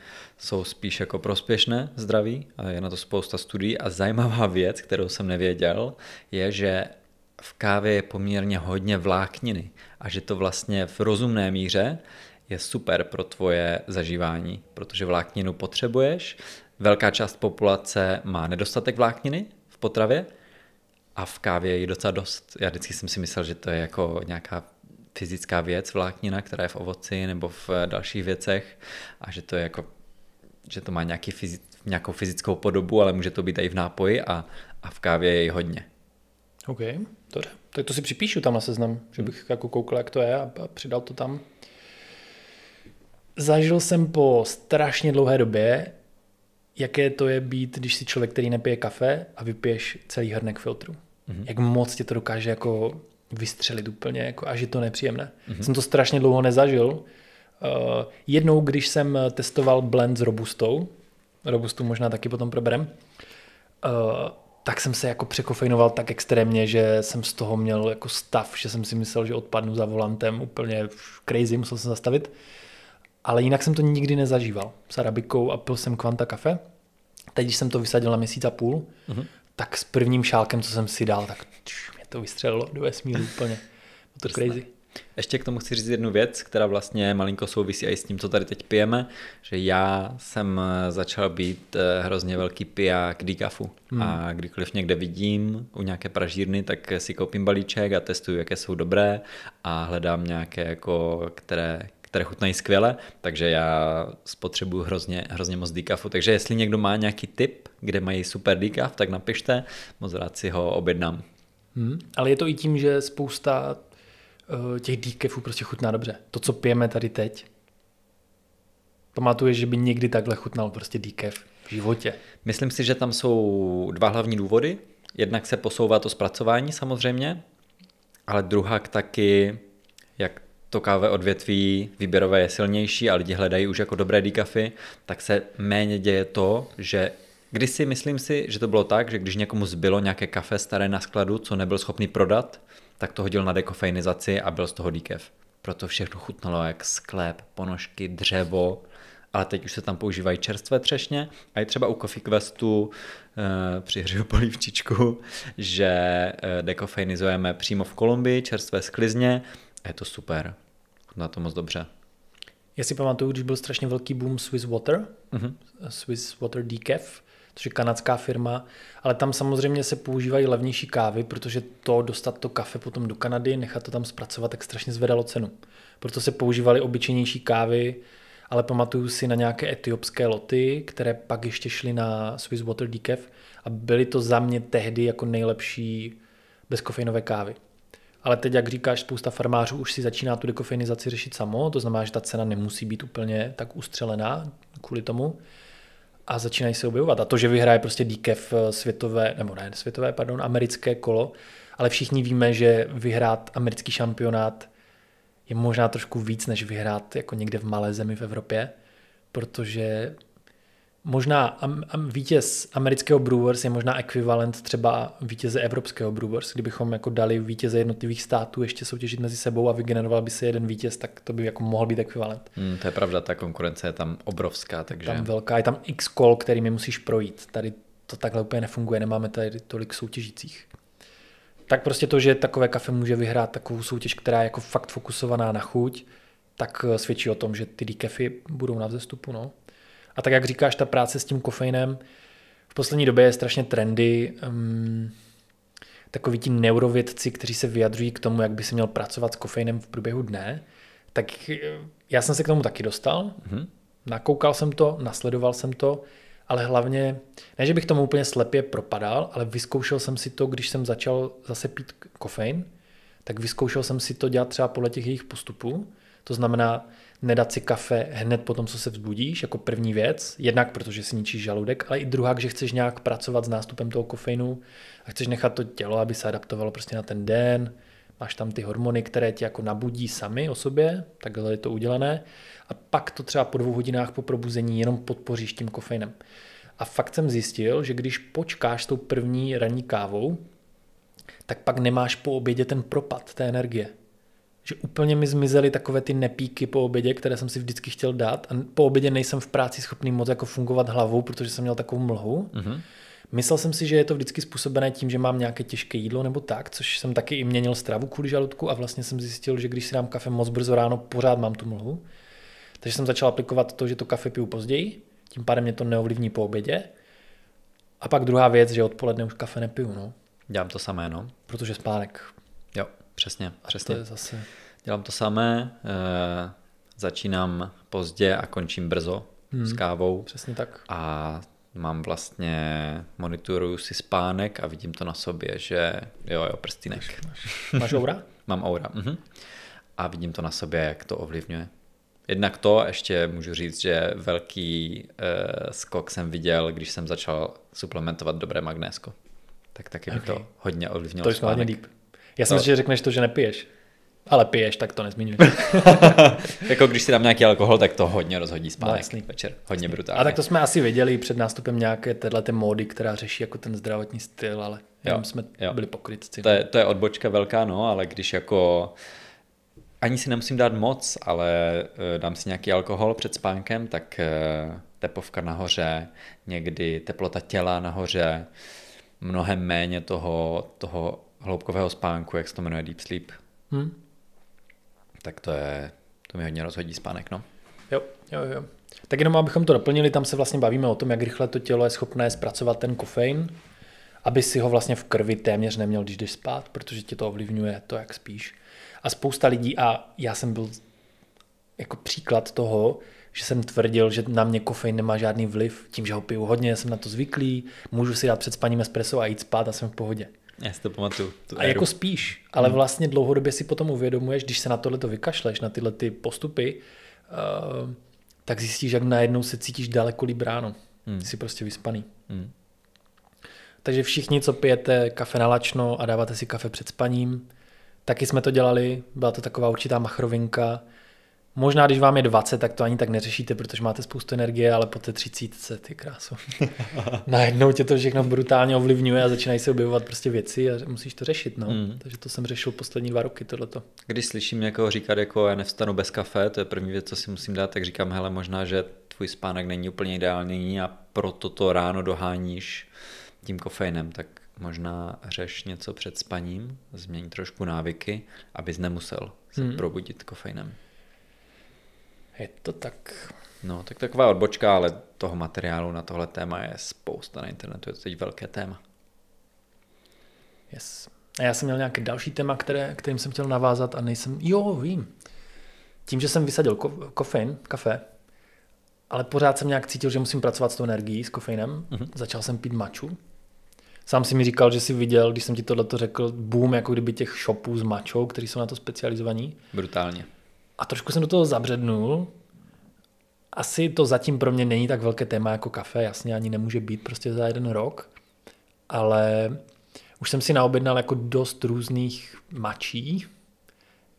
jsou spíš jako prospěšné zdraví a je na to spousta studií a zajímavá věc, kterou jsem nevěděl, je, že v kávě je poměrně hodně vlákniny a že to vlastně v rozumné míře je super pro tvoje zažívání, protože vlákninu potřebuješ. Velká část populace má nedostatek vlákniny v potravě a v kávě je docela dost. Já vždycky jsem si myslel, že to je jako nějaká fyzická věc, vláknina, která je v ovoci nebo v dalších věcech a že to je jako že to má nějaký fyzi, nějakou fyzickou podobu, ale může to být i v nápoji a, a v kávě je hodně. OK, dobře. Tak to si připíšu tam na seznam, že hmm. bych jako koukal, jak to je a, přidal to tam. Zažil jsem po strašně dlouhé době, jaké to je být, když si člověk, který nepije kafe a vypiješ celý hrnek filtru. Mm-hmm. Jak moc tě to dokáže jako vystřelit úplně jako, až je to nepříjemné. Mm-hmm. Jsem to strašně dlouho nezažil, Eh, jednou, když jsem eh, testoval blend s robustou, robustu možná taky potom proberem, eh, tak jsem se jako překofejnoval tak extrémně, že jsem z toho měl jako stav, že jsem si myslel, že odpadnu za volantem, úplně crazy, musel jsem zastavit. Ale jinak jsem to nikdy nezažíval. S arabikou a pil jsem kvanta kafe. Teď, když jsem to vysadil na měsíc a půl, mm-hmm. tak s prvním šálkem, co jsem si dal, tak tš, mě to vystřelilo do vesmíru úplně. to crazy. Ještě k tomu chci říct jednu věc, která vlastně malinko souvisí i s tím, co tady teď pijeme, že já jsem eh, začal být eh, hrozně velký piják díkafu hmm. a kdykoliv někde vidím u nějaké pražírny, tak si koupím balíček a testuju, jaké jsou dobré a hledám nějaké, jako, které, které chutnají skvěle, takže já spotřebuju hrozně, hrozně moc díkafu. Takže jestli někdo má nějaký tip, kde mají super díkaf, tak napište, moc rád si ho objednám. Hmm. Ale je to i tím, že spousta Eh, těch decafů prostě chutná dobře. To, co pijeme tady teď, pamatuješ, že by někdy takhle chutnal prostě decaf v životě? Myslím si, že tam jsou dva hlavní důvody. Jednak se posouvá to zpracování samozřejmě, ale druhá taky, jak to káve odvětví výběrové je silnější a lidi hledají už jako dobré díkafy. tak se méně děje to, že Kdysi myslím si, že to bylo tak, že když někomu zbylo nějaké kafe staré na skladu, co nebyl schopný prodat, tak to hodil na dekofeinizaci a byl z toho díkev. Proto všechno chutnalo jak sklep, ponožky, dřevo, ale teď už se tam používají čerstvé třešně a je třeba u Coffee Questu e, eh, přihřeju polívčičku, že eh, dekofeinizujeme přímo v Kolumbii čerstvé sklizně a je to super. Chutná to moc dobře. Já si pamatuju, když byl strašně velký boom Swiss Water, mm-hmm. Swiss Water Decaf, což je kanadská firma, ale tam samozřejmě se používají levnější kávy, protože to dostat to kafe potom do Kanady, nechat to tam zpracovat, tak strašně zvedalo cenu. Proto se používaly obyčejnější kávy, ale pamatuju si na nějaké etiopské loty, které pak ještě šly na Swiss Water Decaf a byly to za mě tehdy jako nejlepší bezkofeinové kávy. Ale teď, jak říkáš, spousta farmářů už si začíná tu dekofeinizaci řešit samo, to znamená, že ta cena nemusí být úplně tak ustřelená kvůli tomu a začínají se objevovat. A to, že vyhraje prostě Díkev eh, světové, nebo ne světové, pardon, americké kolo, ale všichni víme, že vyhrát americký šampionát je možná trošku víc, než vyhrát jako někde v malé zemi v Evropě, protože možná vítěz amerického Brewers je možná ekvivalent třeba vítěze evropského Brewers. Kdybychom jako dali vítěze jednotlivých států ještě soutěžit mezi sebou a vygeneroval by se jeden vítěz, tak to by jako mohl být ekvivalent. Hmm, to je pravda, ta konkurence je tam obrovská. Takže... Tam velká, je tam x kol, kterými musíš projít. Tady to takhle úplně nefunguje, nemáme tady tolik soutěžících. Tak prostě to, že takové kafe může vyhrát takovou soutěž, která je jako fakt fokusovaná na chuť, tak eh, svědčí o tom, že ty kafe budou na vzestupu. No. A tak, jak říkáš, ta práce s tím kofeinem v poslední době je strašně trendy. Um, takoví ti neurovědci, kteří se vyjadřují k tomu, jak by se měl pracovat s kofeinem v průběhu dne, tak eh, já jsem se k tomu taky dostal. Mm-hmm. Nakoukal jsem to, nasledoval jsem to, ale hlavně, ne, že bych tomu úplně slepě propadal, ale vyzkoušel jsem si to, když jsem začal zase pít kofein, tak vyzkoušel jsem si to dělat třeba podle těch jejich postupů. To znamená, nedat si kafe hned po tom, co se vzbudíš, jako první věc, jednak protože si ničíš žaludek, ale i druhá, že chceš nějak pracovat s nástupem toho kofeinu a chceš nechat to tělo, aby se adaptovalo prostě na ten den, máš tam ty hormony, které tě jako nabudí sami o sobě, takhle je to udělané a pak to třeba po dvou hodinách po probuzení jenom podpoříš tím kofeinem. A fakt jsem zjistil, že když počkáš s tou první ranní kávou, tak pak nemáš po obědě ten propad té energie že úplně mi zmizely takové ty nepíky po obědě, které jsem si vždycky chtěl dát. A po obědě nejsem v práci schopný moc jako fungovat hlavou, protože jsem měl takovou mlhu. Mm-hmm. Myslel jsem si, že je to vždycky způsobené tím, že mám nějaké těžké jídlo nebo tak, což jsem taky i měnil stravu kvůli žaludku a vlastně jsem zjistil, že když si dám kafe moc brzo ráno, pořád mám tu mlhu. Takže jsem začal aplikovat to, že to kafe piju později, tím pádem mě to neovlivní po obědě. A pak druhá věc, že odpoledne už kafe nepiju. No. Dělám to samé, no. Protože spánek Přesně, přesně. to je zase... Dělám to samé, e, začínám pozdě a končím brzo hmm. s kávou. Přesně tak. A mám vlastně, monitoruju si spánek a vidím to na sobě, že jo, jo, prstínek. Máš, máš. máš aura? mám aura, mhm. A vidím to na sobě, jak to ovlivňuje. Jednak to, ještě můžu říct, že velký eh, skok jsem viděl, když jsem začal suplementovat dobré magnésko. Tak taky okay. by to hodně ovlivnilo To je líp. Já jsem no. si, že řekneš to, že nepiješ. Ale piješ, tak to nezmiňuji. jako když si dám nějaký alkohol, tak to hodně rozhodí no, spánek no, večer. Hodně jasný. brutálně. A tak to jsme asi věděli před nástupem nějaké téhle té módy, která řeší jako ten zdravotní styl, ale jo, jsme jo. byli pokrytci. To je, to je odbočka velká, no, ale když jako ani si nemusím dát moc, ale eh, dám si nějaký alkohol před spánkem, tak eh, tepovka nahoře, někdy teplota těla nahoře, mnohem méně toho, toho hloubkového spánku, jak se to jmenuje, deep sleep. Hmm. Tak to je, to mi hodně rozhodí spánek, no. Jo, jo, jo. Tak jenom abychom to doplnili, tam se vlastně bavíme o tom, jak rychle to tělo je schopné zpracovat ten kofein, aby si ho vlastně v krvi téměř neměl, když jdeš spát, protože ti to ovlivňuje to, jak spíš. A spousta lidí, a já jsem byl jako příklad toho, že jsem tvrdil, že na mě kofein nemá žádný vliv, tím, že ho piju hodně, jsem na to zvyklý, můžu si dát před spaním espresso a jít spát a jsem v pohodě. Já si to pamatuju. Tu a jako spíš, ale hmm. vlastně dlouhodobě si potom uvědomuješ, když se na tohle to vykašleš, na tyhle ty postupy, uh, tak zjistíš, jak najednou se cítíš daleko líb ráno. Hmm. Jsi prostě vyspaný. Hmm. Takže všichni, co pijete kafe na lačno a dáváte si kafe před spaním, taky jsme to dělali, byla to taková určitá machrovinka, Možná, když vám je 20, tak to ani tak neřešíte, protože máte spoustu energie, ale po té 30 ty krásu. Najednou tě to všechno brutálně ovlivňuje a začínají se objevovat prostě věci a musíš to řešit. No. Mm. Takže to jsem řešil poslední dva roky tohleto. Když slyším někoho říkat, jako já nevstanu bez kafe, to je první věc, co si musím dát, tak říkám, hele, možná, že tvůj spánek není úplně ideální a proto to ráno doháníš tím kofeinem, tak možná řeš něco před spaním, změň trošku návyky, abys nemusel se mm. probudit kofeinem. Je to tak. No, tak taková odbočka, ale toho materiálu na tohle téma je spousta na internetu, je to teď velké téma. Yes. A já jsem měl nějaké další téma, které, kterým jsem chtěl navázat a nejsem, jo, vím. Tím, že jsem vysadil ko- kofein, kafe, ale pořád jsem nějak cítil, že musím pracovat s tou energií, s kofeinem. Mm-hmm. Začal jsem pít maču. Sám si mi říkal, že si viděl, když jsem ti tohle řekl, boom, jako kdyby těch shopů s mačou, kteří jsou na to specializovaní. Brutálně a trošku jsem do toho zabřednul. Asi to zatím pro mě není tak velké téma jako kafe, jasně ani nemůže být prostě za jeden rok, ale už jsem si naobjednal jako dost různých mačí,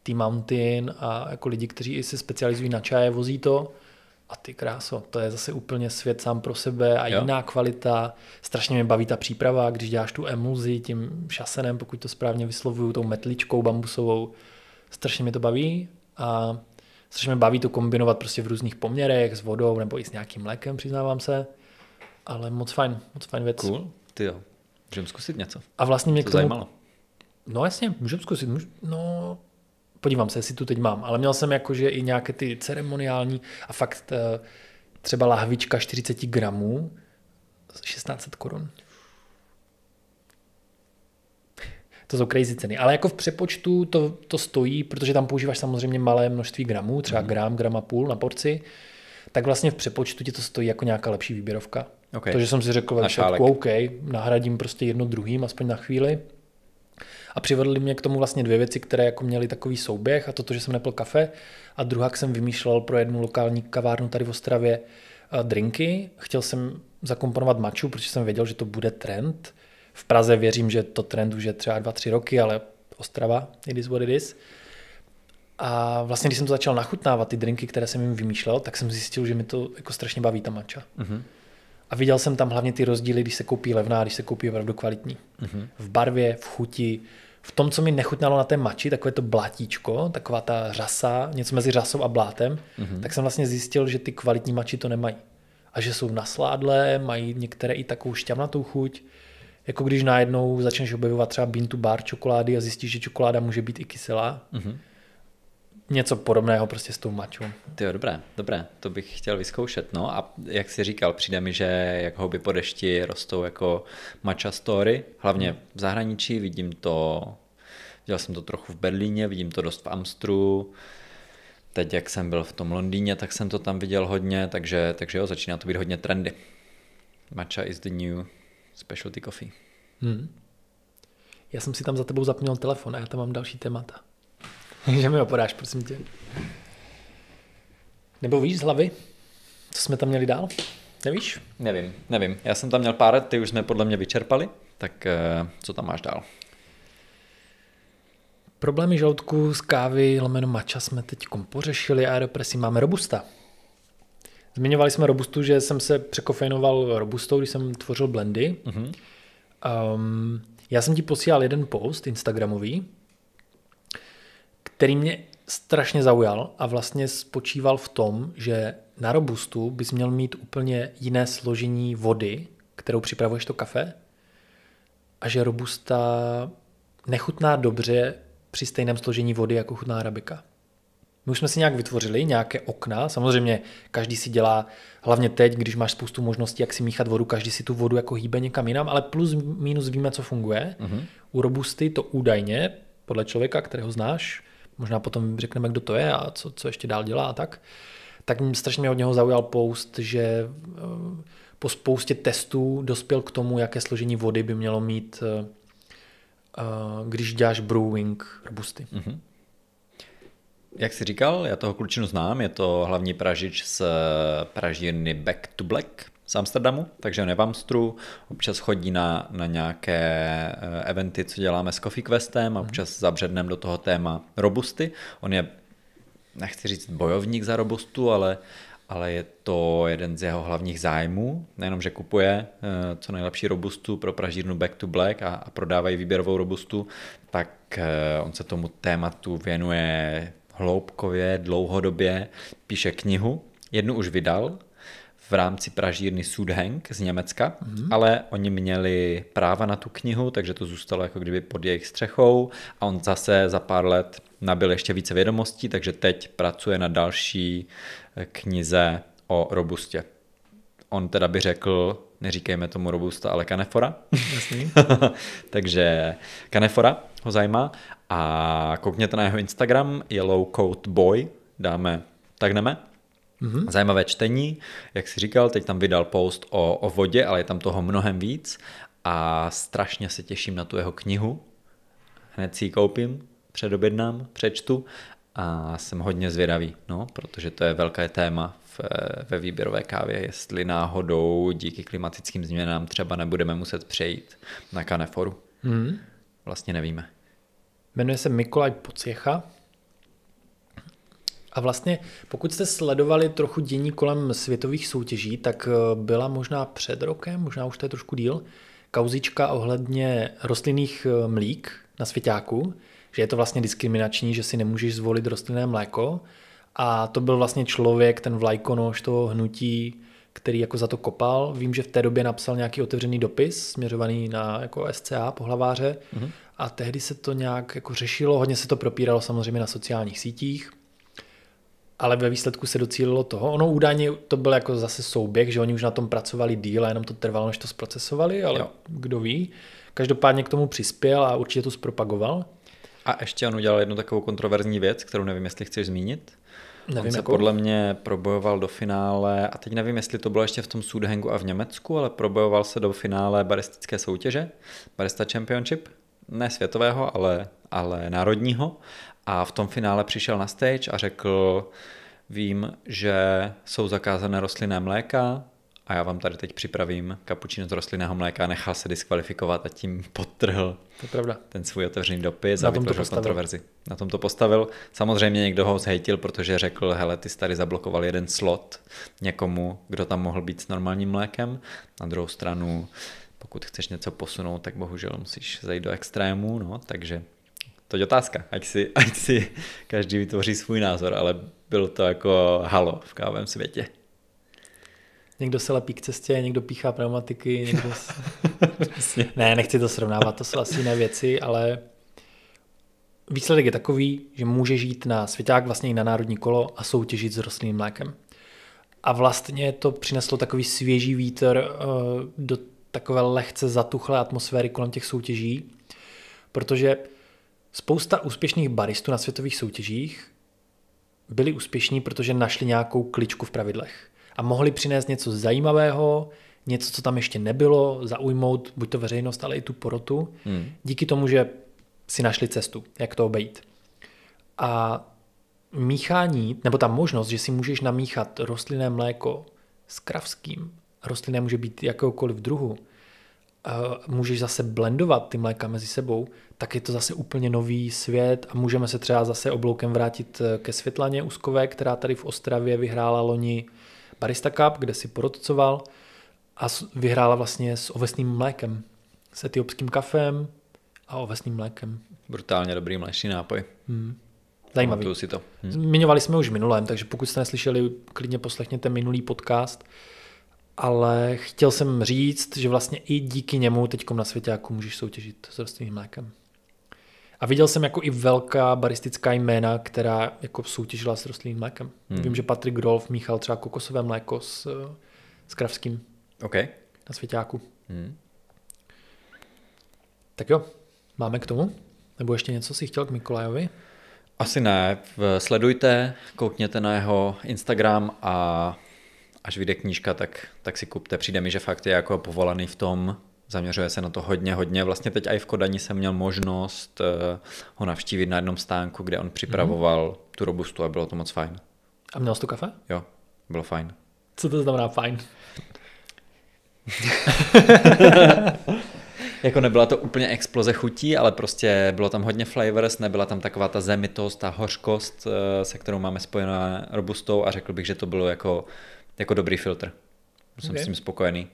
ty Mountain a jako lidi, kteří se specializují na čaje, vozí to. A ty kráso, to je zase úplně svět sám pro sebe a jo. jiná kvalita. Strašně mě baví ta příprava, když děláš tu emulzi tím šasenem, pokud to správně vyslovuju, tou metličkou bambusovou. Strašně mě to baví a strašně mě baví to kombinovat prostě v různých poměrech s vodou nebo i s nějakým mlékem, přiznávám se. Ale moc fajn, moc fajn věc. Cool, ty jo. Můžeme zkusit něco. A vlastně mě to k tomu... zajímalo. No jasně, můžeme zkusit. Můž... No, podívám se, jestli tu teď mám, ale měl jsem jakože i nějaké ty ceremoniální a fakt eh, třeba lahvička 40 gramů 1600 korun. to jsou crazy ceny. Ale jako v přepočtu to, to stojí, protože tam používáš samozřejmě malé množství gramů, třeba mm. gram, gram a půl na porci, tak vlastně v přepočtu ti to stojí jako nějaká lepší výběrovka. Okay. že jsem si řekl ve všetku, jako OK, nahradím prostě jedno druhým, aspoň na chvíli. A přivedly mě k tomu vlastně dvě věci, které jako měly takový souběh a to, to že jsem nepil kafe a druhá, jsem vymýšlel pro jednu lokální kavárnu tady v Ostravě eh, drinky. Chtěl jsem zakomponovat maču, protože jsem věděl, že to bude trend v Praze věřím, že to trend už je třeba 2-3 roky, ale Ostrava, it is what it is. A vlastně, když jsem to začal nachutnávat, ty drinky, které jsem jim vymýšlel, tak jsem zjistil, že mi to jako strašně baví ta mača. Mm-hmm. A viděl jsem tam hlavně ty rozdíly, když se koupí levná, když se koupí opravdu kvalitní. Mm-hmm. V barvě, v chuti, v tom, co mi nechutnalo na té mači, takové to blátíčko, taková ta řasa, něco mezi řasou a blátem, mm-hmm. tak jsem vlastně zjistil, že ty kvalitní mači to nemají. A že jsou nasládlé, mají některé i takovou šťavnatou chuť jako když najednou začneš objevovat třeba bean to bar čokolády a zjistíš, že čokoláda může být i kyselá. Mm-hmm. Něco podobného prostě s tou mačou. Ty jo, dobré, dobré, to bych chtěl vyzkoušet. No a jak jsi říkal, přijde mi, že jak hobby po dešti rostou jako mača story, hlavně hmm. v zahraničí, vidím to, dělal jsem to trochu v Berlíně, vidím to dost v Amstru, teď jak jsem byl v tom Londýně, tak jsem to tam viděl hodně, takže, takže jo, začíná to být hodně trendy. Mača is the new specialty coffee. Hmm. Já jsem si tam za tebou zapnul telefon a já tam mám další témata. Takže mi ho podáš, prosím tě. Nebo víš z hlavy, co jsme tam měli dál? Nevíš? Nevím, nevím. Já jsem tam měl pár, ty už jsme podle mě vyčerpali, tak eh, co tam máš dál? Problémy žaludku z kávy lomeno mača jsme teď pořešili, a máme robusta. Zmiňovali jsme robustu, že jsem se překofeinoval robustou, když jsem tvořil blendy. Mm-hmm. Um, já jsem ti posílal jeden post Instagramový, který mě strašně zaujal a vlastně spočíval v tom, že na robustu bys měl mít úplně jiné složení vody, kterou připravuješ to kafe, a že robusta nechutná dobře při stejném složení vody, jako chutná arabika. My už jsme si nějak vytvořili nějaké okna, samozřejmě každý si dělá, hlavně teď, když máš spoustu možností, jak si míchat vodu, každý si tu vodu jako hýbe někam jinam, ale plus minus víme, co funguje. Mm-hmm. U robusty to údajně, podle člověka, kterého znáš, možná potom řekneme, kdo to je a co, co ještě dál dělá a tak, tak mě strašně mě od něho zaujal post, že eh, po spoustě testů dospěl k tomu, jaké složení vody by mělo mít, eh, eh, když děláš brewing robusty. Mm-hmm. Jak jsi říkal, já toho klučinu znám, je to hlavní pražič z pražírny Back to Black z Amsterdamu, takže on je v Amstru, občas chodí na, na nějaké eh, eventy, co děláme s Coffee Questem a mhm. občas zabředneme do toho téma robusty. On je, nechci říct bojovník za robustu, ale, ale je to jeden z jeho hlavních zájmů. Nejenom, že kupuje eh, co nejlepší robustu pro pražírnu Back to Black a, a prodávají výběrovou robustu, tak eh, on se tomu tématu věnuje hloubkově, dlouhodobě, píše knihu. Jednu už vydal v rámci pražírny Sudheng z Německa, mm-hmm. ale oni měli práva na tu knihu, takže to zůstalo jako kdyby pod jejich střechou a on zase za pár let nabil ještě více vědomostí, takže teď pracuje na další eh, knize o robustě. On teda by řekl, neříkejme tomu robusta, ale kanefora. Jasný. takže kanefora ho zajímá a koukněte na jeho Instagram, Yellow Coat Boy, dáme, jdeme. Mm-hmm. Zajímavé čtení, jak si říkal, teď tam vydal post o, o vodě, ale je tam toho mnohem víc a strašně se těším na tu jeho knihu. Hned si ji koupím, předobědnám, přečtu a jsem hodně zvědavý, no, protože to je velké téma v, ve výběrové kávě, jestli náhodou díky klimatickým změnám třeba nebudeme muset přejít na kaneforu. Mm. Vlastně nevíme. Jmenuje se Mikolaj Pociecha. A vlastně, pokud jste sledovali trochu dění kolem světových soutěží, tak eh, byla možná před rokem, možná už to je trošku díl, kauzička ohledně rostlinných eh, mlík na světáku, že je to vlastně diskriminační, že si nemůžeš zvolit rostlinné mléko. A to byl vlastně člověk, ten vlajkonož toho hnutí, který jako za to kopal. Vím, že v té době napsal nějaký otevřený dopis směřovaný na jako SCA pohlaváře mm-hmm. A tehdy se to nějak jako řešilo, hodně se to propíralo samozřejmě na sociálních sítích, ale ve výsledku se docílilo toho. Ono údajně to byl jako zase souběh, že oni už na tom pracovali díle, jenom to trvalo, než to zprocesovali, ale jo. kdo ví. Každopádně k tomu přispěl a určitě to zpropagoval. A ještě on udělal jednu takovou kontroverzní věc, kterou nevím, jestli chceš zmínit. Nevím, on se jako... podle mě probojoval do finále, a teď nevím, jestli to bylo ještě v tom Sudhengu a v Německu, ale probojoval se do finále baristické soutěže, Barista Championship ne světového, ale, ale národního. A v tom finále přišel na stage a řekl, vím, že jsou zakázané rostlinné mléka a já vám tady teď připravím kapučino z rostlinného mléka a nechal se diskvalifikovat a tím potrhl to je pravda. ten svůj otevřený dopis na a vytvořil kontroverzi. Na tom to postavil. Samozřejmě někdo ho zhejtil, protože řekl, hele, ty jsi tady zablokoval jeden slot někomu, kdo tam mohl být s normálním mlékem. Na druhou stranu pokud chceš něco posunout, tak bohužel musíš zajít do extrému, no, takže to je otázka, ať si, ať si každý vytvoří svůj názor, ale bylo to jako halo v kávém světě. Někdo se lepí k cestě, někdo píchá pneumatiky, někdo... S... ne, nechci to srovnávat, to jsou asi jiné věci, ale výsledek je takový, že může žít na světák, vlastně i na národní kolo a soutěžit s rostlinným mlékem. A vlastně to přineslo takový svěží vítr eh, do takové lehce zatuchlé atmosféry kolem těch soutěží, protože spousta úspěšných baristů na světových soutěžích byli úspěšní, protože našli nějakou kličku v pravidlech a mohli přinést něco zajímavého, něco, co tam ještě nebylo, zaujmout buď to veřejnost, ale i tu porotu, hmm. díky tomu, že si našli cestu, jak to obejít. A míchání, nebo ta možnost, že si můžeš namíchat rostlinné mléko s kravským, rostlina může být jakéhokoliv druhu, můžeš zase blendovat ty mléka mezi sebou, tak je to zase úplně nový svět a můžeme se třeba zase obloukem vrátit eh, ke Světlaně Uskové, která tady v Ostravě vyhrála loni Barista Cup, kde si porodcoval a vyhrála vlastně s ovesným mlékem, s etiopským kafem a ovesným mlékem. Brutálně dobrý mléčný nápoj. Hmm. Zajímavý. si to. Hmm. Zmiňovali jsme už minulém, takže pokud jste neslyšeli, klidně poslechněte minulý podcast ale chtěl jsem říct, že vlastně i díky němu teď na světě jako můžeš soutěžit s rostlinným mlékem. A viděl jsem jako i velká baristická jména, která jako soutěžila s rostlinným mlékem. Hmm. Vím, že Patrick Rolf míchal třeba kokosové mléko s, eh, s kravským okay. na svěťáku. Hmm. Tak jo, máme k tomu? Nebo ještě něco si chtěl k Mikolajovi? Asi ne. Sledujte, koukněte na jeho Instagram a až vyjde knížka, tak, tak si kupte. Přijde mi, že fakt je jako povolaný v tom, zaměřuje se na to hodně, hodně. Vlastně teď i v Kodani jsem měl možnost eh, ho navštívit na jednom stánku, kde on připravoval mm. tu robustu a bylo to moc fajn. A měl jsi tu kafe? Jo, bylo fajn. Co to znamená fajn? jako nebyla to úplně exploze chutí, ale prostě bylo tam hodně flavors, nebyla tam taková ta zemitost, ta hořkost, eh, se kterou máme spojená robustou a řekl bych, že to bylo jako jako dobrý filtr. Jsem okay. s tím spokojený.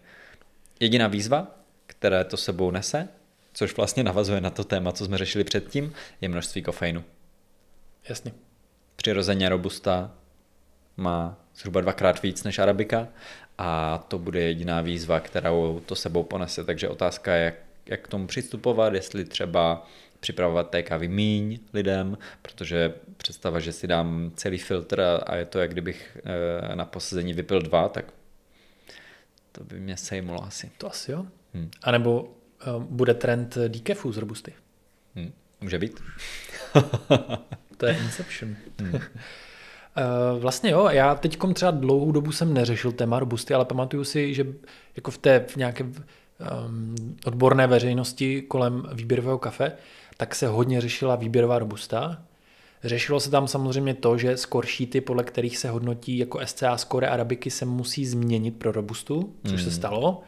Jediná výzva, které to sebou nese, což vlastně navazuje na to téma, co jsme řešili předtím, je množství kofeinu. Jasně. Přirozeně robusta má zhruba dvakrát víc než arabika a to bude jediná výzva, kterou to sebou ponese. Takže otázka je, jak, jak k tomu přistupovat, jestli třeba připravovat té kávy míň lidem, protože představa, že si dám celý filtr a je to, jak kdybych eh, na posazení vypil dva, tak to by mě sejmulo asi. To asi jo. Hmm. A nebo uh, bude trend decafů z robusty. Hmm. Může být. to je Inception. Hmm. Eh, vlastně jo, já teď třeba dlouhou dobu jsem neřešil téma robusty, ale pamatuju si, že jako v té v nějaké um, odborné veřejnosti kolem výběrového kafe, tak se hodně řešila výběrová robusta. Řešilo se tam samozřejmě to, že score sheety, podle kterých se hodnotí jako SCA score arabiky, se musí změnit pro robustu, což hmm. se stalo.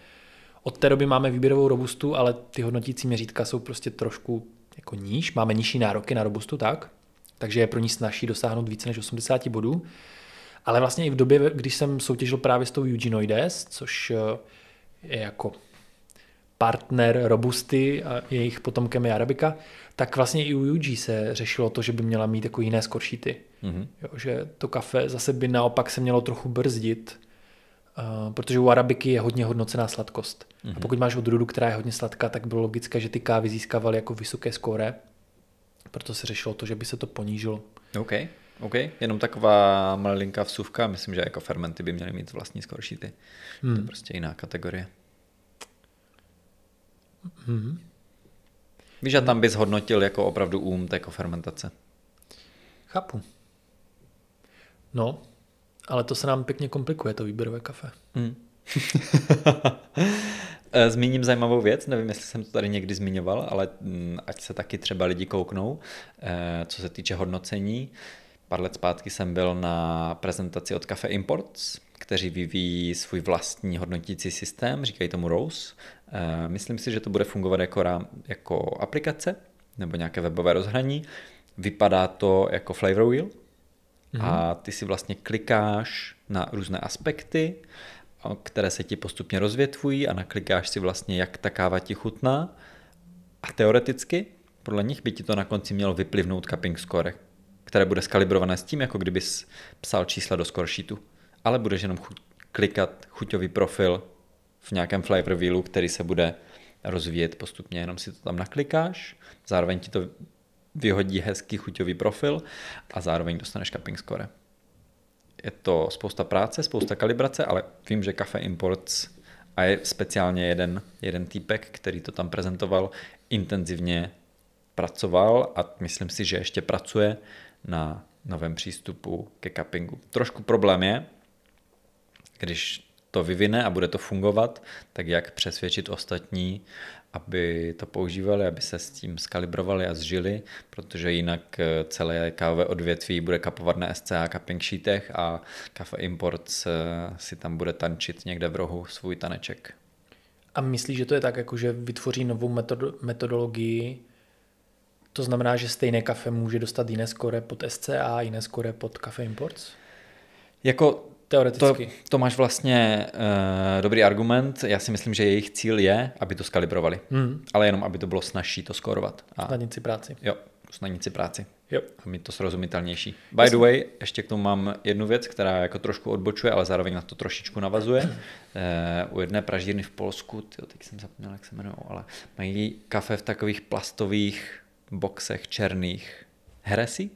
Od té doby máme výběrovou robustu, ale ty hodnotící měřítka jsou prostě trošku jako níž. Máme nižší nároky na robustu, tak? Takže je pro ní snažší dosáhnout více než 80 bodů. Ale vlastně i v době, když jsem soutěžil právě s tou Eugenoides, což eh, je jako partner Robusty a jejich potomkem je Arabica, tak vlastně i u UG se řešilo to, že by měla mít jako jiné skoršity. Mm-hmm. že to kafe zase by naopak se mělo trochu brzdit, uh, protože u Arabiky je hodně hodnocená sladkost. Mm-hmm. A mhm. pokud máš odrůdu, která je hodně sladká, tak bylo logické, že ty kávy získávaly jako vysoké skóre. Proto se řešilo to, že by se to ponížilo. OK. OK, jenom taková malinká vsuvka, myslím, že jako fermenty by měly mít vlastní skoršity. Mm. To je hmm. prostě jiná kategorie. Mm-hmm. Víš, a tam bys hodnotil jako opravdu um té jako fermentace. Chápu. No, ale to se nám pěkně komplikuje, to výběrové kafe. Mm. Eh, zmíním zajímavou věc, nevím, jestli jsem to tady někdy zmiňoval, ale mm, ať se taky třeba lidi kouknou, eh, co se týče hodnocení. Pár let zpátky jsem byl na prezentaci od Cafe Imports, kteří vyvíjí svůj vlastní hodnotící systém, říkají tomu Rose. Eh, myslím si, že to bude fungovat jako, rám, jako aplikace nebo nějaké webové rozhraní. Vypadá to jako Flavor Wheel mhm. a ty si vlastně klikáš na různé aspekty, které se ti postupně rozvětvují a naklikáš si vlastně, jak ta káva ti chutná. A teoreticky, podle nich by ti to na konci mělo vyplivnout cupping score, které bude skalibrované s tím, jako kdyby psal čísla do scoresheetu, ale budeš jenom chu- klikat chuťový profil v nějakém flavor wheelu, který se bude rozvíjet postupně, jenom si to tam naklikáš, zároveň ti to vyhodí hezký chuťový profil a zároveň dostaneš cupping score. Je to spousta práce, spousta kalibrace, ale vím, že Cafe Imports a je speciálně jeden, jeden týpek, který to tam prezentoval, intenzivně pracoval a myslím si, že ještě pracuje na novém přístupu ke cuppingu. Trošku problém je, když to vyvine a bude to fungovat, tak jak přesvědčit ostatní, aby to používali, aby se s tím skalibrovali a zžili, protože jinak eh, celé kávové odvětví bude kapovat na SCA cupping sheetech a kafe import si tam bude tančit někde v rohu svůj taneček. A myslíš, že to je tak, jako že vytvoří novou metodologii, to znamená, že stejné kafe může dostat jiné skore pod SCA a jiné skore pod Cafe Imports? Jako Teoreticky. To, to máš vlastně uh, dobrý argument. Já si myslím, že jejich cíl je, aby to skalibrovali. Mm. Ale jenom, aby to bylo snažší to skorovat. A, snadnit si práci. Jo, snadnit si práci. Jo. A mít to srozumitelnější. By Jasný. the way, ještě k tomu mám jednu věc, která jako trošku odbočuje, ale zároveň na to trošičku navazuje. uh, u jedné pražírny v Polsku, tyjo, teď jsem zapomněl, jak se jmenují, ale mají kafe v takových plastových boxech černých heresy?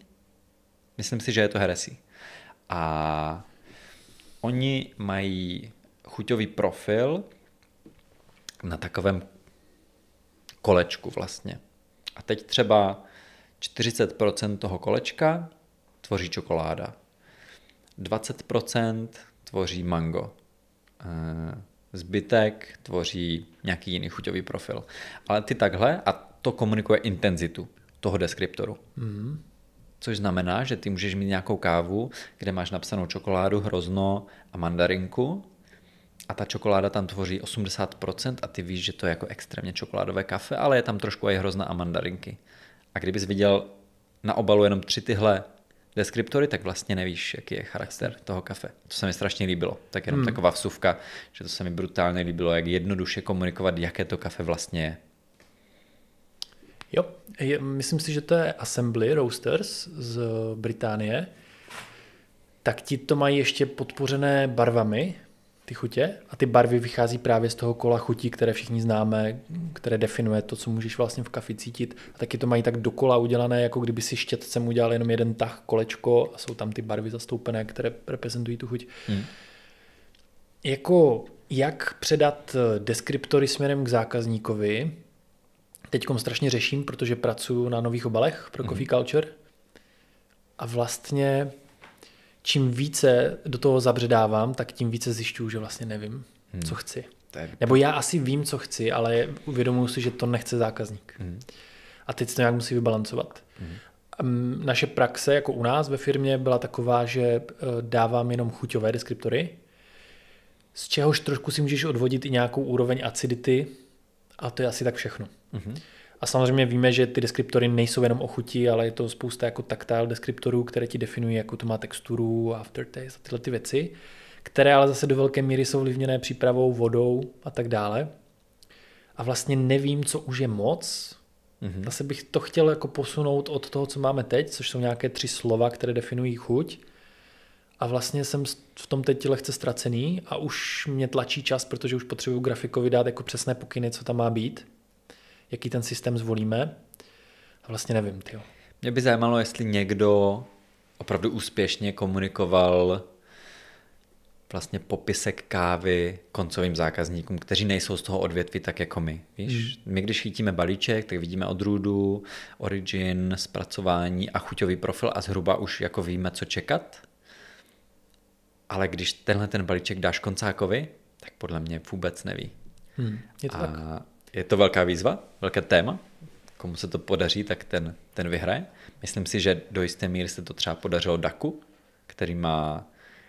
Myslím si, že je to heresy. A oni mají chuťový profil na takovém kolečku vlastně. A teď třeba 40% toho kolečka tvoří čokoláda. 20% tvoří mango. Eh, zbytek tvoří nějaký jiný chuťový profil. Ale ty takhle, a to komunikuje intenzitu toho deskriptoru. Mm. Což znamená, že ty můžeš mít nějakou kávu, kde máš napsanou čokoládu, hrozno a mandarinku a ta čokoláda tam tvoří 80% a ty víš, že to je jako extrémně čokoládové kafe, ale je tam trošku i hrozna a mandarinky. A kdybys viděl na obalu jenom tři tyhle deskriptory, tak vlastně nevíš, jaký je charakter toho kafe. To se mi strašně líbilo. Tak jenom hmm. taková vsuvka, že to se mi brutálně líbilo, jak jednoduše komunikovat, jaké to kafe vlastně je. Jo, je, myslím si, že to je Assembly Roasters z Británie. Tak ti to mají ještě podpořené barvami, ty chutě. A ty barvy vychází právě z toho kola chutí, které všichni známe, které definuje to, co můžeš vlastně v kafi cítit. A taky to mají tak dokola udělané, jako kdyby si štětcem udělal jenom jeden tah, kolečko a jsou tam ty barvy zastoupené, které reprezentují tu chuť. Hmm. Jako jak předat deskriptory směrem k zákazníkovi, teď strašně řeším, protože pracuji na nových obalech pro mhm. Coffee mm-hmm. Culture. A vlastně čím více do toho zabředávám, tak tím více zjišťuju, že vlastně nevím, mm. co chci. Nebo já asi vím, co chci, ale uvědomuji si, že to nechce zákazník. Mm. A teď to nějak musí vybalancovat. Mm. Naše praxe, jako u nás ve firmě, byla taková, že eh, dávám jenom chuťové deskriptory, z čehož trošku si můžeš odvodit i nějakou úroveň acidity, a to je asi tak všechno. Mm-hmm. A samozřejmě víme, že ty deskriptory nejsou jenom o chuti, ale je to spousta jako taktile deskriptorů, které ti definují, jakou to má texturu, aftertaste a tyhle ty věci, které ale zase do velké míry jsou ovlivněné přípravou, vodou a tak dále. A vlastně nevím, co už je moc. Mm-hmm. Zase bych to chtěl jako posunout od toho, co máme teď, což jsou nějaké tři slova, které definují chuť, a vlastně jsem v tom teď lehce ztracený a už mě tlačí čas, protože už potřebuju grafikovi dát jako přesné pokyny, co tam má být, jaký ten systém zvolíme. A vlastně nevím, ty. Mě by zajímalo, jestli někdo opravdu úspěšně komunikoval vlastně popisek kávy koncovým zákazníkům, kteří nejsou z toho odvětví tak jako my. Víš, hmm. my když chytíme balíček, tak vidíme odrůdu, origin, zpracování a chuťový profil a zhruba už jako víme, co čekat. Ale když tenhle ten balíček dáš koncákovi, tak podle mě vůbec neví. Hmm, je, to a tak. je to velká výzva, velké téma. Komu se to podaří, tak ten, ten vyhraje. Myslím si, že do jisté míry se to třeba podařilo Daku, který má,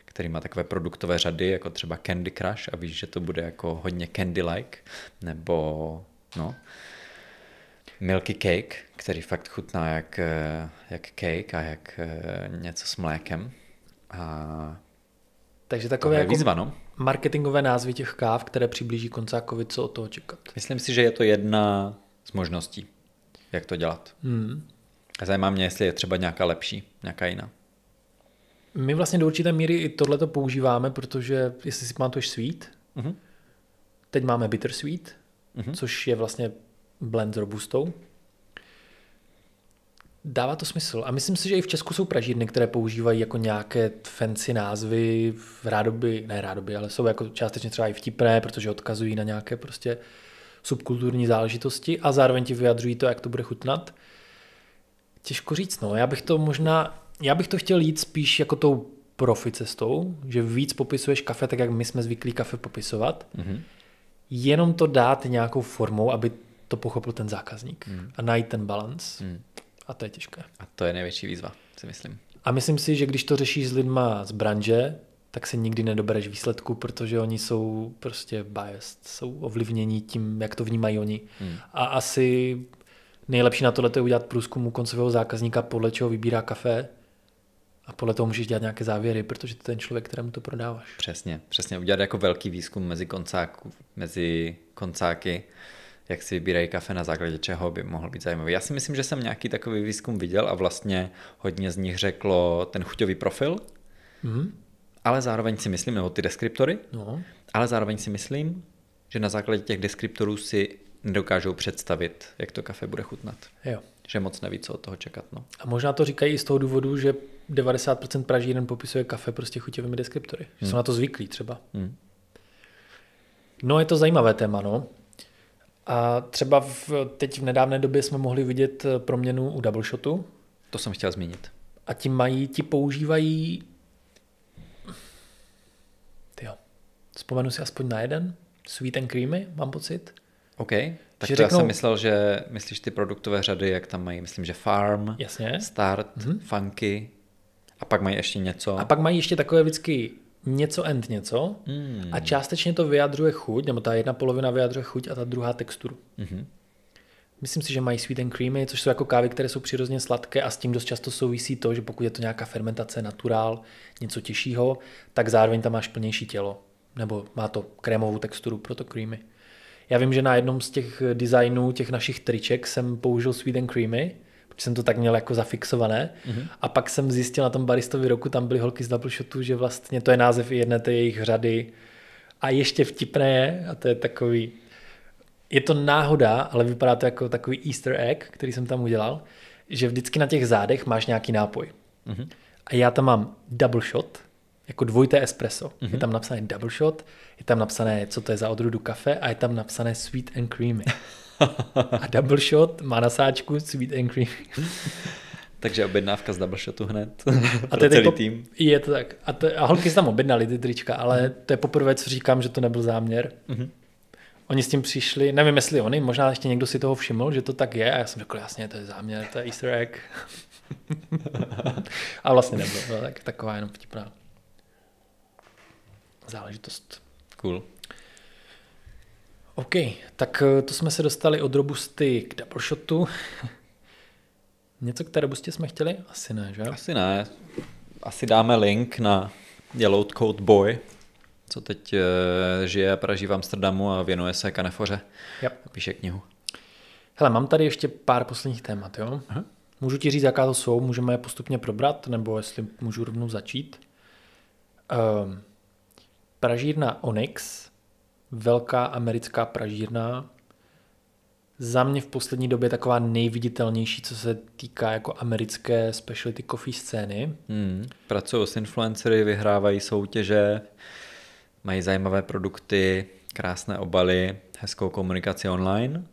který má takové produktové řady, jako třeba Candy Crush a víš, že to bude jako hodně candy-like, nebo no, Milky Cake, který fakt chutná jak, eh, jak cake a jak eh, něco s mlékem. A takže takové jako výzva, no? marketingové názvy těch káv, které přiblíží koncákovi, co od toho čekat. Myslím si, že je to jedna z možností, jak to dělat. Hmm. A zajímá mě, jestli je třeba nějaká lepší, nějaká jiná. My vlastně do určité míry i to používáme, protože jestli si pamatuješ sweet, uh-huh. teď máme bittersweet, uh-huh. což je vlastně blend s robustou. Dává to smysl. A myslím si, že i v Česku jsou pražírny, které používají jako nějaké fancy názvy, v rádoby, ne rádoby, ale jsou jako částečně třeba i vtipné, protože odkazují na nějaké prostě subkulturní záležitosti a zároveň ti vyjadřují to, jak to bude chutnat. Těžko říct, no. Já bych to možná, já bych to chtěl jít spíš jako tou profi cestou, že víc popisuješ kafe tak, jak my jsme zvyklí kafe popisovat, mm-hmm. jenom to dát nějakou formou, aby to pochopil ten zákazník mm. a najít ten balans. Mm. A to je těžké. A to je největší výzva, si myslím. A myslím si, že když to řešíš s lidma z branže, tak se nikdy nedobereš výsledku, protože oni jsou prostě biased, jsou ovlivnění tím, jak to vnímají oni. Hmm. A asi nejlepší na tohle je udělat průzkum u koncového zákazníka, podle čeho vybírá kafe a podle toho můžeš dělat nějaké závěry, protože to je ten člověk, kterému to prodáváš. Přesně, přesně. Udělat jako velký výzkum mezi, koncáku, mezi koncáky jak si vybírají kafe, na základě čeho by mohl být zajímavý. Já si myslím, že jsem nějaký takový výzkum viděl a vlastně hodně z nich řeklo ten chuťový profil, mm-hmm. ale zároveň si myslím, nebo ty deskriptory, no. ale zároveň si myslím, že na základě těch deskriptorů si nedokážou představit, jak to kafe bude chutnat. Jo. Že moc neví, co od toho čekat. No. A možná to říkají i z toho důvodu, že 90% Pražíren popisuje kafe prostě chuťovými deskriptory. Mm. jsou na to zvyklí třeba. Mm. No je to zajímavé téma, no. A třeba v, teď v nedávné době jsme mohli vidět eh, proměnu u double shotu. To jsem chtěl zmínit. A ti mají, ti používají... Tyjo, vzpomenu si aspoň na jeden. Sweet and Creamy, mám pocit. OK, tak to řeknou... já jsem myslel, že myslíš ty produktové řady, jak tam mají, myslím, že Farm, Jasně. Start, mm-hmm. Funky, a pak mají ještě něco. A pak mají ještě takové vždycky něco and něco mm. a částečně to vyjadřuje chuť, nebo ta jedna polovina vyjadřuje chuť a ta druhá texturu. Mm-hmm. Myslím si, že mají sweet and creamy, což jsou jako kávy, které jsou přirozeně sladké a s tím dost často souvisí to, že pokud je to nějaká fermentace, naturál, něco těžšího, tak zároveň tam máš plnější tělo. Nebo má to krémovou texturu, proto creamy. Já vím, že na jednom z těch designů těch našich triček jsem použil sweet and creamy jsem to tak měl jako zafixované. Mm-hmm. A pak jsem zjistil na tom baristovi roku, tam byly holky z Double Shotu, že vlastně to je název jedné té jejich řady. A ještě vtipné je, a to je takový, je to náhoda, ale vypadá to jako takový easter egg, který jsem tam udělal, že vždycky na těch zádech máš nějaký nápoj. Mm-hmm. A já tam mám double shot, jako dvojité espresso. Mm-hmm. Je mhm. tam napsané double shot, je tam napsané, co to je za odrůdu kafe a je tam napsané sweet and creamy. A double shot má na sáčku sweet and cream. Takže objednávka z double shotu hned. A to je celý po... tým. Je to tak. A, to, a holky se tam objednali ty trička, ale to je poprvé, co říkám, že to nebyl záměr. Mm-hmm. Oni s tím přišli, nevím jestli oni, možná ještě někdo si toho všiml, že to tak je a já jsem řekl, jasně, to je záměr, to je easter egg. a vlastně nebylo, no, tak, taková jenom vtipná záležitost. Cool. OK, tak eh, to jsme se dostali od robusty k double shotu. Něco k té robustě jsme chtěli? Asi ne, že? Asi ne. Asi dáme link na Yellow Code Boy, co teď eh, žije a praží v Amsterdamu a věnuje se kanefoře. Yep. A píše knihu. Hele, mám tady ještě pár posledních témat, jo? Aha. Můžu ti říct, jaká to jsou, můžeme je postupně probrat, nebo jestli můžu rovnou začít. Um, pražírna Onyx velká americká pražírna. Za mě v poslední době taková nejviditelnější, co se týká jako americké speciality coffee scény. Hmm. Pracují s influencery, vyhrávají soutěže, mají zajímavé produkty, krásné obaly, hezkou komunikaci online.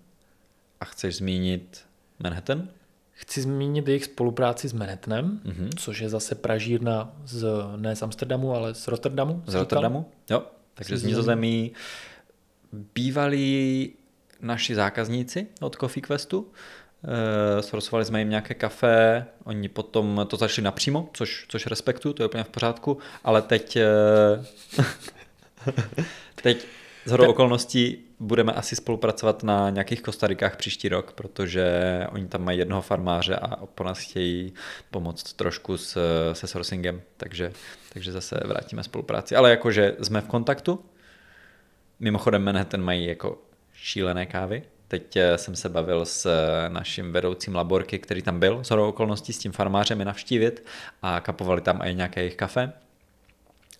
A chceš zmínit Manhattan? Chci zmínit jejich spolupráci s Manhattanem, mm-hmm. což je zase pražírna z, ne z Amsterdamu, ale z Rotterdamu. Z Rotterdamu, jo. Takže z Nizozemí bývalí naši zákazníci od Coffee Questu. Eh, Srosovali jsme jim nějaké kafe, oni potom to začali napřímo, což, což respektu, to je úplně v pořádku, ale teď eh, teď z hodou okolností budeme asi spolupracovat na nějakých Kostarikách příští rok, protože oni tam mají jednoho farmáře a po nás chtějí pomoct trošku s, se sourcingem, takže, takže zase vrátíme spolupráci. Ale jakože jsme v kontaktu. Mimochodem ten mají jako šílené kávy. Teď eh, jsem se bavil s eh, naším vedoucím laborky, který tam byl, z okolností s tím farmářem je navštívit a kapovali tam i nějaké jejich kafe.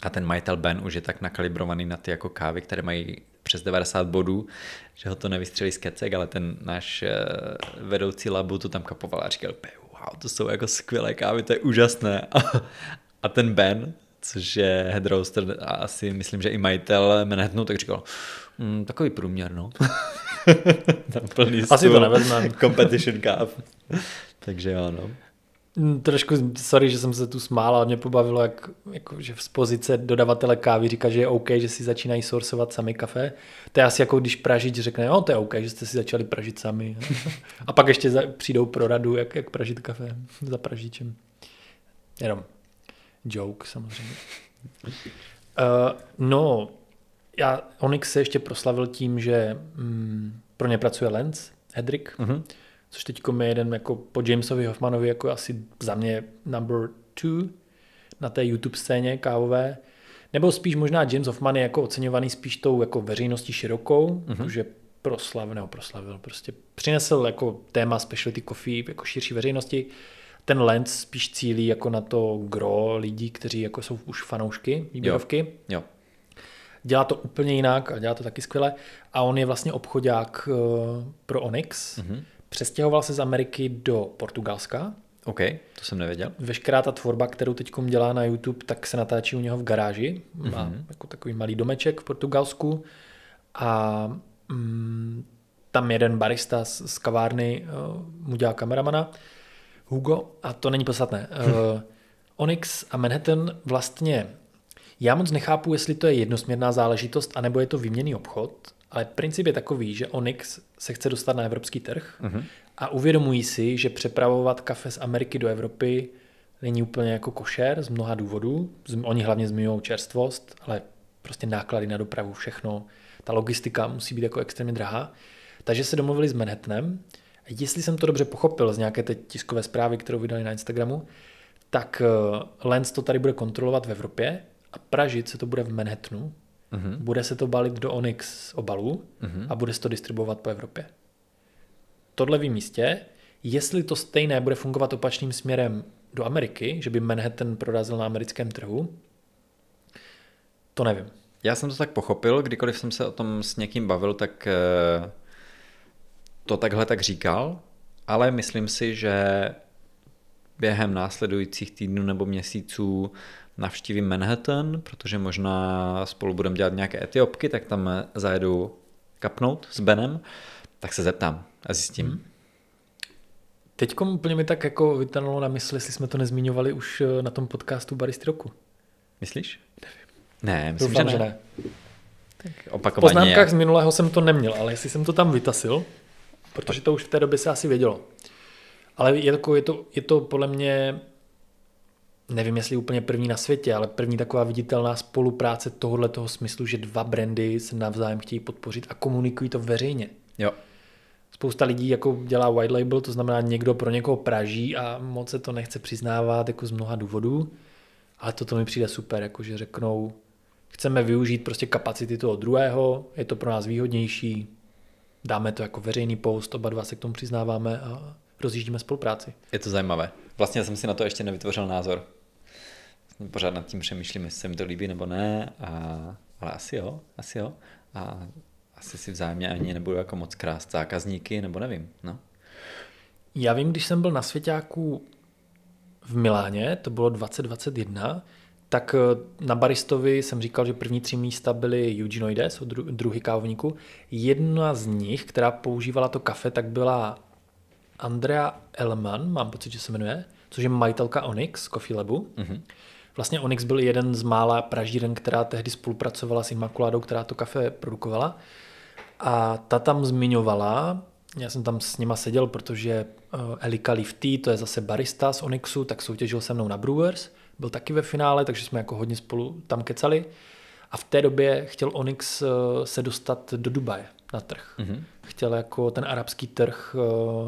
A ten majitel Ben už je tak nakalibrovaný na ty jako kávy, které mají přes 90 bodů, že ho to nevystřelí z kecek, ale ten náš eh, vedoucí labu to tam kapoval a říkal, wow, to jsou jako skvělé kávy, to je úžasné. a ten Ben, což je head roaster a asi myslím, že i majitel Manhattanu, tak říkal, mm, takový průměr, no. tam plný Asi to nevezmeme. competition káv. Takže jo, no. Hm, trošku, sorry, že jsem se tu smála, mě pobavilo, jak, jako, že z pozice dodavatele kávy říká, že je OK, že si začínají sourcovat sami kafe. To je asi jako když pražič řekne, jo, to je OK, že jste si začali pražit sami. A pak ještě za, přijdou pro radu, jak, jak pražit kafe za pražičem. Jenom joke samozřejmě. Uh, no, já, Onyx se ještě proslavil tím, že mm, pro ně pracuje Lenz, Hedrick, Uh-huh což teď je jeden jako po Jamesovi Hoffmanovi jako asi za mě number two na té YouTube scéně kávové. Nebo spíš možná James Hoffman je jako oceňovaný spíš tou jako veřejností širokou, mm-hmm. že proslav, nebo proslavil, prostě přinesl jako téma specialty coffee jako širší veřejnosti. Ten lens spíš cílí jako na to gro lidí, kteří jako jsou už fanoušky výběrovky. Jo. jo. Dělá to úplně jinak a dělá to taky skvěle. A on je vlastně obchodák eh, pro Onyx. Mm-hmm. Přestěhoval se z Ameriky do Portugalska. OK, to jsem nevěděl. Veškerá ta tvorba, kterou teď dělá na YouTube, tak se natáčí u něho v garáži. Má mm-hmm. jako takový malý domeček v Portugalsku. A mm, tam jeden barista z, z kavárny uh, mu dělá kameramana, Hugo, a to není podstatné. Uh, Onyx a Manhattan vlastně, já moc nechápu, jestli to je jednosměrná záležitost, anebo je to výměný obchod, ale princip je takový, že Onyx se chce dostat na evropský trh uh-huh. a uvědomují si, že přepravovat kafe z Ameriky do Evropy není úplně jako košer z mnoha důvodů. Oni hlavně zmiňují čerstvost, ale prostě náklady na dopravu, všechno. Ta logistika musí být jako extrémně drahá. Takže se domluvili s Manhattanem. Jestli jsem to dobře pochopil z nějaké té tiskové zprávy, kterou vydali na Instagramu, tak eh, Lens to tady bude kontrolovat v Evropě a Pražit se to bude v Manhattanu, Uh-huh. bude se to balit do Onyx obalů uh-huh. a bude se to distribuovat po Evropě. Tohle vím jistě. Jestli to stejné bude fungovat opačným směrem do Ameriky, že by Manhattan prorazil na americkém trhu, to nevím. Já jsem to tak pochopil, kdykoliv jsem se o tom s někým bavil, tak eh, to takhle tak říkal, ale myslím si, že během následujících týdnů nebo měsíců navštívím Manhattan, protože možná spolu budeme dělat nějaké etiopky, tak tam zajedu kapnout s Benem, tak se zeptám a zjistím. Hmm. Teď úplně mi tak jako vytanulo na mysli, jestli jsme to nezmiňovali už eh, na tom podcastu Baristy roku. Myslíš? Ne, myslím, Doufám, že ne. Že ne. Tak opakovaně. V poznámkách z minulého jsem to neměl, ale jestli jsem to tam vytasil, protože to už v té době se asi vědělo. Ale je to, je to, je to podle mě nevím jestli úplně první na světě, ale první taková viditelná spolupráce tohohle toho smyslu, že dva brandy se navzájem chtějí podpořit a komunikují to veřejně. Jo. Spousta lidí jako dělá white label, to znamená někdo pro někoho praží a moc se to nechce přiznávat jako z mnoha důvodů, ale toto mi přijde super, jako že řeknou, chceme využít prostě kapacity toho druhého, je to pro nás výhodnější, dáme to jako veřejný post, oba dva se k tomu přiznáváme a rozjíždíme spolupráci. Je to zajímavé. Vlastně jsem si na to ještě nevytvořil názor. Pořád nad tím přemýšlím, jestli se mi to líbí nebo ne, a, ale asi jo, asi jo. A asi si vzájemně ani nebudu jako moc krást zákazníky, nebo nevím, no. Já vím, když jsem byl na Svěťáku v Miláně, to bylo 2021, tak eh, na baristovi jsem říkal, že první tři místa byly Eugenoides, druhý kávovníku. Jedna z nich, která používala to kafe, tak byla Andrea Elman, mám pocit, že se jmenuje, což je majitelka Onyx, Coffee Labu. Mm-hmm. Vlastně Onyx byl jeden z mála pražíren, která tehdy spolupracovala s Immaculadou, která to kafe produkovala. A ta tam zmiňovala, já jsem tam s nima seděl, protože eh, Elika Lifty, to je zase barista z Onyxu, tak soutěžil se mnou na Brewers, byl taky ve finále, takže jsme jako hodně spolu tam kecali. A v té době chtěl Onyx eh, se dostat do Dubaje na trh. Mm-hmm. Chtěl jako ten arabský trh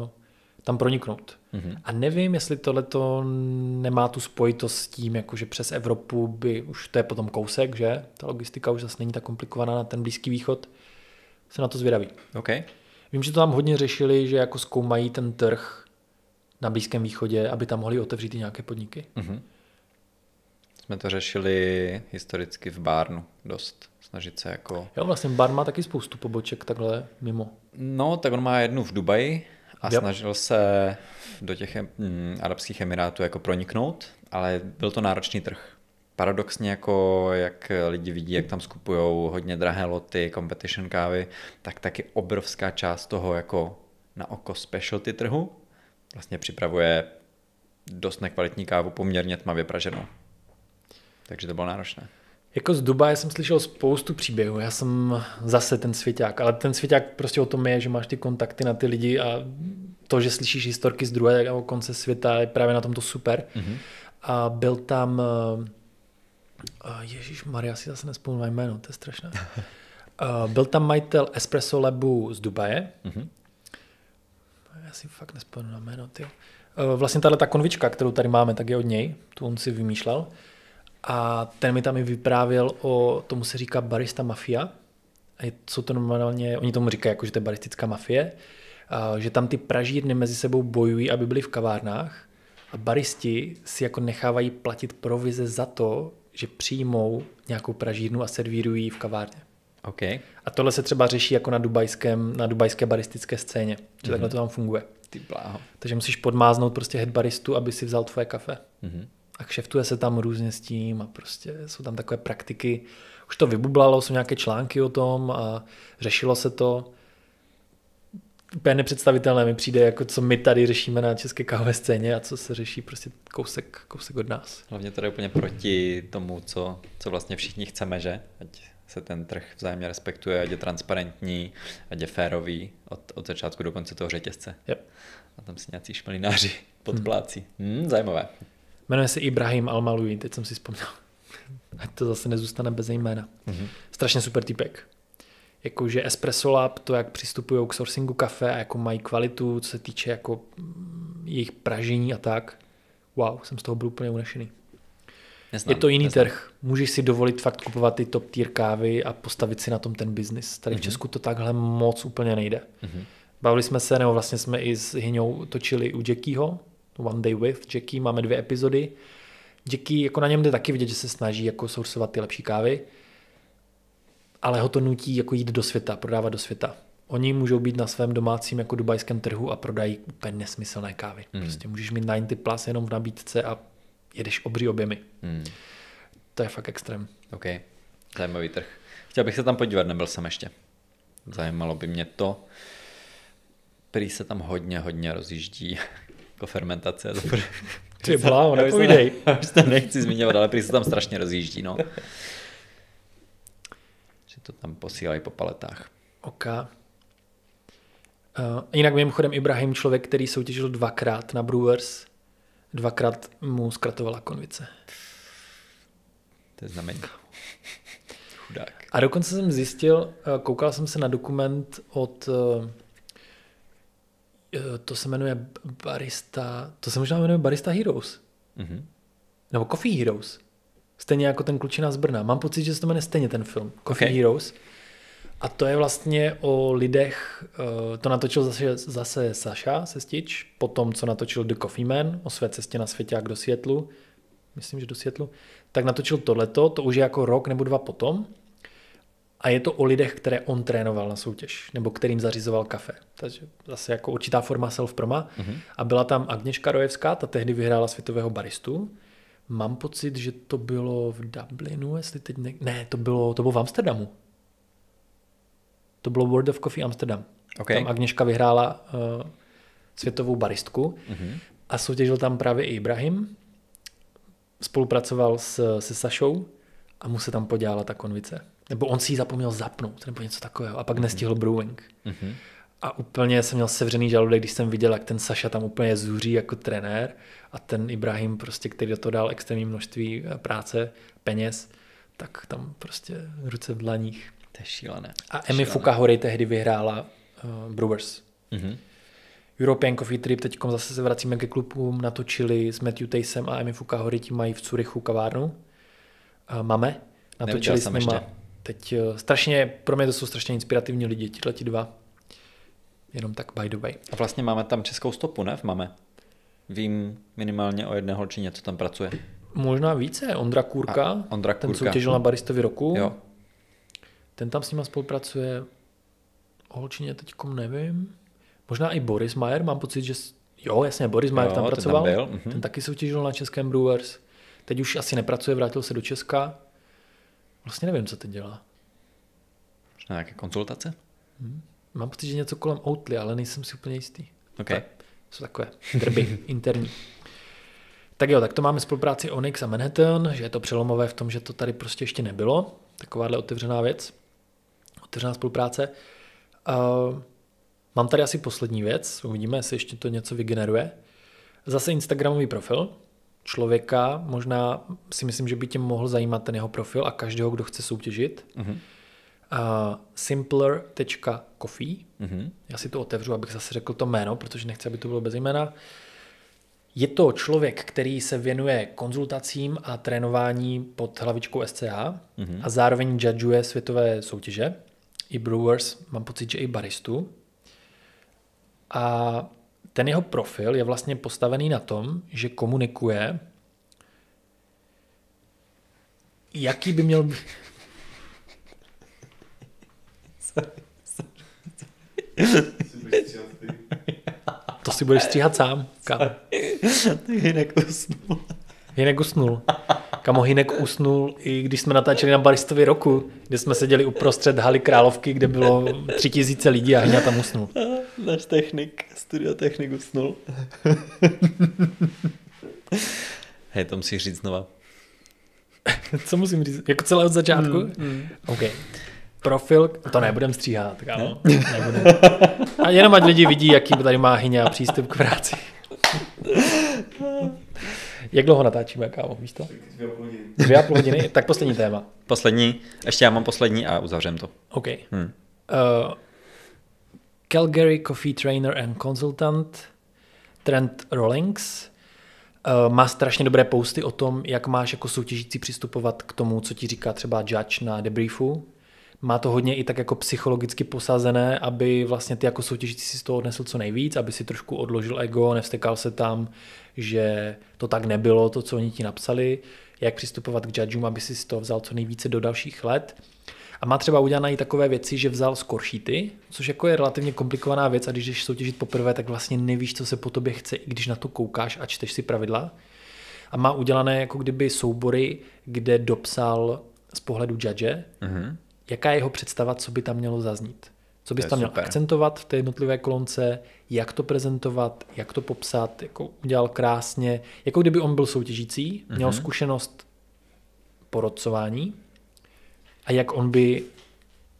eh, tam proniknout. Mm-hmm. A nevím, jestli tohle to nemá tu spojitost s tím, jako že přes Evropu by, už to je potom kousek, že? Ta logistika už zase není tak komplikovaná na ten Blízký východ. Se na to zvědaví. Okay. Vím, že to tam hodně řešili, že jako zkoumají ten trh na Blízkém východě, aby tam mohli otevřít i nějaké podniky. Mm-hmm. Jsme to řešili historicky v Bárnu dost. Snažit se jako... Jo, vlastně Barn má taky spoustu poboček takhle mimo. No, tak on má jednu v Dubaji, a yep. snažil se do těch mm, Arabských Emirátů jako proniknout, ale byl to náročný trh. Paradoxně jako jak lidi vidí, jak tam skupují hodně drahé loty, competition kávy, tak taky obrovská část toho jako na oko specialty trhu vlastně připravuje dost nekvalitní kávu poměrně tmavě praženou. Takže to bylo náročné. Jako z Dubaje jsem slyšel spoustu příběhů. Já jsem zase ten svěťák, ale ten svěťák prostě o tom je, že máš ty kontakty na ty lidi a to, že slyšíš historky z druhého konce světa, je právě na tom to super. Mm-hmm. A byl tam. Eh, eh, Ježíš Maria, si zase nespomínám jméno, to je strašné. Eh, byl tam majitel Espresso Labu z Dubaje. Mm-hmm. Já si fakt nespomínám jméno. Tyjo. Vlastně tahle ta konvička, kterou tady máme, tak je od něj. Tu on si vymýšlel. A ten mi tam i vyprávěl o, tomu se říká barista mafia. A jsou to normálně, oni tomu říkají, jako, že to je baristická mafie, a, že tam ty pražírny mezi sebou bojují, aby byly v kavárnách. A baristi si jako nechávají platit provize za to, že přijmou nějakou pražírnu a servírují v kavárně. Okay. A tohle se třeba řeší jako na, dubajském, na dubajské baristické scéně, že mm-hmm. takhle mhm. to tam funguje. Ty bláho. Takže musíš podmáznout prostě head baristu, aby si vzal tvoje kafe. Mm-hmm a kšeftuje se tam různě s tím a prostě jsou tam takové praktiky. Už to vybublalo, jsou nějaké články o tom a řešilo se to. Úplně nepředstavitelné mi přijde, jako co my tady řešíme na české kávové scéně a co se řeší prostě kousek, kousek od nás. Hlavně to je úplně proti tomu, co, co vlastně všichni chceme, že? Ať se ten trh vzájemně respektuje, ať je transparentní, ať je férový od, od začátku do konce toho řetězce. Yep. A tam si nějací šmelináři hmm. podplácí. Hmm. Hmm, zajímavé. Jmenuje se Ibrahim Almalui, teď jsem si vzpomněl. Ať to zase nezůstane bez jména. Mm-hmm. Strašně super typek. Jakože Espresso Lab, to jak přistupují k sourcingu kafe a jako mají kvalitu, co se týče jako mm, jejich pražení a tak. Wow, jsem z toho byl úplně unešený. Neznám, je to jiný neznám. trh. Můžeš si dovolit fakt kupovat ty top tier kávy a postavit si na tom ten biznis. Tady mm-hmm. v mhm. Česku to takhle moc úplně nejde. Mm-hmm. Bavili jsme se, nebo vlastně jsme i s Hyňou točili u Jackieho, One Day with Jackie, máme dvě epizody. Jackie, jako na něm jde taky vidět, že se snaží jako sourcovat ty lepší kávy, ale ho to nutí jako jít do světa, prodávat do světa. Oni můžou být na svém domácím jako dubajském trhu a prodají úplně nesmyslné kávy. Mm. Prostě můžeš mít 90 plus jenom v nabídce a jedeš obří objemy. Mm. To je fakt extrém. OK, zajímavý trh. Chtěl bych se tam podívat, nebyl jsem ještě. Zajímalo by mě to. Prý se tam hodně, hodně rozjíždí jako fermentace. Ty bláho, nepovídej. už to nechci zmiňovat, ale prý se tam strašně rozjíždí, no. Že to tam posílají po paletách. OK. Uh, jinak mimochodem Ibrahim člověk, který soutěžil dvakrát na Brewers, dvakrát mu zkratovala konvice. To je znamení. Chudák. A dokonce jsem zjistil, eh, koukal jsem se na dokument od eh, Eh, to se jmenuje Barista, to se možná jmenuje Barista Heroes. Mm-hmm. Nebo Coffee Heroes. Stejně jako ten klučina z Brna. Mám pocit, že se to jmenuje stejně ten film. Coffee okay. Heroes. A to je vlastně o lidech, eh, to natočil zase, zase Saša Sestič, po tom, co natočil The Coffee Man, o své cestě na světě jak do Světlu, myslím, že do Světlu, tak natočil tohleto, to už je jako rok nebo dva potom. A je to o lidech, které on trénoval na soutěž, nebo kterým zařizoval kafe. Takže zase jako určitá forma self-proma. Mm-hmm. A byla tam Agněška Rojevská, ta tehdy vyhrála světového baristu. Mám pocit, že to bylo v Dublinu, jestli teď ne... Ne, to bylo, to bylo v Amsterdamu. To bylo World of Coffee Amsterdam. Okay. Tam Agněška vyhrála uh, světovou baristku mm-hmm. a soutěžil tam právě i Ibrahim. Spolupracoval s, se Sašou a mu se tam podělala ta konvice nebo on si ji zapomněl zapnout, nebo něco takového, a pak mm-hmm. nestihl brewing. Mm-hmm. A úplně jsem měl sevřený žaludek, když jsem viděl, jak ten Saša tam úplně zůří jako trenér a ten Ibrahim, prostě, který do toho dal extrémní množství eh, práce, peněz, tak tam prostě ruce v dlaních. To je šílené. A Emi Fukahory tehdy vyhrála uh, Brewers. Mm-hmm. European Coffee Trip, teď zase se vracíme ke klubům, natočili s Matthew Tejsem a Emi Fukahory, ti mají v Curychu kavárnu. Uh, máme. Natočili s nima, Teď eh, strašně, pro mě to jsou strašně inspirativní lidi, tyhle ti dva. Jenom tak by the way. A vlastně máme tam českou stopu, ne? V máme. Vím minimálně o jedné holčině, co tam pracuje. Možná více. Ondra Kůrka, A Ondra Kůrka. ten soutěžil na baristovi roku. Jo. Ten tam s nima spolupracuje. O holčině teďkom nevím. Možná i Boris Mayer, mám pocit, že... Jo, jasně, Boris Mayer jo, tam pracoval. Ten, tam byl. Mhm. ten taky soutěžil na Českém Brewers. Teď už asi nepracuje, vrátil se do Česka. Vlastně nevím, co teď dělá. Možná nějaké konzultace? Hmm. Mám pocit, že něco kolem Outly, ale nejsem si úplně jistý. Ok. Tak, jsou takové drby interní. Tak jo, tak to máme spolupráci Onyx a Manhattan, že je to přelomové v tom, že to tady prostě ještě nebylo. Takováhle otevřená věc. Otevřená spolupráce. Uh, mám tady asi poslední věc, uvidíme, jestli ještě to něco vygeneruje. Zase Instagramový profil, člověka, možná si myslím, že by tě mohl zajímat ten jeho profil a každého, kdo chce soutěžit. Mm-hmm. Uh, simpler.coffee. Mm-hmm. Já si to otevřu, abych zase řekl to jméno, protože nechci, aby to bylo bez jména. Je to člověk, který se věnuje konzultacím a trénování pod hlavičkou SCA mm-hmm. a zároveň judgeuje světové soutěže. I Brewers, mám pocit, že i baristu. A ten jeho profil je vlastně postavený na tom, že komunikuje, jaký by měl být... To si budeš stříhat sám, kam. Ty jinak usnul. Hinek usnul. Kamo Hinek usnul, i když jsme natáčeli na Baristovi roku, kde jsme seděli uprostřed haly Královky, kde bylo tři tisíce lidí a Hina tam usnul. Náš technik, studio technik usnul. Hej, to musíš říct znova. Co musím říct? Jako celé od začátku? Mm, mm. Okay profil, to nebudem stříhat, kámo. Ne? Nebudem. A jenom ať lidi vidí, jaký tady má Hyňa přístup k práci. Jak dlouho natáčíme, kámo, víš to? Dvě a půl hodiny. Tak poslední téma. Poslední, ještě já mám poslední a uzavřem to. OK. Hmm. Uh, Calgary Coffee Trainer and Consultant, Trent Rollings, eh, má strašně dobré posty o tom, jak máš jako soutěžící přistupovat k tomu, co ti říká třeba judge na debriefu, má to hodně i tak jako psychologicky posazené, aby vlastně ty jako soutěžící si z toho odnesl co nejvíc, aby si trošku odložil ego, nevstekal se tam, že to tak nebylo, to, co oni ti napsali, jak přistupovat k judgeům, aby si z toho vzal co nejvíce do dalších let. A má třeba udělané i takové věci, že vzal skoršíty, což jako je relativně komplikovaná věc a když jdeš soutěžit poprvé, tak vlastně nevíš, co se po tobě chce, i když na to koukáš a čteš si pravidla. A má udělané jako kdyby soubory, kde dopsal z pohledu judge, mm-hmm jaká je jeho představa, co by tam mělo zaznít. Co bys tam měl super. akcentovat v té jednotlivé kolonce, jak to prezentovat, jak to popsat, jako udělal krásně. Jako kdyby on byl soutěžící, měl mm-hmm. zkušenost porodcování a jak on by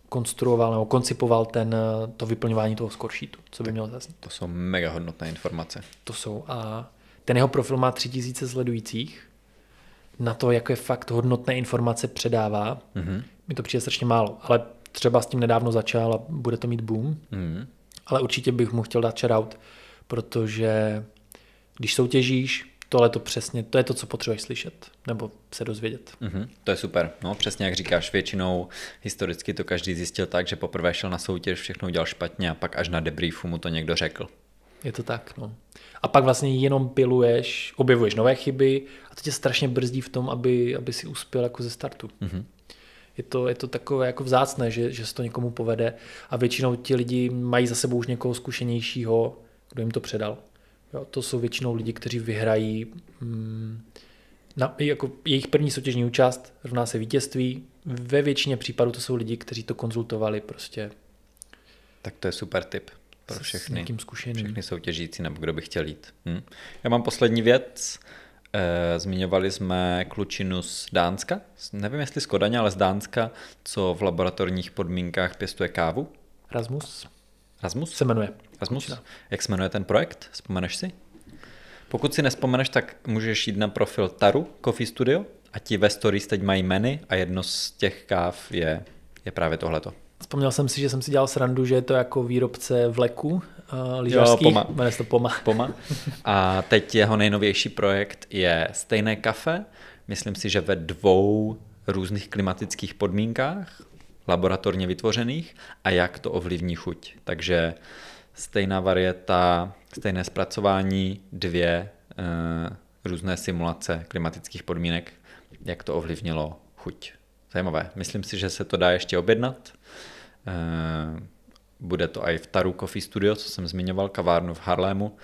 konstruoval nebo koncipoval ten, eh, to vyplňování toho skoršítu, co by mělo zaznít. To jsou mega hodnotné informace. To jsou a ten jeho profil má 3000 sledujících na to, jaké fakt hodnotné informace předává. Mm-hmm mi to přijde strašně málo, ale třeba s tím nedávno začal a bude to mít boom. Mm. Ale určitě bych mu chtěl dát shoutout, protože když soutěžíš, tohle to přesně, to je to, co potřebuješ slyšet nebo se dozvědět. Mm-hmm, to je super. No, přesně jak říkáš, většinou historicky to každý zjistil tak, že poprvé šel na soutěž, všechno udělal špatně a pak až na debriefu mu to někdo řekl. Je to tak, no. A pak vlastně jenom piluješ, objevuješ nové chyby a to tě strašně brzdí v tom, aby, aby si uspěl jako ze startu. Mm-hmm je to, je to takové jako vzácné, že, že se to někomu povede a většinou ti lidi mají za sebou už někoho zkušenějšího, kdo jim to předal. Jo, to jsou většinou lidi, kteří vyhrají mm, na, jako jejich první soutěžní účast rovná se vítězství. Ve většině případů to jsou lidi, kteří to konzultovali prostě. Tak to je super tip pro všechny, všechny soutěžící nebo kdo by chtěl jít. Hm? Já mám poslední věc. Eh, zmiňovali jsme klučinu z Dánska, nevím jestli z Kodaně, ale z Dánska, co v laboratorních podmínkách pěstuje kávu. Rasmus. Rasmus? Se jmenuje. Rasmus? Klučina. Jak se jmenuje ten projekt? Vzpomeneš si? Pokud si nespomeneš, tak můžeš jít na profil Taru Coffee Studio a ti ve stories teď mají meny a jedno z těch káv je, je právě tohleto. Vzpomněl jsem si, že jsem si dělal srandu, že je to jako výrobce vleku uh, lyžařský, jo, Poma. jmenuje se to Poma. Poma. A teď jeho nejnovější projekt je stejné kafe, myslím si, že ve dvou různých klimatických podmínkách, laboratorně vytvořených, a jak to ovlivní chuť. Takže stejná varieta, stejné zpracování, dvě uh, různé simulace klimatických podmínek, jak to ovlivnilo chuť. Zajímavé. Myslím si, že se to dá ještě objednat. Uh, bude to i v Taru Coffee Studio, co jsem zmiňoval, kavárnu v Harlému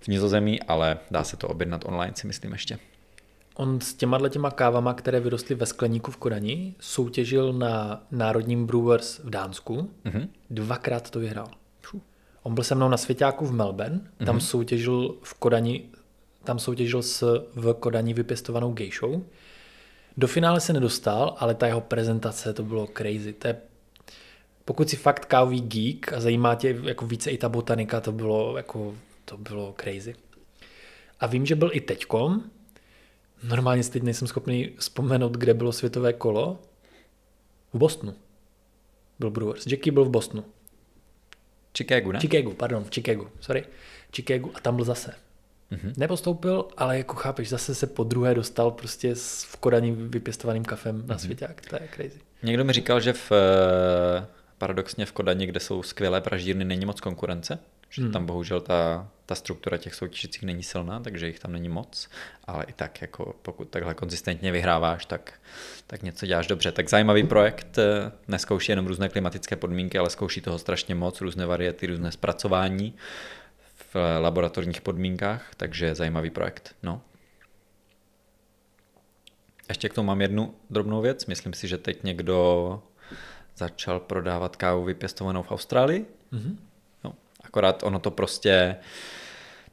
v Nizozemí, ale dá se to objednat online, si myslím ještě. On s těma těma kávama, které vyrostly ve skleníku v Kodani, soutěžil na Národním Brewers v Dánsku. Mm-hmm. Dvakrát to vyhrál. On byl se mnou na Svěťáku v Melbourne, tam mm-hmm. soutěžil v Kodani, tam soutěžil s v Kodani vypěstovanou gejšou. Do finále se nedostal, ale ta jeho prezentace to bylo crazy. To je pokud si fakt kávový geek a zajímá tě jako více i ta botanika, to bylo jako, to bylo crazy. A vím, že byl i teďkom, normálně si teď nejsem schopný vzpomenout, kde bylo světové kolo, v Bostonu. Byl Brewers. Jackie byl v Bostonu. Chicago, ne? Chicago, pardon, v Chicago, sorry. Chicago a tam byl zase. Mm-hmm. Nepostoupil, ale jako chápeš, zase se po druhé dostal prostě s v vypěstovaným kafem mm-hmm. na mhm. To je crazy. Někdo mi říkal, že v eh, paradoxně v Kodani, kde jsou skvělé pražírny, není moc konkurence, že hmm. tam bohužel ta, ta struktura těch soutěžících není silná, takže jich tam není moc, ale i tak, jako pokud takhle konzistentně vyhráváš, tak, tak něco děláš dobře. Tak zajímavý projekt, eh, neskouší jenom různé klimatické podmínky, ale zkouší toho strašně moc, různé variety, různé zpracování v laboratorních podmínkách, takže zajímavý projekt. No. Ještě k tomu mám jednu drobnou věc. Myslím si, že teď někdo začal prodávat kávu vypěstovanou v Austrálii. Mm-hmm. No, akorát ono to prostě,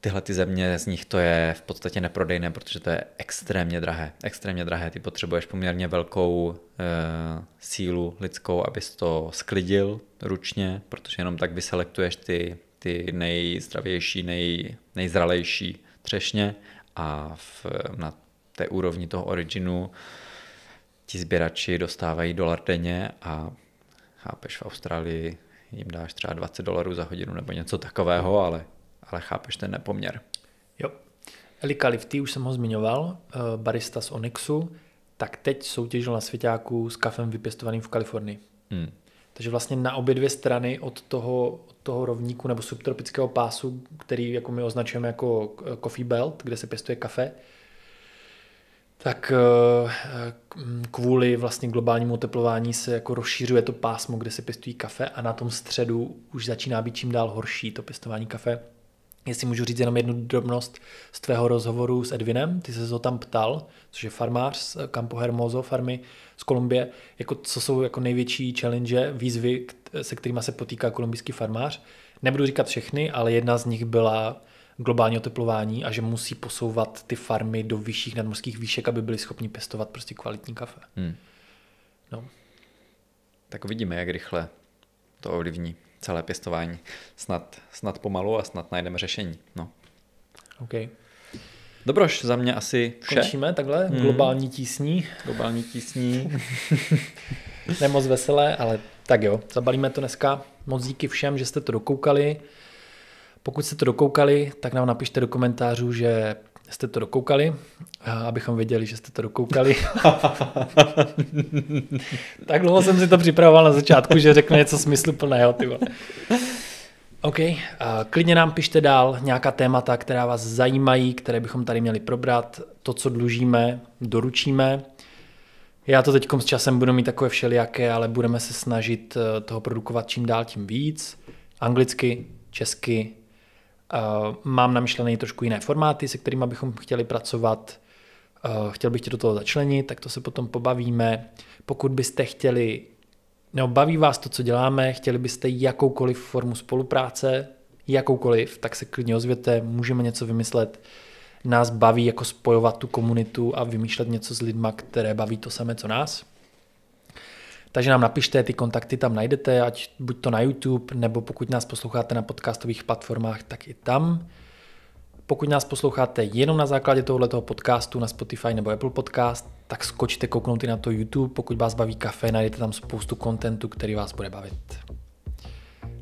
tyhle ty země, z nich to je v podstatě neprodejné, protože to je extrémně drahé. Extrémně drahé, ty potřebuješ poměrně velkou e, sílu lidskou, abys to sklidil ručně, protože jenom tak vyselektuješ ty, ty nejzdravější, nej, nejzralejší třešně a v, na té úrovni toho originu ti sběrači dostávají dolar denně a Chápeš, v Austrálii jim dáš třeba 20 dolarů za hodinu nebo něco takového, ale, ale chápeš ten nepoměr. Jo. Eli Kalifty, už jsem ho zmiňoval, eh, barista z Onyxu, tak teď soutěžil na svěťáku s kafem vypěstovaným v Kalifornii. Hmm. Takže vlastně na obě dvě strany od toho, od toho rovníku nebo subtropického pásu, který jako my označujeme jako eh, coffee belt, kde se pěstuje kafe, tak eh, eh, kvůli vlastně globálnímu oteplování se jako rozšířuje to pásmo, kde se pěstují kafe a na tom středu už začíná být čím dál horší to pěstování kafe. Jestli můžu říct jenom jednu drobnost z tvého rozhovoru s Edvinem, ty se ho tam ptal, což je farmář z Campo Hermoso farmy z Kolumbie, jako co jsou jako největší challenge, výzvy, se kterými se potýká kolumbijský farmář. Nebudu říkat všechny, ale jedna z nich byla globální oteplování a že musí posouvat ty farmy do vyšších nadmořských výšek, aby byli schopni pestovat prostě kvalitní kafe. Hmm. No. Tak uvidíme, jak rychle to ovlivní celé pěstování. Snad, snad pomalu a snad najdeme řešení. No. OK. Dobroš, za mě asi vše. Končíme takhle, hmm. globální tísní. Globální tísní. Nemoc veselé, ale tak jo, zabalíme to dneska. Moc díky všem, že jste to dokoukali. Pokud jste to dokoukali, tak nám napište do komentářů, že jste to dokoukali, abychom věděli, že jste to dokoukali. tak dlouho jsem si to připravoval na začátku, že řekne něco smysluplného. Ty vole. OK, klidně nám pište dál nějaká témata, která vás zajímají, které bychom tady měli probrat, to, co dlužíme, doručíme. Já to teď s časem budu mít takové všelijaké, ale budeme se snažit eh, toho produkovat čím dál tím víc. Anglicky, česky, Eh, mám namyšlené trošku jiné formáty, se kterými bychom chtěli pracovat. Eh, chtěl bych tě do toho začlenit, tak to se potom pobavíme. Pokud byste chtěli, nebo baví vás to, co děláme, chtěli byste jakoukoliv formu spolupráce, jakoukoliv, tak se klidně ozvěte, můžeme něco vymyslet. Nás baví jako spojovat tu komunitu a vymýšlet něco s lidma, které baví to samé, co nás. Takže nám napište, ty kontakty tam najdete, ať buď to na YouTube, nebo pokud nás posloucháte na podcastových platformách, tak i tam. Pokud nás posloucháte jenom na základě tohoto podcastu na Spotify nebo Apple Podcast, tak skočte kouknout i na to YouTube. Pokud vás baví kafe, najdete tam spoustu kontentu, který vás bude bavit.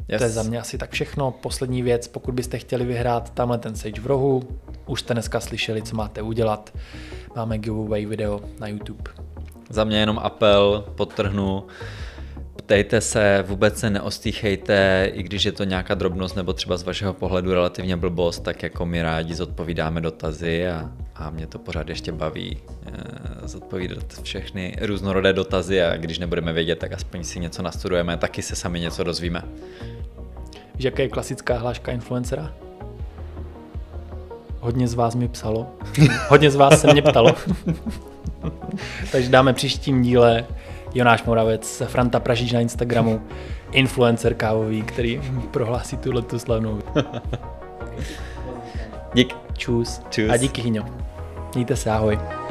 Yes. To je za mě asi tak všechno. Poslední věc, pokud byste chtěli vyhrát tamhle ten Sage v rohu, už jste dneska slyšeli, co máte udělat. Máme giveaway video na YouTube. Za mě jenom apel, potrhnu, ptejte se, vůbec se neostýchejte, i když je to nějaká drobnost nebo třeba z vašeho pohledu relativně blbost, tak jako my rádi zodpovídáme dotazy a, a mě to pořád ještě baví eh, zodpovídat všechny různorodé dotazy a když nebudeme vědět, tak aspoň si něco nastudujeme, taky se sami něco dozvíme. Jaká je klasická hláška influencera? hodně z vás mi psalo, hodně z vás se mě ptalo. Takže dáme příštím díle Jonáš Moravec, Franta Pražíš na Instagramu, influencer kávový, který prohlásí tuhle tu slavnou. Dík. Čus. Čus. A díky, Hino. Mějte se, ahoj.